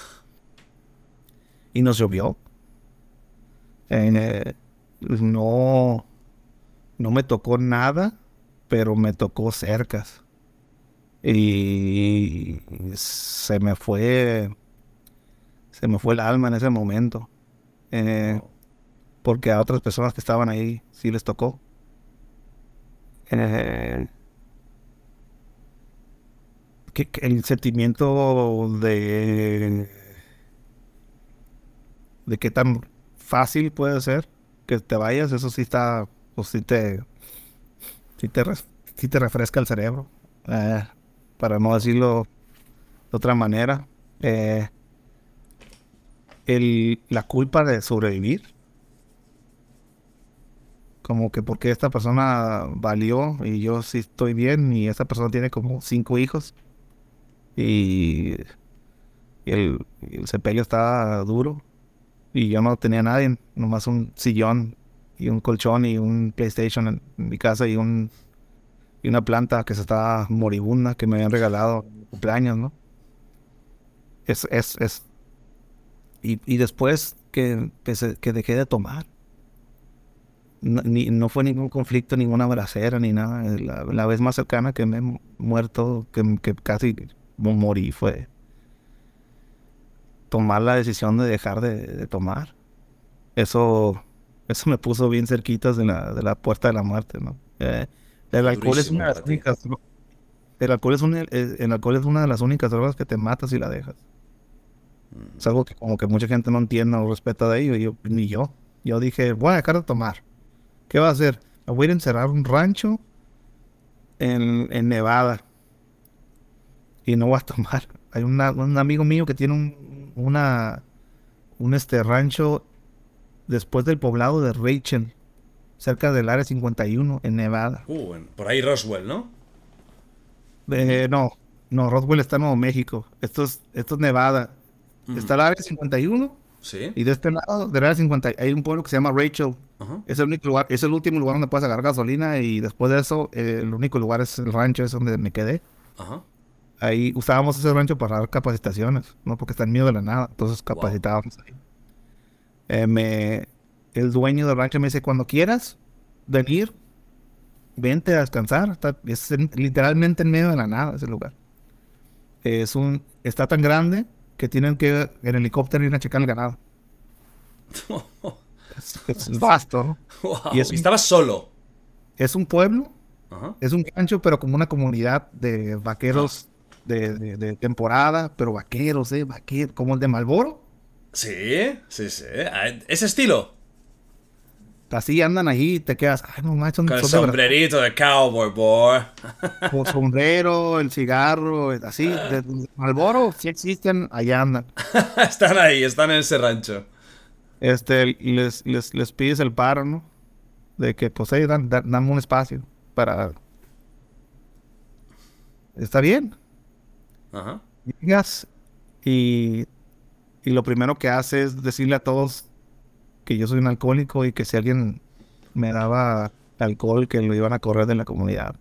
Y nos llovió. Eh, no, no me tocó nada, pero me tocó cercas. Y se me fue, se me fue el alma en ese momento. Eh, Porque a otras personas que estaban ahí sí les tocó. Eh, el sentimiento de de qué tan fácil puede ser que te vayas, eso sí está pues si te, te, refresca el cerebro, eh, para no decirlo de otra manera. Eh, la culpa de sobrevivir. Como que porque esta persona valió y yo sí estoy bien y esta persona tiene como cinco hijos y, el, el estaba duro y yo no tenía nadie, nomás un sillón y un colchón y un PlayStation en, mi casa y un y una planta que se estaba moribunda que me habían regalado cumpleaños, ¿no? Es, es, es. Y, después que, que, dejé de tomar. No, fue ningún conflicto, ninguna bracera, ni nada. La, vez más cercana que me he muerto, que, que casi morí, fue tomar la decisión de dejar de tomar. Eso eso me puso bien cerquitas de la, puerta de la muerte, ¿no? Eh, el alcohol es una de las únicas. El alcohol, es el alcohol es una de las únicas drogas que te matas y la dejas. Mm. Es algo que como que mucha gente no entiende o respeta de ello, ni yo. Yo dije, voy a dejar de tomar. ¿Qué va a hacer? Voy a ir a encerrar un rancho en, Nevada. Y no voy a tomar. Hay un amigo mío que tiene un, una, un este rancho después del poblado de Rachel, cerca del área 51, en Nevada. Uh, por ahí Roswell, ¿no? Eh, no, no, Roswell está en Nuevo México. Esto es, esto es Nevada. Está el área 51. Sí. Y de este lado, del área 51, hay un pueblo que se llama Rachel. Es el único lugar, es el último lugar donde puedes agarrar gasolina. Y después de eso, eh, el único lugar es el rancho, es donde me quedé. Ahí usábamos ese rancho para dar capacitaciones, ¿no? Porque está en miedo de la nada. Entonces capacitábamos ahí. Eh, me, el dueño del rancho me dice, cuando quieras venir, vente a descansar. es literalmente en medio de la nada ese lugar. Es un, está tan grande que tienen que en helicóptero ir a checar el ganado. es, vasto. Y, estaba solo. Es un pueblo, es un gancho pero como una comunidad de vaqueros ah. de, temporada, pero vaqueros, eh, vaqueros, como el de Malboro. Sí, sí, sí. Ah, ese estilo. Así andan ahí te quedas. Ay, no macho, Con el sombrerito de, cowboy, boy. Con sombrero, el cigarro, así. Alboro, ah. si existen, allá andan. están ahí, están en ese rancho. Este, les, les, pides el paro, ¿no? De que, pues, ellos dan, un espacio para. Está bien. Ajá. y y lo primero que hace es decirle a todos que yo soy un alcohólico y que si alguien me daba alcohol que lo iban a correr de la comunidad.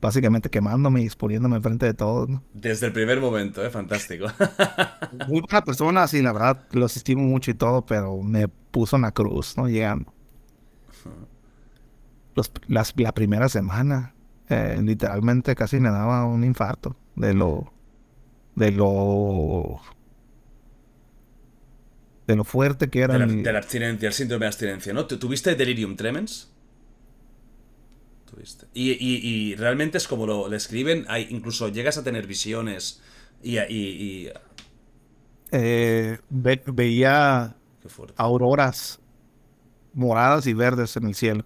Básicamente quemándome y exponiéndome enfrente de todos. Desde el primer momento, ¿eh? fantástico. Una persona, sí, la verdad, lo estimo mucho y todo, pero me puso una cruz, ¿no? Llegando. la primera semana, eh, literalmente casi me daba un infarto de lo. de lo de lo fuerte que era. De la, el síndrome de abstinencia, ¿no? ¿Tuviste delirium tremens? Tuviste. Y, realmente es como lo, describen... escriben, hay, incluso llegas a tener visiones y... y eh, veía auroras moradas y verdes en el cielo.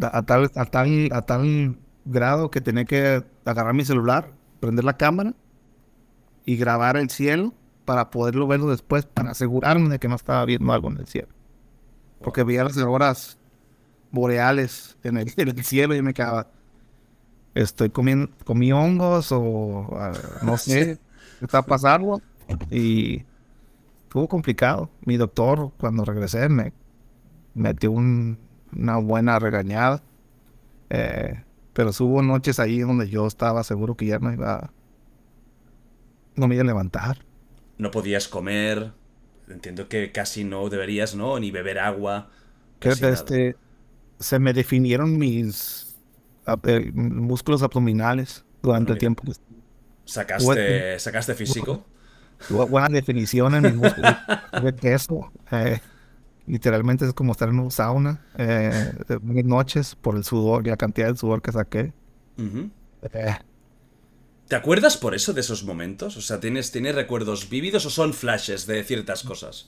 A tal, tal, a tal grado que tenía que agarrar mi celular, prender la cámara y grabar el cielo para poderlo verlo después, para asegurarme de que no estaba viendo algo en el cielo. Porque veía las horas boreales en el, cielo y me quedaba, estoy comiendo, comí hongos o ah, no sé, está pasando. Y estuvo complicado. Mi doctor, cuando regresé, me metió una buena regañada. Eh, pero hubo noches ahí donde yo estaba seguro que ya no iba, no me iba a levantar no podías comer, entiendo que casi no deberías, ¿no? Ni beber agua. Creo que este, se me definieron mis eh, músculos abdominales durante el ah, tiempo que ¿Sacaste, ¿Sacaste físico? Buena definición en mi músculo. eso, eh, literalmente es como estar en una sauna eh, noches por el sudor, la cantidad de sudor que saqué. ¿Te acuerdas por eso de esos momentos? O sea, ¿tienes, recuerdos vívidos o son flashes de ciertas cosas?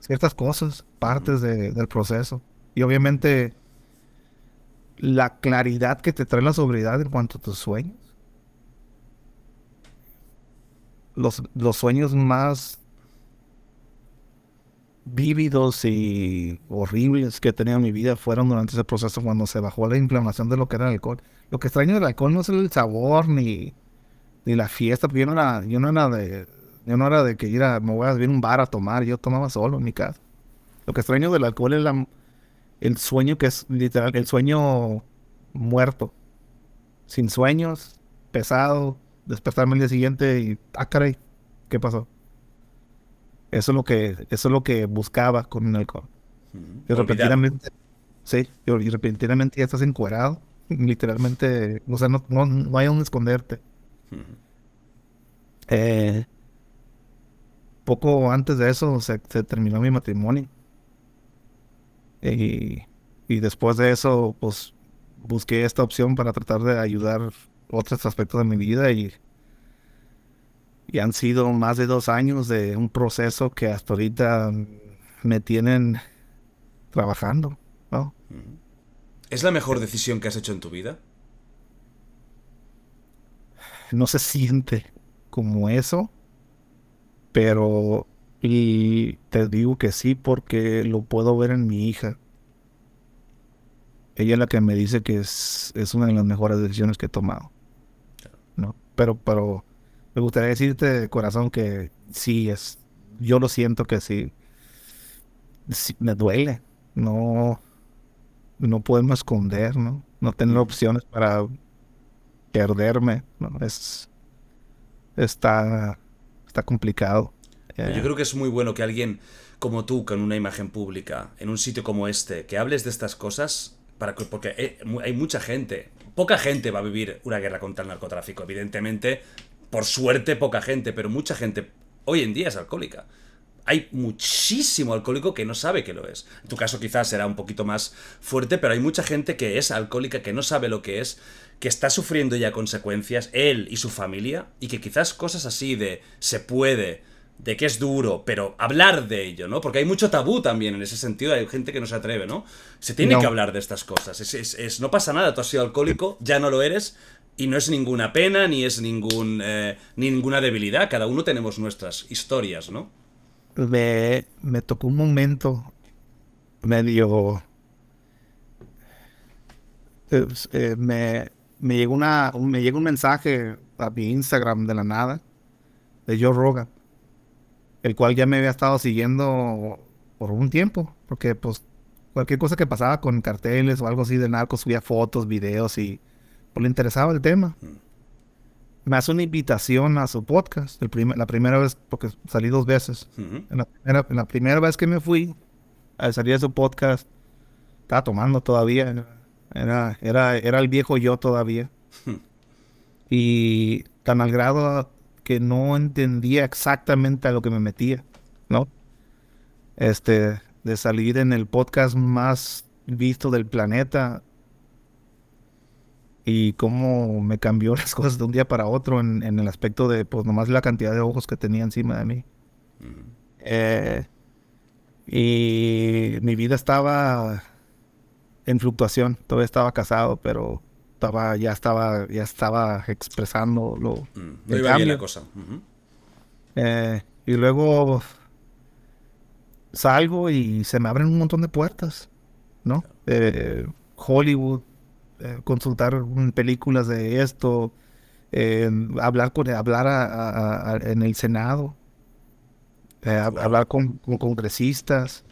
Ciertas cosas, partes del proceso. Y obviamente la claridad que te trae la sobriedad en cuanto a tus sueños. Los, los sueños más vívidos y horribles que he tenido en mi vida fueron durante ese proceso cuando se bajó la inflamación de lo que era el alcohol. Lo que extraño del alcohol no es el sabor ni ni la fiesta, porque yo no era, yo no era de, yo no era de que ir a, me voy a ir a un bar a tomar, yo tomaba solo en mi casa. Lo que extraño del alcohol es la, el sueño que es literal, el sueño muerto. Sin sueños, pesado, despertarme el día siguiente y, ah, caray, ¿qué pasó? Eso es lo que, eso es lo que buscaba con un alcohol. Y repentinamente, sí, y repentinamente ya estás encuerado, literalmente, o sea, no, no, no hay donde esconderte. Eh, poco antes de eso se, terminó mi matrimonio. Y, después de eso, pues busqué esta opción para tratar de ayudar otros aspectos de mi vida y, han sido más de dos años de un proceso que hasta ahorita me tienen trabajando. ¿Es la mejor decisión que has hecho en tu vida? no se siente como eso, pero y te digo que sí porque lo puedo ver en mi hija. Ella es la que me dice que es, es una de las mejores decisiones que he tomado. ¿no? Pero, pero me gustaría decirte de corazón que sí, es, yo lo siento que sí, me duele. No, no podemos esconder, ¿no? No tener opciones para perderme. ¿no? Es, está, está complicado. Yo eh. creo que es muy bueno que alguien como tú, con una imagen pública, en un sitio como este, que hables de estas cosas, para porque eh, hay mucha gente, poca gente va a vivir una guerra contra el narcotráfico, evidentemente, por suerte poca gente, pero mucha gente hoy en día es alcohólica. Hay muchísimo alcohólico que no sabe que lo es. En tu caso quizás será un poquito más fuerte, pero hay mucha gente que es alcohólica, que no sabe lo que es que está sufriendo ya consecuencias, él y su familia, y que quizás cosas así de se puede, de que es duro, pero hablar de ello, ¿no? Porque hay mucho tabú también en ese sentido, hay gente que no se atreve, ¿no? Se tiene que hablar de estas cosas, es, no pasa nada, tú has sido alcohólico, ya no lo eres, y no es ninguna pena, ni es ningún, eh, ninguna debilidad, cada uno tenemos nuestras historias, ¿no? Me, tocó un momento medio... Eh, pues, eh, me, me llegó, una, me llegó un mensaje a mi Instagram de la nada de Joe Rogan, el cual ya me había estado siguiendo por un tiempo, porque pues cualquier cosa que pasaba con carteles o algo así de narcos subía fotos, videos y pues, le interesaba el tema. Mm. Me hace una invitación a su podcast, la primera vez, porque salí dos veces. la primera, vez que me fui, a salir de su podcast, estaba tomando todavía era, era, era el viejo yo todavía. y tan al grado que no entendía exactamente a lo que me metía, ¿no? Este, de salir en el podcast más visto del planeta y cómo me cambió las cosas de un día para otro en, el aspecto de, pues, nomás la cantidad de ojos que tenía encima de mí. Eh, y mi vida estaba en fluctuación. Todavía estaba casado, pero estaba, ya estaba, ya estaba expresando lo. no mm, cosa. Eh, y luego salgo y se me abren un montón de puertas, ¿no? Eh, Hollywood, eh, consultar películas de esto, hablar con, hablar en el Senado, hablar con, congresistas.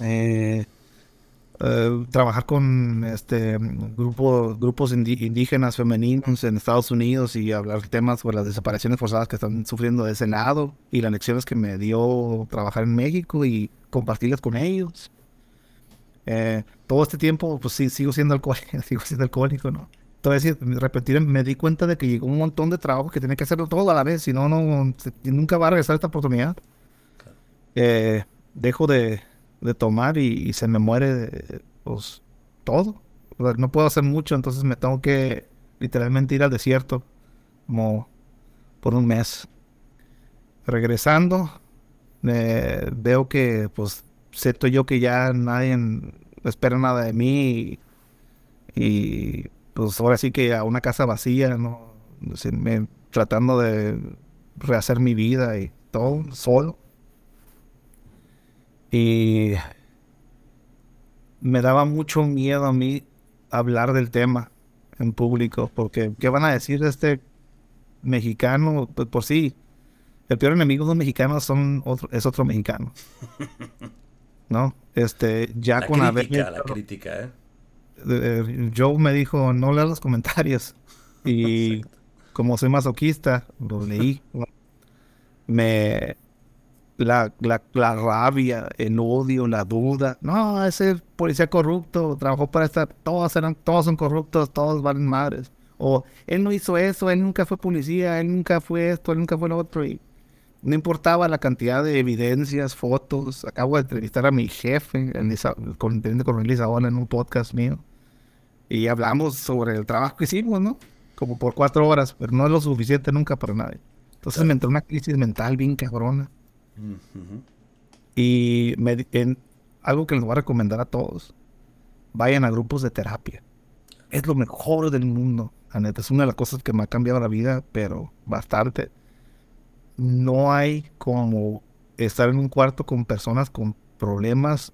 Eh, eh, trabajar con este grupo, grupos indígenas femeninos en Estados Unidos y hablar de temas sobre las desapariciones forzadas que están sufriendo de ese lado y las lecciones que me dio trabajar en México y compartirlas con ellos. Eh, todo este tiempo, pues sí, sigo siendo alcohólico, sigo siendo alcohólico, ¿no? Entonces, repetir, me di cuenta de que llegó un montón de trabajo que tenía que hacerlo todo a la vez, si no, no, nunca va a regresar esta oportunidad. Eh, dejo de, de tomar y, se me muere pues todo. no puedo hacer mucho, entonces me tengo que literalmente ir al desierto como por un mes. Regresando, veo que pues siento yo que ya nadie espera nada de mí y, pues ahora sí que a una casa vacía, ¿no? tratando de rehacer mi vida y todo solo. Y me daba mucho miedo a mí hablar del tema en público, porque ¿qué van a decir este mexicano? Pues por pues sí, el peor enemigo de los mexicanos son es otro mexicano. ¿No? Este, ya con haber, La crítica, ¿eh? Joe me dijo, no leas los comentarios. Y como soy masoquista, lo leí. me, la, la, rabia, el odio, la duda. No, ese policía corrupto trabajó para esta. Todos, eran, todos son corruptos, todos van madres. O él no hizo eso, él nunca fue policía, él nunca fue esto, él nunca fue lo otro. Y no importaba la cantidad de evidencias, fotos. Acabo de entrevistar a mi jefe, el, el contenido coronel en un podcast mío. Y hablamos sobre el trabajo que hicimos, ¿no? Como por cuatro horas, pero no es lo suficiente nunca para nadie. Entonces me entró una crisis mental bien cabrona y algo que les voy a recomendar a todos, vayan a grupos de terapia. Es lo mejor del mundo, la Es una de las cosas que me ha cambiado la vida, pero bastante. No hay como estar en un cuarto con personas con problemas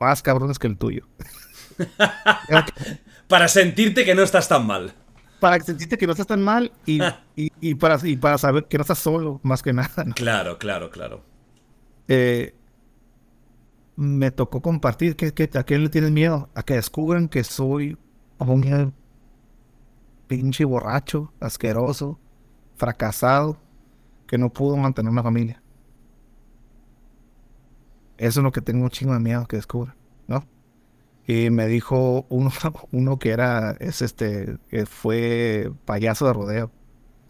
más cabrones que el tuyo. Para sentirte que no estás tan mal para que sentiste que no estás tan mal ah. y, para, y para saber que no estás solo, más que nada. Claro, claro, claro. Eh, me tocó compartir que, que, a quién le tienes miedo, a que descubran que soy un pinche borracho, asqueroso, fracasado, que no pudo mantener una familia. Eso es lo que tengo un chingo de miedo que descubran. Y me dijo uno, uno que era, es este, que fue payaso de rodeo.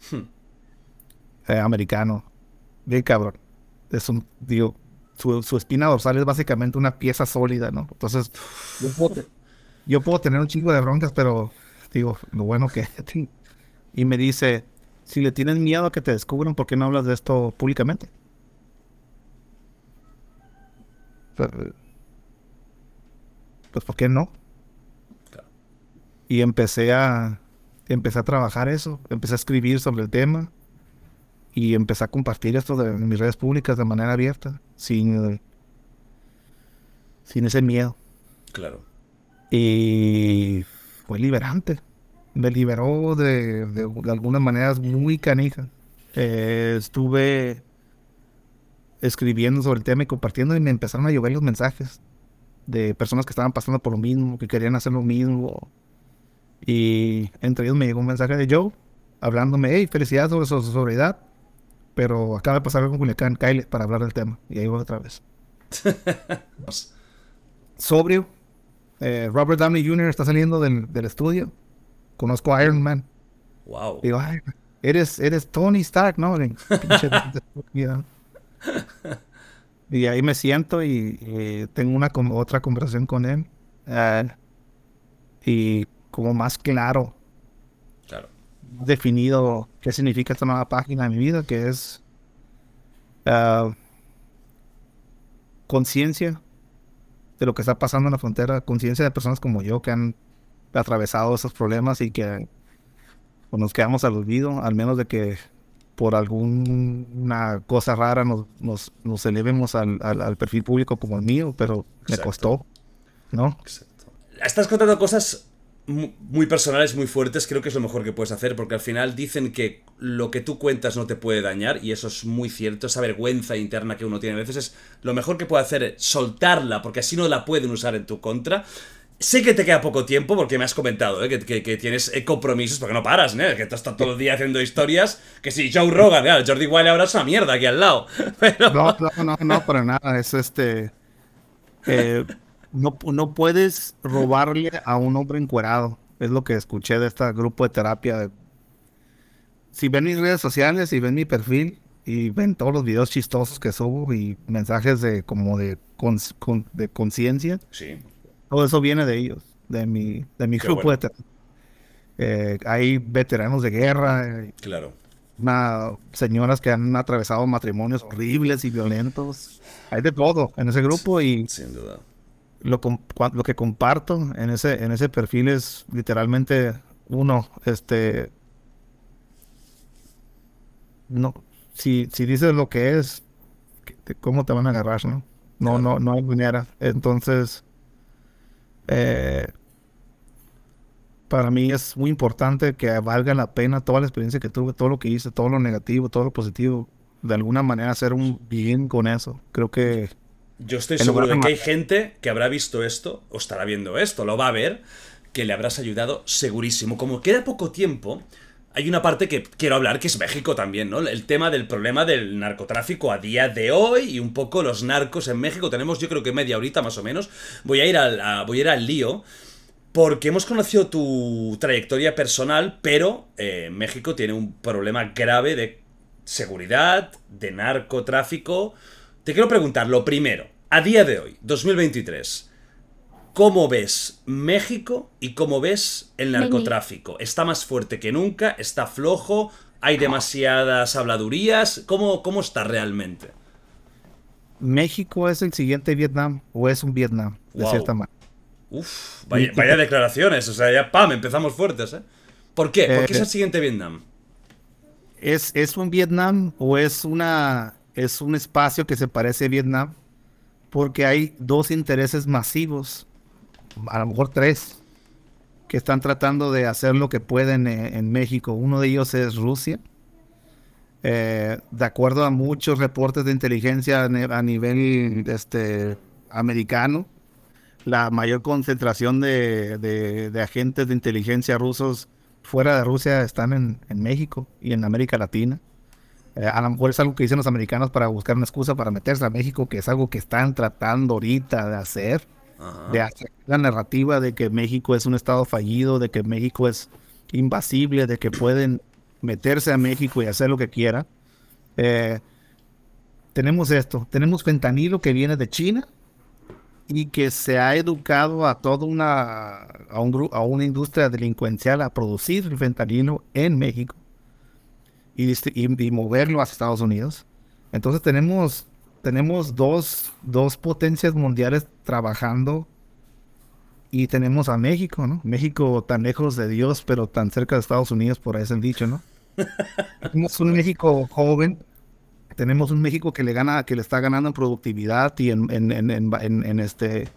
Hmm. Eh, americano. Bien cabrón. Es un, digo, su, espina dorsal es básicamente una pieza sólida, ¿no? Entonces, yo puedo, tener un chingo de broncas, pero digo, lo bueno que... Y me dice, si le tienes miedo a que te descubran, ¿por qué no hablas de esto públicamente? Pues, ¿por qué no? Y empecé a, empezar a trabajar eso, empecé a escribir sobre el tema y empecé a compartir esto en mis redes públicas de manera abierta, sin, sin ese miedo. Claro. Y fue liberante. Me liberó de, de, algunas maneras muy canija eh, estuve escribiendo sobre el tema y compartiendo y me empezaron a llover los mensajes de personas que estaban pasando por lo mismo, que querían hacer lo mismo. Y entre ellos me llegó un mensaje de Joe hablándome, hey, felicidades sobre su sobriedad, pero acaba de pasar con Kyle, para hablar del tema. Y ahí voy otra vez. Sobrio. Robert Downey Jr. está saliendo del, del, estudio. Conozco a Iron Man. Wow. Digo, eres, eres Tony Stark, ¿no? Pinche, y ahí me siento y, eh, tengo una otra conversación con él. Ah, y como más claro. Claro. Definido qué significa esta nueva página de mi vida, que es ah, conciencia de lo que está pasando en la frontera, conciencia de personas como yo que han atravesado esos problemas y que nos quedamos al olvido, al menos de que por alguna cosa rara nos, nos, nos elevemos al, perfil público como el mío, pero me costó, ¿no? Estás contando cosas muy personales, muy fuertes, creo que es lo mejor que puedes hacer, porque al final dicen que lo que tú cuentas no te puede dañar, y eso es muy cierto, esa vergüenza interna que uno tiene a veces es lo mejor que puede hacer, soltarla, porque así no la pueden usar en tu contra. Sé que te queda poco tiempo porque me has comentado ¿eh? que, tienes eh, compromisos porque no paras, ¿eh? que estás todo el día haciendo historias. Que si Joe Rogan, Jordi Wiley ahora es una mierda aquí al lado. Pero... No, no, no, no, para nada. Es este. Eh, no, no puedes robarle a un hombre encuerado. Es lo que escuché de este grupo de terapia. Si ven mis redes sociales, si ven mi perfil y ven todos los videos chistosos que subo y mensajes de como de, de conciencia. Sí todo eso viene de ellos, de mi, de mi grupo eh, hay veteranos de guerra. claro. señoras que han atravesado matrimonios horribles y violentos. Hay de todo en ese grupo y... Sin duda. Lo, lo que comparto en ese, en ese perfil es literalmente uno, este... No, si, si dices lo que es, ¿cómo te van a agarrar, no? No, no, no hay manera. Entonces eh, para mí es muy importante que valga la pena toda la experiencia que tuve, todo lo que hice, todo lo negativo, todo lo positivo. De alguna manera hacer un bien con eso. Creo que... Yo estoy seguro de que hay gente que habrá visto esto, o estará viendo esto, lo va a ver, que le habrás ayudado segurísimo. Como queda poco tiempo, hay una parte que quiero hablar que es México también, ¿no? El tema del problema del narcotráfico a día de hoy y un poco los narcos en México. Tenemos yo creo que media horita más o menos. Voy a ir al, voy a ir al lío. Porque hemos conocido tu trayectoria personal, pero eh, México tiene un problema grave de seguridad, de narcotráfico. Te quiero preguntar, lo primero, a día de hoy, 2023, ¿Cómo ves México y cómo ves el narcotráfico? ¿Está más fuerte que nunca? ¿Está flojo? ¿Hay demasiadas habladurías? ¿Cómo, cómo está realmente? México es el siguiente Vietnam o es un Vietnam, de cierta manera. Uf, vaya, declaraciones, o sea, ya pam, empezamos fuertes, ¿eh? ¿Por qué? ¿Por qué es eh, el siguiente Vietnam? Es, ¿Es un Vietnam o es, una, es un espacio que se parece a Vietnam? Porque hay dos intereses masivos a lo mejor tres, que están tratando de hacer lo que pueden eh, en, México. Uno de ellos es Rusia. Eh, de acuerdo a muchos reportes de inteligencia a nivel este, americano, la mayor concentración de, agentes de inteligencia rusos fuera de Rusia están en, México y en América Latina. Eh, a lo mejor es algo que dicen los americanos para buscar una excusa para meterse a México, que es algo que están tratando ahorita de hacer hacer la narrativa de que México es un estado fallido, de que México es invasible, de que pueden meterse a México y hacer lo que quiera. Eh, tenemos esto, tenemos fentanilo que viene de China y que se ha educado a toda una, a, a una industria delincuencial a producir el fentanilo en México y, y moverlo a Estados Unidos. Entonces tenemos, tenemos dos, dos potencias mundiales trabajando y tenemos a México, ¿no? México tan lejos de Dios, pero tan cerca de Estados Unidos, por ahí se han dicho, ¿no? tenemos un México joven, tenemos un México que le gana, que le está ganando en productividad y en, este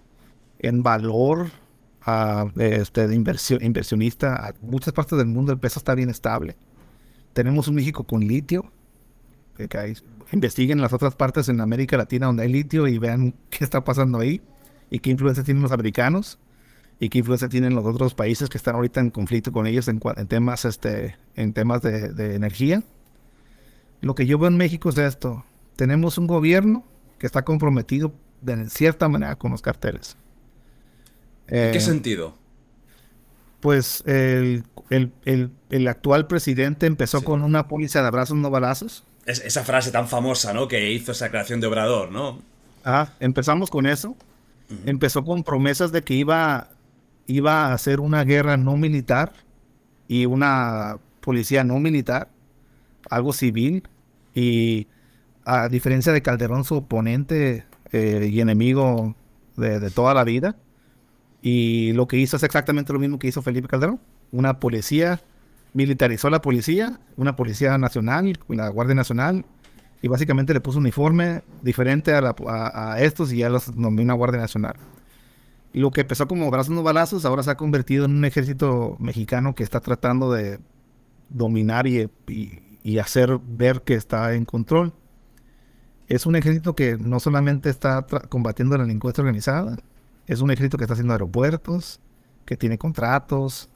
en valor este, de inversionista a muchas partes del mundo el peso está bien estable. Tenemos un México con litio. Que, investiguen las otras partes en América Latina donde hay litio y vean qué está pasando ahí y qué influencia tienen los americanos y qué influencia tienen los otros países que están ahorita en conflicto con ellos en, en temas, este, en temas de, energía. Lo que yo veo en México es esto. Tenemos un gobierno que está comprometido de cierta manera con los carteles. ¿En qué eh, sentido? Pues el, el, el, actual presidente empezó con una póliza de abrazos no balazos. Es, esa frase tan famosa, ¿no? Que hizo esa creación de Obrador, ¿no? Ah, empezamos con eso empezó con promesas de que iba, iba a hacer una guerra no militar y una policía no militar, algo civil, y a diferencia de Calderón, su oponente eh, y enemigo de, de, toda la vida, y lo que hizo es exactamente lo mismo que hizo Felipe Calderón, una policía, militarizó la policía, una policía nacional, la Guardia Nacional, y básicamente le puso un uniforme diferente a, estos y ya los nombró una Guardia Nacional. Y lo que empezó como brazos no balazos ahora se ha convertido en un ejército mexicano que está tratando de dominar y, hacer ver que está en control. Es un ejército que no solamente está combatiendo la delincuencia organizada, es un ejército que está haciendo aeropuertos, que tiene contratos,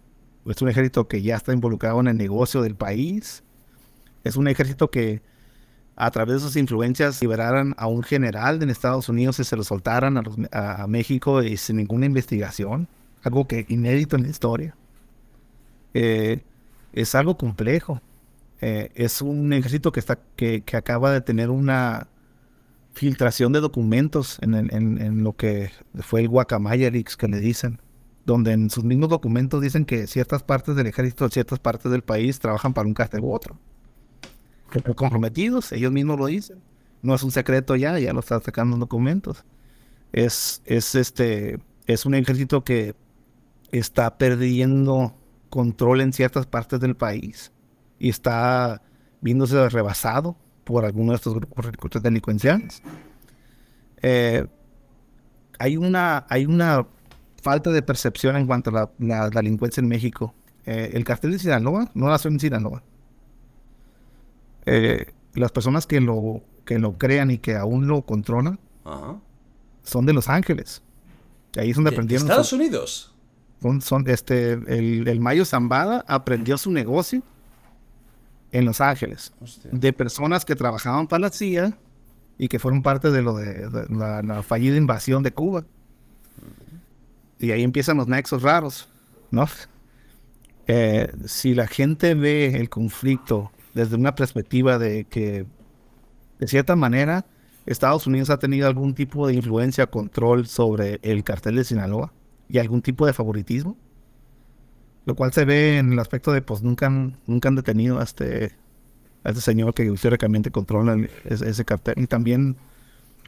es un ejército que ya está involucrado en el negocio del país, es un ejército que a través de sus influencias liberaran a un general en Estados Unidos y se lo soltaran a, México y sin ninguna investigación, algo que inédito en la historia. Eh, es algo complejo. Eh, es un ejército que, está, que, acaba de tener una filtración de documentos en, lo que fue el Guacamayarix que le dicen, donde en sus mismos documentos dicen que ciertas partes del ejército, ciertas partes del país trabajan para un cartel u otro comprometidos, ellos mismos lo dicen. No es un secreto ya, ya lo están sacando en documentos. Es, es, este, es un ejército que está perdiendo control en ciertas partes del país y está viéndose rebasado por algunos de estos grupos delincuenciales. Eh, hay, una, hay una falta de percepción en cuanto a la, delincuencia en México. Eh, el cartel de Sinaloa no nació en Sinaloa eh, las personas que lo, que lo crean y que aún lo controlan son de Los Ángeles. Ahí es donde ¿De Estados Unidos. Son, este, el, Mayo Zambada aprendió su negocio en Los Ángeles. De personas que trabajaban para la CIA y que fueron parte de lo de, la, fallida invasión de Cuba. Y ahí empiezan los nexos raros, ¿no? Eh, si la gente ve el conflicto desde una perspectiva de que, de cierta manera, Estados Unidos ha tenido algún tipo de influencia, control sobre el cartel de Sinaloa y algún tipo de favoritismo, lo cual se ve en el aspecto de, pues, nunca han, nunca detenido a este, a este señor que históricamente controla ese, cartel. Y también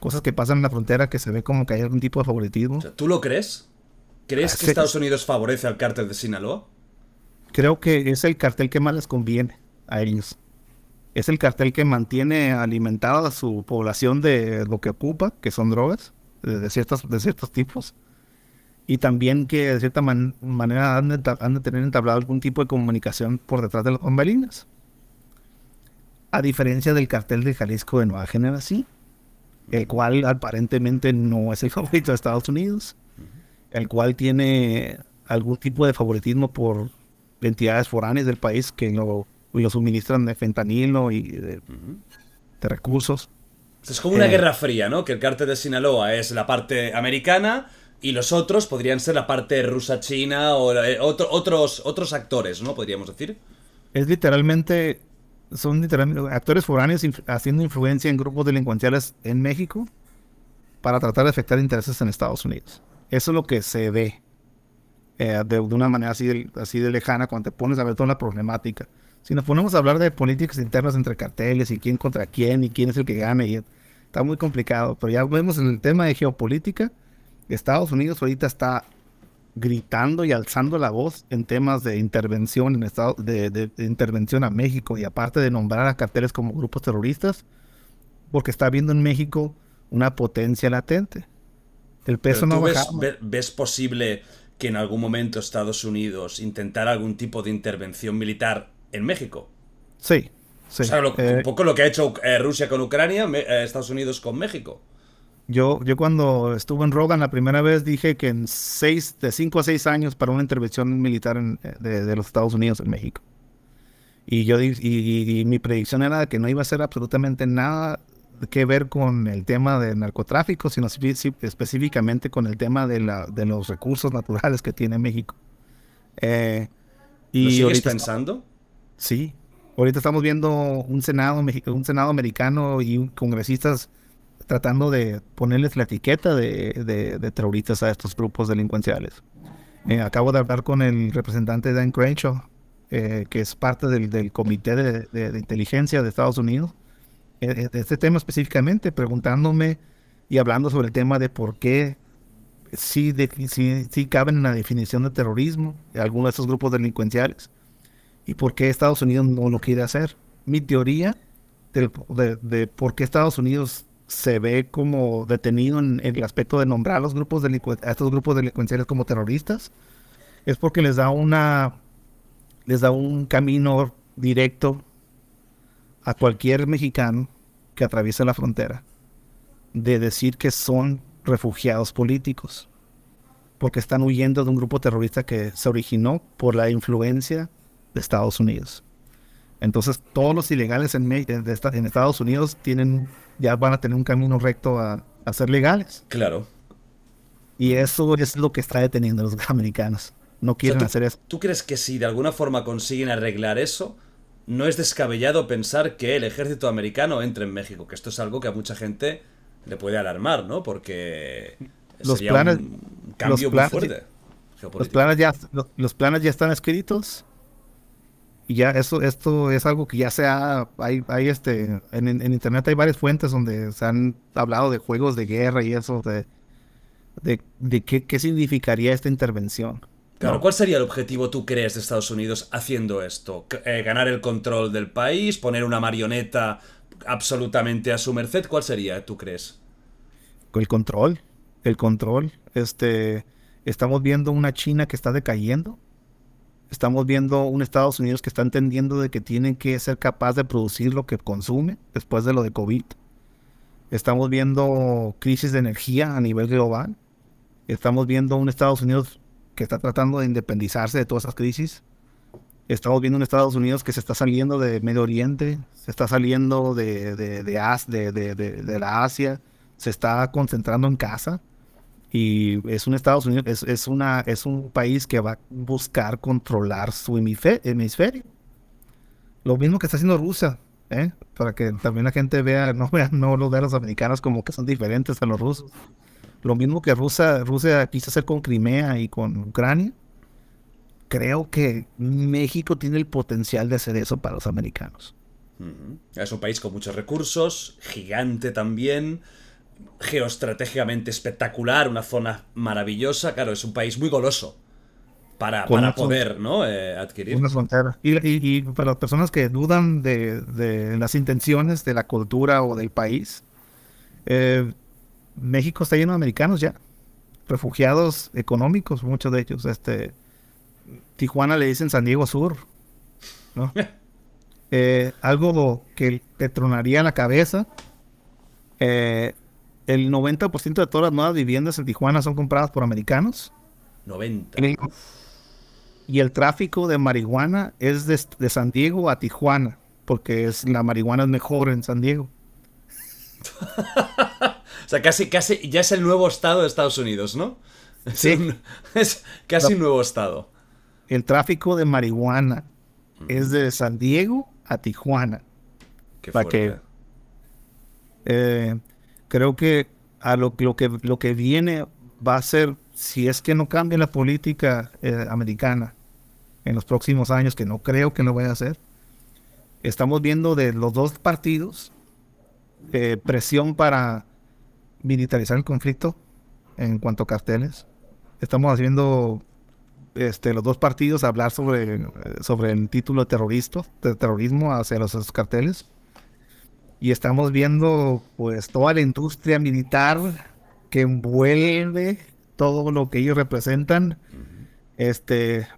cosas que pasan en la frontera que se ve como que hay algún tipo de favoritismo. ¿Tú lo crees? ¿Crees ah, que Estados Unidos favorece al cartel de Sinaloa? Creo que es el cartel que más les conviene a Es el cartel que mantiene alimentada su población de lo que ocupa, que son drogas de, ciertas, de ciertos tipos. Y también que de cierta manera han de, tener entablado algún tipo de comunicación por detrás de las bambalinas. A diferencia del cartel de Jalisco de Nueva Generación, el cual aparentemente no es el favorito de Estados Unidos, el cual tiene algún tipo de favoritismo por entidades foráneas del país que no lo suministran de fentanilo y de, recursos. Pues es como una eh, guerra fría, ¿no? Que el cártel de Sinaloa es la parte americana y los otros podrían ser la parte rusa, china o eh, otros, otros actores, ¿no? Podríamos decir. Es literalmente, son literalmente actores foráneos haciendo influencia en grupos delincuenciales en México para tratar de afectar intereses en Estados Unidos. Eso es lo que se ve eh, de, una manera así así de lejana cuando te pones a ver toda la problemática si nos ponemos a hablar de políticas internas entre carteles y quién contra quién y quién es el que gane, y está muy complicado. Pero ya vemos en el tema de geopolítica, Estados Unidos ahorita está gritando y alzando la voz en temas de intervención en estado de, intervención a México y aparte de nombrar a carteles como grupos terroristas, porque está viendo en México una potencia latente. El peso no ves, ves posible que en algún momento Estados Unidos intentara algún tipo de intervención militar en México. Sí. O sea, eh, un poco lo que ha hecho eh, Rusia con Ucrania, eh, Estados Unidos con México. Yo, yo cuando estuve en Rogan la primera vez dije que en seis, de 5 a 6 años para una intervención militar de, los Estados Unidos en México. Y yo y, mi predicción era que no iba a ser absolutamente nada que ver con el tema del narcotráfico, sino específicamente con el tema de, la, de los recursos naturales que tiene México. y ¿Lo sigues pensando? Sí. Ahorita estamos viendo un Senado, un Senado americano y congresistas tratando de ponerles la etiqueta de, terroristas a estos grupos delincuenciales. Eh, acabo de hablar con el representante Dan Crenshaw, eh, que es parte del, del Comité de, Inteligencia de Estados Unidos, eh, de este tema específicamente, preguntándome y hablando sobre el tema de por qué sí, si caben en la definición de terrorismo algunos de estos grupos delincuenciales y por qué Estados Unidos no lo quiere hacer. Mi teoría de, por qué Estados Unidos se ve como detenido en, el aspecto de nombrar a, los grupos a estos grupos delincuenciales como terroristas es porque les da una les da un camino directo a cualquier mexicano que atraviese la frontera de decir que son refugiados políticos porque están huyendo de un grupo terrorista que se originó por la influencia de Estados Unidos. Entonces, todos los ilegales en, en, Estados Unidos tienen, ya van a tener un camino recto a, ser legales. Claro. Y eso es lo que está deteniendo a los americanos. No quieren hacer eso. ¿Tú crees que si de alguna forma consiguen arreglar eso, no es descabellado pensar que el ejército americano entre en México? Que esto es algo que a mucha gente le puede alarmar, ¿no? Porque los planes, cambio ya, los planes ya están escritos y ya eso, esto es algo que ya se ha, hay, hay este, en, internet hay varias fuentes donde se han hablado de juegos de guerra y eso, de, de, qué, significaría esta intervención. Claro, ¿cuál sería el objetivo, tú crees, de Estados Unidos haciendo esto? Eh, ¿Ganar el control del país? ¿Poner una marioneta absolutamente a su merced? ¿Cuál sería, tú crees? El control, el control. Este, estamos viendo una China que está decayendo Estamos viendo un Estados Unidos que está entendiendo de que tiene que ser capaz de producir lo que consume después de lo de COVID. Estamos viendo crisis de energía a nivel global. Estamos viendo un Estados Unidos que está tratando de independizarse de todas esas crisis. Estamos viendo un Estados Unidos que se está saliendo de Medio Oriente, se está saliendo de, de, Asia, se está concentrando en casa. Y es un Estados Unidos, es, es, una, es un país que va a buscar controlar su hemisferio. Lo mismo que está haciendo Rusia, ¿eh? para que también la gente vea, no vean no los de los americanos como que son diferentes a los rusos. Lo mismo que Rusia, Rusia quiso hacer con Crimea y con Ucrania. Creo que México tiene el potencial de hacer eso para los americanos. Es un país con muchos recursos, gigante también geoestratégicamente espectacular, una zona maravillosa. Claro, es un país muy goloso para, poder ¿no? Eh, adquirir. Una frontera. Y, para las personas que dudan de, las intenciones de la cultura o del país, eh, México está lleno de americanos ya, refugiados económicos, muchos de ellos. Este, Tijuana le dicen San Diego Sur. Eh, algo que te tronaría la cabeza. Eh, el 90% de todas las nuevas viviendas en Tijuana son compradas por americanos. 90. Y el tráfico de marihuana es de, San Diego a Tijuana, porque es, la marihuana es mejor en San Diego. o sea, casi, casi, ya es el nuevo estado de Estados Unidos, ¿no? sí. es casi un nuevo estado. El tráfico de marihuana mm. es de San Diego a Tijuana. Qué para fuerte. eh, creo que a lo, que, lo que viene va a ser, si es que no cambia la política eh, americana en los próximos años, que no creo que lo vaya a hacer, estamos viendo de los dos partidos eh, presión para militarizar el conflicto en cuanto a carteles. Estamos haciendo este, los dos partidos hablar sobre, sobre el título de, terrorista, de terrorismo hacia los carteles y estamos viendo pues toda la industria militar que envuelve todo lo que ellos representan, este,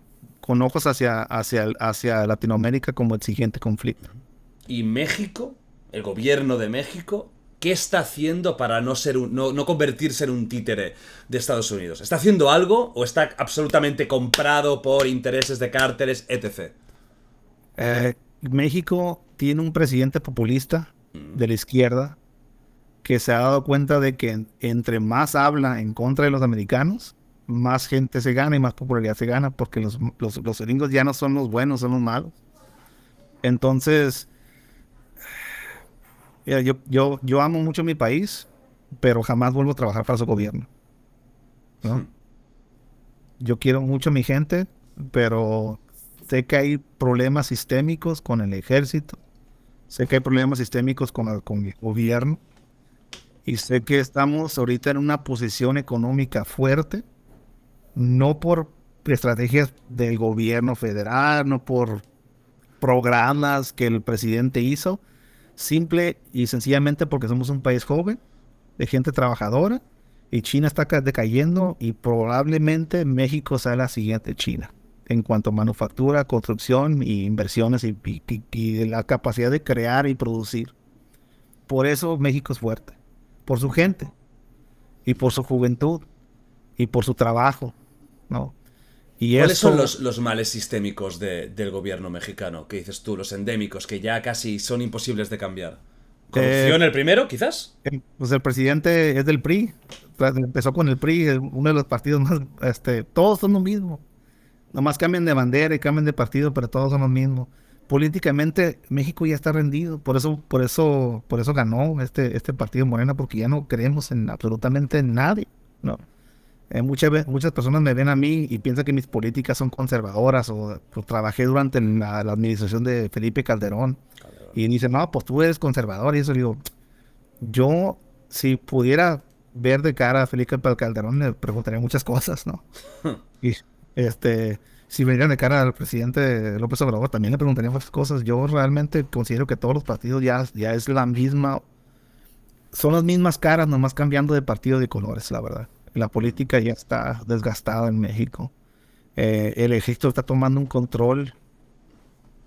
con ojos hacia, hacia, hacia Latinoamérica como exigente conflicto. ¿Y México? ¿El gobierno de México? ¿Qué está haciendo para no, ser no, convertirse en un títere de Estados Unidos? ¿Está haciendo algo o está absolutamente comprado por intereses de cárteles, etc.? Eh, México tiene un presidente populista de la izquierda que se ha dado cuenta de que entre más habla en contra de los americanos, más gente se gana y más popularidad se gana, porque los, los, gringos ya no son los buenos, son los malos. Entonces, eh, yo, yo, amo mucho mi país, pero jamás vuelvo a trabajar para su gobierno. Hmm. Yo quiero mucho a mi gente, pero sé que hay problemas sistémicos con el ejército, Sé que hay problemas sistémicos con, el gobierno y sé que estamos ahorita en una posición económica fuerte, no por estrategias del gobierno federal, no por programas que el presidente hizo, simple y sencillamente porque somos un país joven, de gente trabajadora, y China está decayendo y probablemente México sea la siguiente China en cuanto a manufactura, construcción e inversiones y, la capacidad de crear y producir. Por eso México es fuerte, por su gente y por su juventud y por su trabajo, ¿no? ¿Cuáles son los, males sistémicos del gobierno mexicano que dices tú, los endémicos, que ya casi son imposibles de cambiar? ¿Corrupción eh, el primero, quizás? Eh, pues el presidente es del PRI, empezó con el PRI, uno de los partidos más, este, todos son lo mismo Nomás cambian de bandera y cambian de partido, pero todos son los mismos. Políticamente México ya está rendido, por eso, por eso, por eso ganó este, este partido Morena, porque ya no creemos en absolutamente nadie, ¿no? Eh, muchas, muchas personas me ven a mí y piensan que mis políticas son conservadoras o, pues, trabajé durante la, administración de Felipe Calderón. Y dicen, no, pues tú eres conservador. Y eso digo, yo si pudiera ver de cara a Felipe Calderón le preguntaría muchas cosas, ¿no? y, este, si venía de cara al presidente López Obrador, también le preguntaría cosas. Yo realmente considero que todos los partidos ya, ya es la misma, son las mismas caras, nomás cambiando de partido de colores, la verdad. La política ya está desgastada en México. Eh, el ejército está tomando un control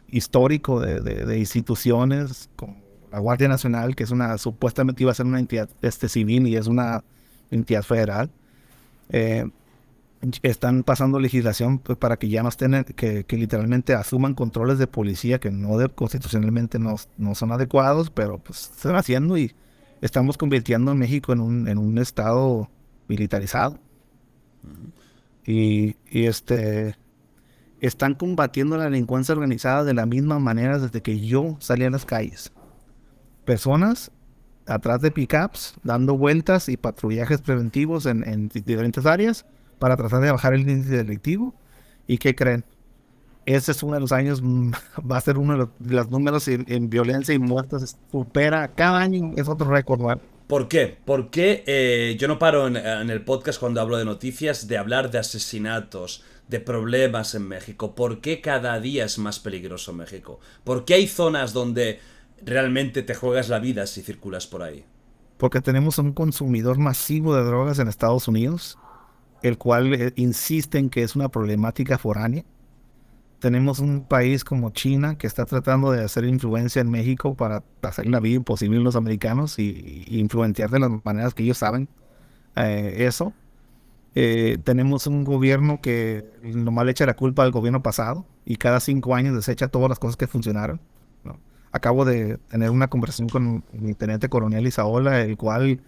histórico de, de, instituciones como la Guardia Nacional, que es una supuestamente iba a ser una entidad este, civil y es una entidad federal. Eh, están pasando legislación pues, para que ya no estén, que, literalmente asuman controles de policía que no constitucionalmente no, son adecuados, pero pues están haciendo y estamos convirtiendo a México en un, en un estado militarizado. y, este están combatiendo la delincuencia organizada de la misma manera desde que yo salí a las calles. Personas atrás de pickups, dando vueltas y patrullajes preventivos en diferentes áreas para tratar de bajar el índice delictivo. ¿Y qué creen? Ese es uno de los años, va a ser uno de los, números en, violencia y muertes, supera cada año, es otro récord, ¿Por qué? Porque eh, yo no paro en, en, el podcast cuando hablo de noticias de hablar de asesinatos, de problemas en México. ¿Por qué cada día es más peligroso México? ¿Por qué hay zonas donde realmente te juegas la vida si circulas por ahí? Porque tenemos un consumidor masivo de drogas en Estados Unidos el cual eh, insiste en que es una problemática foránea. Tenemos un país como China que está tratando de hacer influencia en México para hacer la vida imposible en los americanos y, influenciar de las maneras que ellos saben eh, eso. Eh, tenemos un gobierno que lo le echa la culpa al gobierno pasado y cada cinco años desecha todas las cosas que funcionaron. Acabo de tener una conversación con mi teniente coronel Isaola, el cual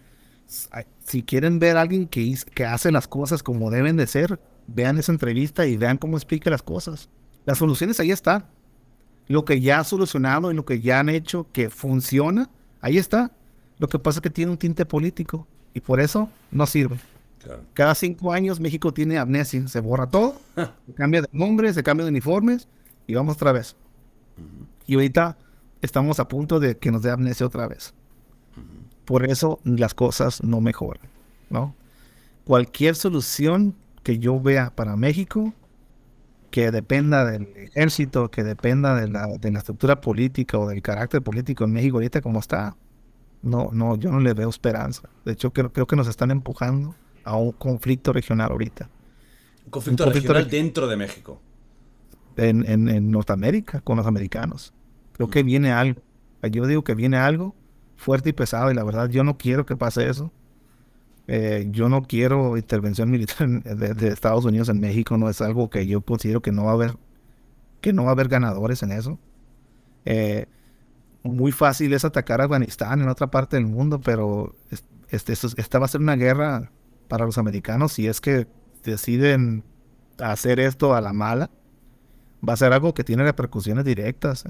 si quieren ver a alguien que, hace las cosas como deben de ser, vean esa entrevista y vean cómo explica las cosas. Las soluciones ahí están. Lo que ya ha solucionado y lo que ya han hecho que funciona, ahí está. Lo que pasa es que tiene un tinte político y por eso no sirve. Cada cinco años México tiene amnesia, se borra todo, cambia de nombre, se cambia de uniformes y vamos otra vez. Y ahorita estamos a punto de que nos dé amnesia otra vez. Por eso las cosas no mejoran, ¿no? Cualquier solución que yo vea para México, que dependa del ejército, que dependa de la, estructura política o del carácter político en México ahorita como está, no, no, yo no le veo esperanza. De hecho, creo, que nos están empujando a un conflicto regional ahorita. Un conflicto, regional dentro de México. En, Norteamérica, con los americanos. Creo mm. que viene algo. Yo digo que viene algo fuerte y pesado y la verdad yo no quiero que pase eso. Eh, yo no quiero intervención militar eh, de, Estados Unidos en México, no es algo que yo considero que no va a haber, que no a haber ganadores en eso. Eh, muy fácil es atacar a Afganistán en otra parte del mundo, pero este, esta va a ser una guerra para los americanos si es que deciden hacer esto a la mala. Va a ser algo que tiene repercusiones directas.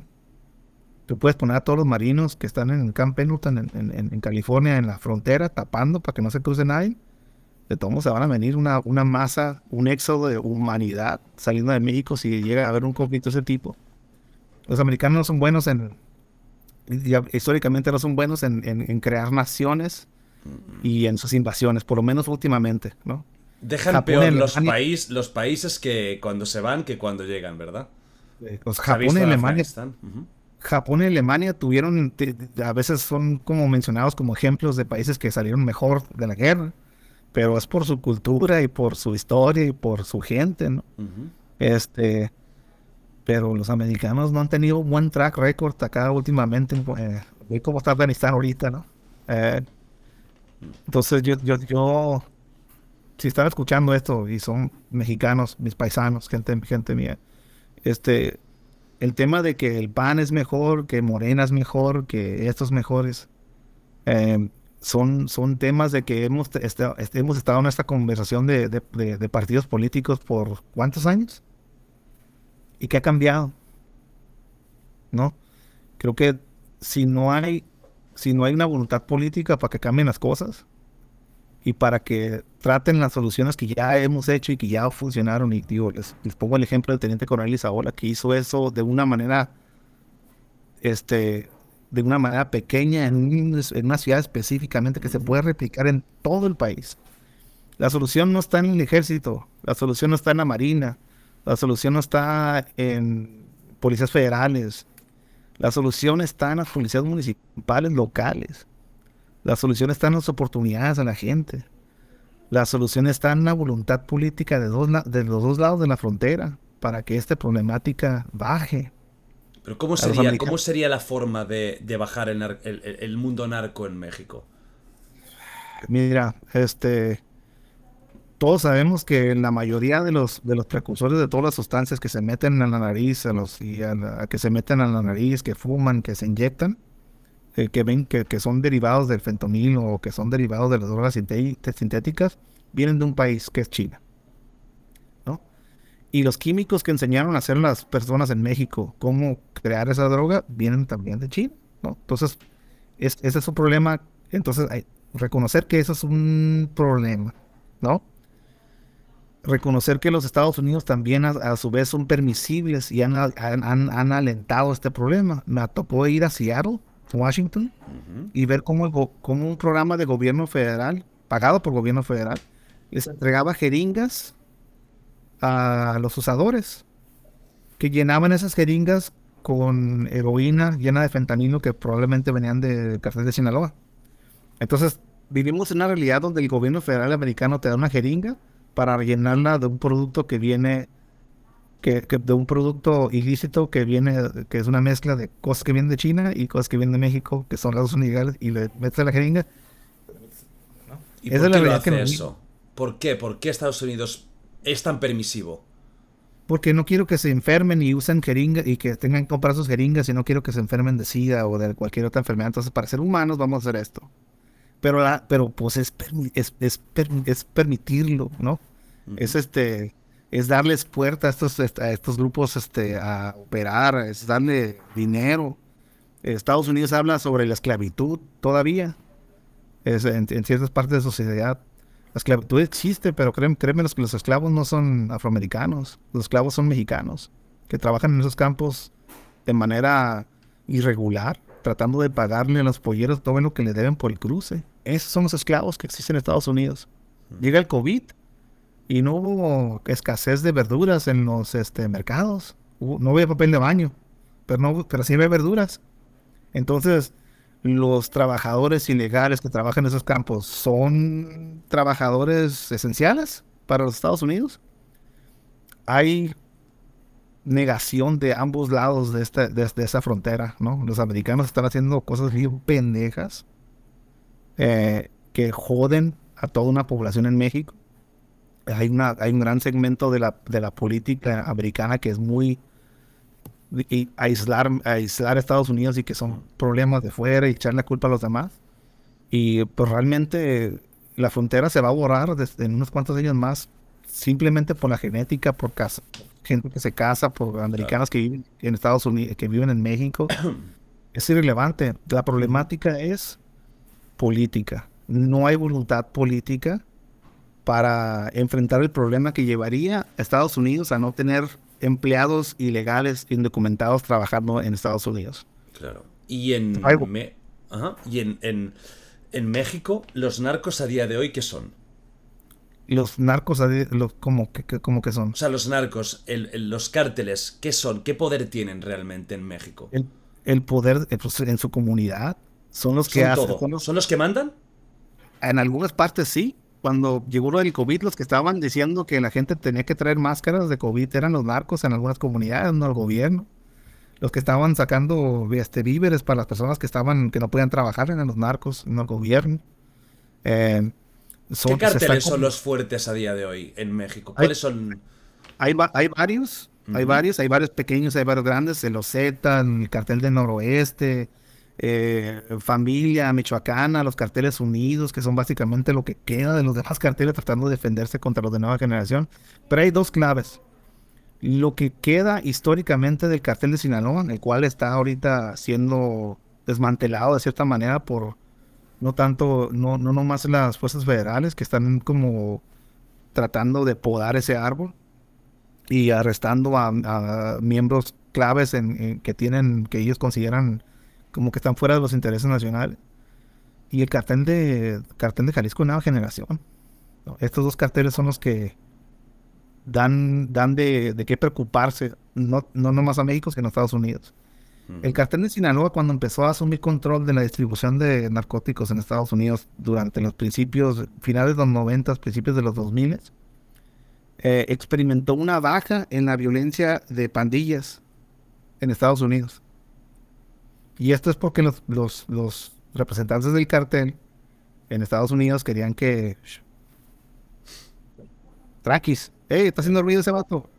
Tú puedes poner a todos los marinos que están en el Camp Pendleton en, California, en la frontera, tapando para que no se cruce nadie. De todos modos, se van a venir una, masa, un éxodo de humanidad saliendo de México si llega a haber un conflicto de ese tipo. Los americanos no son buenos en, históricamente no son buenos en, crear naciones y en sus invasiones, por lo menos últimamente, ¿no? Dejan peor los, país, los países que cuando se van que cuando llegan, ¿verdad? Eh, los Japón y Alemania. Japón y Alemania tuvieron, a veces son como mencionados como ejemplos de países que salieron mejor de la guerra, pero es por su cultura y por su historia y por su gente, ¿no? Este, pero los americanos no han tenido buen track record acá últimamente, eh, está Afganistán ahorita, ¿no? Eh, entonces yo, yo, yo, si están escuchando esto y son mexicanos, mis paisanos, gente, gente mía, este, el tema de que el PAN es mejor, que Morena es mejor, que estos mejores, em, son, son temas de que hemos, este, este, hemos estado en esta conversación de, partidos políticos por cuántos años y que ha cambiado, ¿no? Creo que si no hay, si no hay una voluntad política para que cambien las cosas, y para que traten las soluciones que ya hemos hecho y que ya funcionaron. Y digo, les, pongo el ejemplo del teniente coronel Isabola, que hizo eso de una manera, este, de una manera pequeña en una ciudad específicamente que se puede replicar en todo el país. La solución no está en el ejército, la solución no está en la marina, la solución no está en policías federales, la solución está en las policías municipales locales. La solución está en las oportunidades a la gente. La solución está en la voluntad política de, los dos lados de la frontera para que esta problemática baje. Pero ¿cómo sería, ¿cómo sería la forma de, bajar el, mundo narco en México? Mira, este, todos sabemos que la mayoría de los, precursores de todas las sustancias que se meten en la nariz, a los, que se meten a la nariz, que fuman, que se inyectan, que ven que, que, son derivados del fentonil o que son derivados de las drogas sintéticas, vienen de un país que es China. Y los químicos que enseñaron a hacer las personas en México cómo crear esa droga, vienen también de China. ¿no? Entonces, ese es un problema. Entonces, reconocer que eso es un problema, ¿no? reconocer que los Estados Unidos también a, su vez son permisibles y han, alentado este problema. Me tocó ir a Seattle Washington y ver cómo, un programa de gobierno federal, pagado por gobierno federal, les entregaba jeringas a los usadores, que llenaban esas jeringas con heroína llena de fentanilo que probablemente venían del cartel de Sinaloa. Entonces, vivimos en una realidad donde el gobierno federal americano te da una jeringa para rellenarla de un producto que viene que, de un producto ilícito que viene, que es una mezcla de cosas que vienen de China y cosas que vienen de México, que son las dos y le metes la jeringa. ¿Y por qué es la lo eso? ¿Por qué? ¿Por qué Estados Unidos es tan permisivo? Porque no quiero que se enfermen y usen jeringas y que tengan que comprar sus jeringas y no quiero que se enfermen de SIDA o de cualquier otra enfermedad. Entonces, para ser humanos, vamos a hacer esto. Pero, pero pues es, es, permitirlo, ¿no? Es este es darles puerta a estos, grupos este, a operar, es darle dinero. Estados Unidos habla sobre la esclavitud todavía, es, en, ciertas partes de la sociedad. La esclavitud existe, pero créeme, créeme los, los esclavos no son afroamericanos, los esclavos son mexicanos, que trabajan en esos campos de manera irregular, tratando de pagarle a los polleros todo lo que le deben por el cruce. Esos son los esclavos que existen en Estados Unidos. Llega el COVID, y no hubo escasez de verduras en los este, mercados. no había papel de baño, pero, no, pero sí había verduras. Entonces, los trabajadores ilegales que trabajan en esos campos son trabajadores esenciales para los Estados Unidos. Hay negación de ambos lados de, esta, de esa frontera, ¿no? Los americanos están haciendo cosas bien pendejas eh, que joden a toda una población en México hay, una, hay un gran segmento de la, de la política americana que es muy aislar, a Estados Unidos y que son problemas de fuera y echarle la culpa a los demás. Y pues realmente la frontera se va a borrar desde, en unos cuantos años más simplemente por la genética, por casa, gente que se casa, por americanas que viven en Estados Unidos, que viven en México. es irrelevante. La problemática es política. No hay voluntad política para enfrentar el problema que llevaría a Estados Unidos a no tener empleados ilegales indocumentados trabajando en Estados Unidos. Claro. Y en, México, los narcos a día de hoy, ¿qué son? Los narcos, a los, ¿cómo, qué, que son? O sea, los narcos, los cárteles, ¿qué son? ¿Qué poder tienen realmente en México? El, poder eh, pues, en su comunidad. Son los que ¿Son los que mandan? En algunas partes sí, cuando llegó lo del COVID, los que estaban diciendo que la gente tenía que traer máscaras de COVID eran los narcos en algunas comunidades, no el gobierno. Los que estaban sacando este, víveres para las personas que estaban que no podían trabajar eran los narcos, no el gobierno. Eh, son, ¿Qué carteles son los fuertes a día de hoy en México? ¿Cuáles hay, son? Hay, varios, hay varios, hay varios pequeños, hay varios grandes, el OZ, el cartel del noroeste, eh, familia michoacana, los carteles unidos, que son básicamente lo que queda de los demás carteles tratando de defenderse contra los de nueva generación. Pero hay dos claves. Lo que queda históricamente del cartel de Sinaloa, el cual está ahorita siendo desmantelado de cierta manera por no tanto, no, no nomás las fuerzas federales que están como tratando de podar ese árbol y arrestando a, miembros claves que tienen, que ellos consideran como que están fuera de los intereses nacionales. Y el cartel de, cartel de Jalisco Nueva Generación. Estos dos carteles son los que dan, dan de, qué preocuparse, no, no a México, sino a Estados Unidos. El cartel de Sinaloa, cuando empezó a asumir control de la distribución de narcóticos en Estados Unidos durante los principios, finales de los 90, principios de los 2000, eh, experimentó una baja en la violencia de pandillas en Estados Unidos. Y esto es porque los, representantes del cartel en Estados Unidos querían que. Traquis, ¡Ey! Está haciendo ruido ese vato.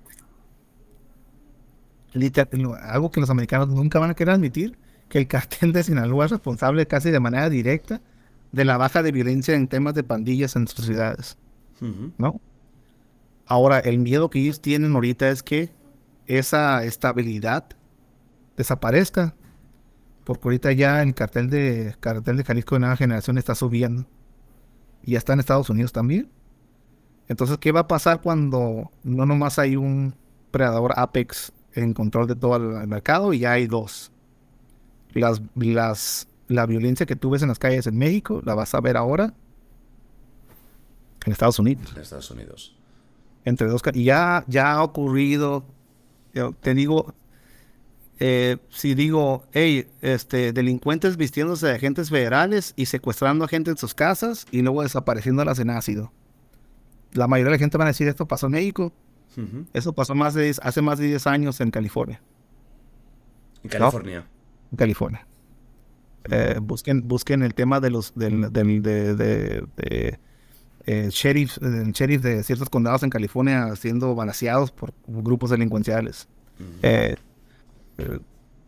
algo que los americanos nunca van a querer admitir: que el cartel de Sinaloa es responsable casi de manera directa de la baja de violencia en temas de pandillas en nuestras ciudades. ¿No? Ahora, el miedo que ellos tienen ahorita es que esa estabilidad desaparezca porque ahorita ya el cartel de, cartel de Jalisco de Nueva Generación está subiendo. Y ya está en Estados Unidos también. Entonces, ¿qué va a pasar cuando no nomás hay un predador Apex en control de todo el, mercado y ya hay dos? Las, las, la violencia que tú ves en las calles en México la vas a ver ahora en Estados Unidos. En Estados Unidos. Entre dos. Y ya, ya ha ocurrido, te digo, eh, si digo, hey, este, delincuentes vistiéndose de agentes federales y secuestrando a gente en sus casas y luego desapareciéndolas en ácido. La mayoría de la gente va a decir, esto pasó en México. Eso pasó más hace más de 10 años en California. En California. En California. Eh, busquen, busquen el tema de los del, del de, eh, sheriff, sheriff de ciertos condados en California siendo balanceados por grupos delincuenciales. Eh,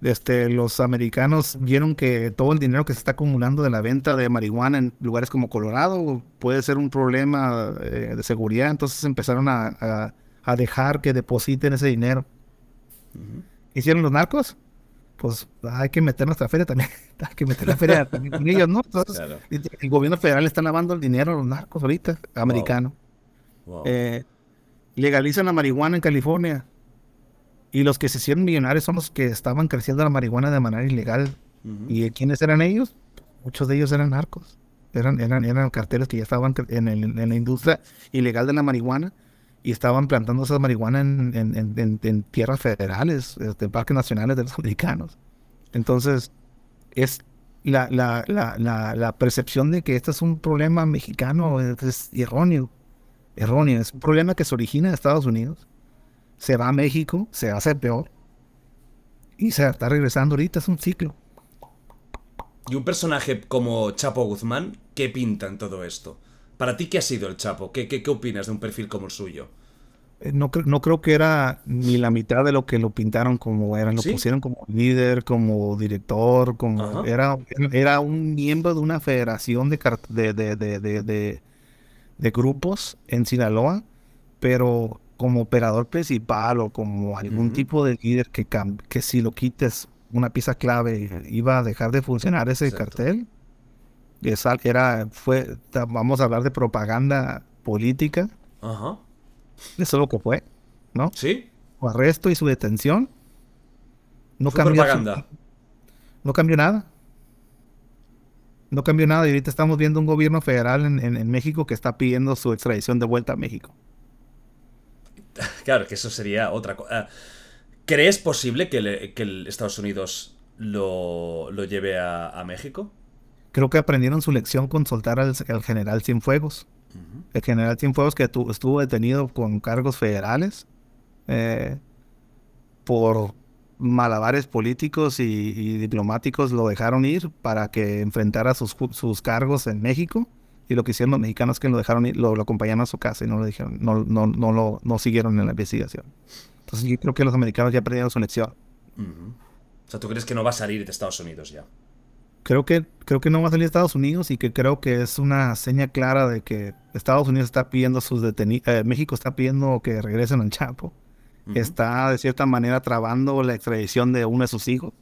este, los americanos vieron que todo el dinero que se está acumulando de la venta de marihuana en lugares como Colorado puede ser un problema eh, de seguridad, entonces empezaron a, dejar que depositen ese dinero. ¿Hicieron los narcos? Pues hay que meter nuestra feria también, hay que meter la feria también con ellos, ¿no? el gobierno federal está lavando el dinero a los narcos ahorita, americano. Eh, legalizan la marihuana en California y los que se hicieron millonarios son los que estaban creciendo la marihuana de manera ilegal. ¿Y quiénes eran ellos? Muchos de ellos eran narcos. Eran, eran, eran carteles que ya estaban en, la industria ilegal de la marihuana y estaban plantando esa marihuana en, en, tierras federales, este, en parques nacionales de los americanos. Entonces, es la, la, percepción de que este es un problema mexicano es erróneo. Erróneo. Es un problema que se origina en Estados Unidos se va a México, se hace peor. Y se está regresando ahorita, es un ciclo. Y un personaje como Chapo Guzmán, ¿qué pinta en todo esto? Para ti, ¿qué ha sido el Chapo? ¿Qué, qué, opinas de un perfil como el suyo? Eh, no, creo que era ni la mitad de lo que lo pintaron como era Lo pusieron como líder, como director, como era, era un miembro de una federación de, de, de grupos en Sinaloa, pero como operador principal o como algún tipo de líder que, que si lo quites una pieza clave iba a dejar de funcionar ese cartel. Esa era, fue, vamos a hablar de propaganda política. Ajá. Eso es lo que fue, ¿no? Sí. Su arresto y su detención. No cambió. Propaganda. no cambió nada. No cambió nada. Y ahorita estamos viendo un gobierno federal en, en México que está pidiendo su extradición de vuelta a México. Claro, que eso sería otra cosa. Ah, ¿Crees posible que, el Estados Unidos lo, lleve a, México? Creo que aprendieron su lección con soltar al, general Cienfuegos. El general Cienfuegos que estuvo detenido con cargos federales eh, por malabares políticos y, diplomáticos lo dejaron ir para que enfrentara sus cargos en México y lo que hicieron los mexicanos es que lo dejaron ir, lo, acompañaron a su casa y no lo dijeron, no, no, no, lo, no siguieron en la investigación. Entonces yo creo que los americanos ya perdieron su elección. O sea, ¿tú crees que no va a salir de Estados Unidos ya? Creo que, creo que no va a salir de Estados Unidos y que creo que es una seña clara de que Estados Unidos está pidiendo sus detenidos, eh, México está pidiendo que regresen al Chapo. Está de cierta manera trabando la extradición de uno de sus hijos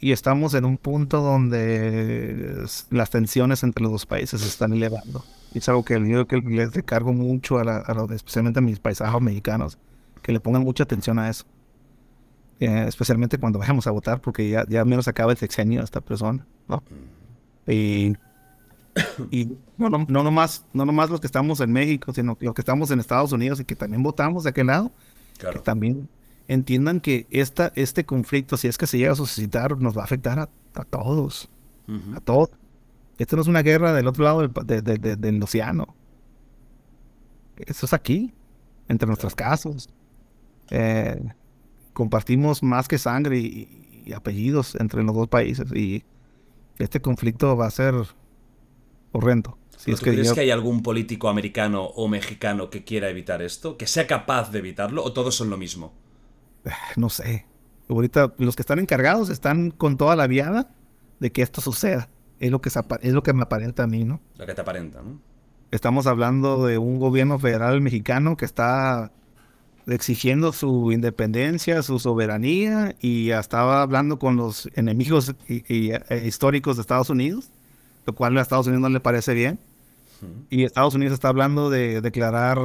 y estamos en un punto donde las tensiones entre los dos países se están elevando. Y es algo que yo que les recargo mucho, a, especialmente a mis paisajos mexicanos, que le pongan mucha atención a eso. Eh, especialmente cuando vayamos a votar, porque ya, ya menos acaba el sexenio de esta persona, ¿no? Y, y no, no, no, nomás, no nomás los que estamos en México, sino los que estamos en Estados Unidos y que también votamos de aquel lado, que también entiendan que esta, este conflicto, si es que se llega a suscitar, nos va a afectar a, todos. A todos. Esto no es una guerra del otro lado del, de, de, del océano. Esto es aquí, entre nuestras casas. Eh, compartimos más que sangre y, apellidos entre los dos países. Y este conflicto va a ser horrendo. Si es que crees que hay algún político americano o mexicano que quiera evitar esto? ¿Que sea capaz de evitarlo? ¿O todos son lo mismo? Ah, no sé. Ahorita los que están encargados están con toda la viada de que esto suceda. Es lo que, es lo que me aparenta a mí, ¿no? Lo que te aparenta, ¿no? Estamos hablando de un gobierno federal mexicano que está exigiendo su independencia, su soberanía, y estaba hablando con los enemigos eh, históricos de Estados Unidos, lo cual a Estados Unidos no le parece bien. Y Estados Unidos está hablando de declarar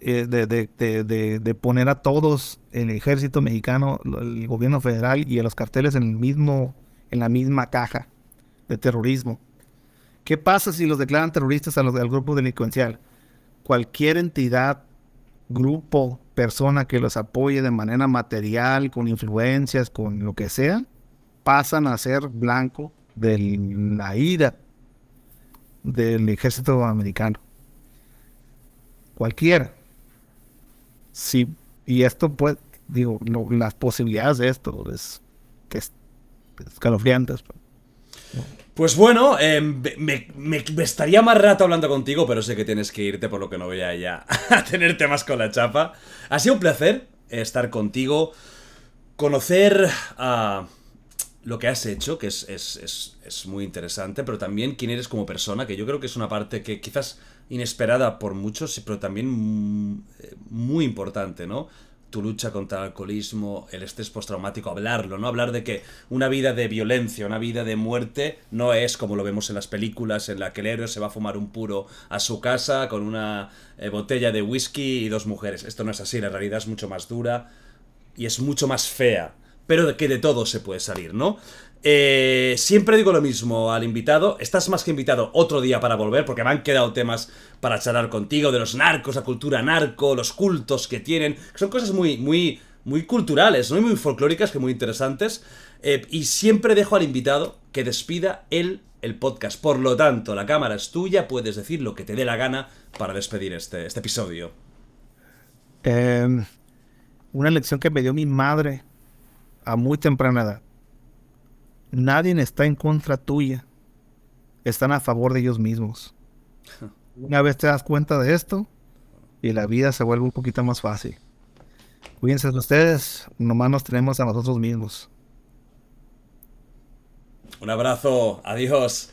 eh, de, poner a todos el ejército mexicano, el gobierno federal y a los carteles en, el mismo, en la misma caja de terrorismo. ¿Qué pasa si los declaran terroristas a los, del grupo delincuencial? Cualquier entidad, grupo, persona que los apoye de manera material, con influencias, con lo que sea, pasan a ser blanco de la ira del ejército americano. Cualquiera sí, y esto, pues, digo, las posibilidades de esto es, es escalofriantes. Pues, pues bueno, em, me, estaría más rato hablando contigo, pero sé que tienes que irte, por lo que no voy a ya a tener temas con la chapa. Ha sido un placer estar contigo, conocer a ah, lo que has hecho, que es, muy interesante, pero también quién eres como persona, que yo creo que es una parte que quizás inesperada por muchos, pero también mm, muy importante, ¿no? tu lucha contra el alcoholismo, el estrés postraumático, hablarlo, ¿no? Hablar de que una vida de violencia, una vida de muerte, no es como lo vemos en las películas, en la que el héroe se va a fumar un puro a su casa con una eh, botella de whisky y dos mujeres. Esto no es así, la realidad es mucho más dura y es mucho más fea, pero de que de todo se puede salir, ¿no? Eh, siempre digo lo mismo al invitado. Estás más que invitado otro día para volver, porque me han quedado temas para charlar contigo de los narcos, la cultura narco, los cultos que tienen. Son cosas muy, muy, muy culturales, muy folclóricas, que muy interesantes. Eh, y siempre dejo al invitado que despida él el podcast. Por lo tanto, la cámara es tuya, puedes decir lo que te dé la gana para despedir este, este episodio. Em, una lección que me dio mi madre a muy temprana edad nadie está en contra tuya. Están a favor de ellos mismos. Una vez te das cuenta de esto, y la vida se vuelve un poquito más fácil. Cuídense de ustedes, nomás nos tenemos a nosotros mismos. Un abrazo, adiós.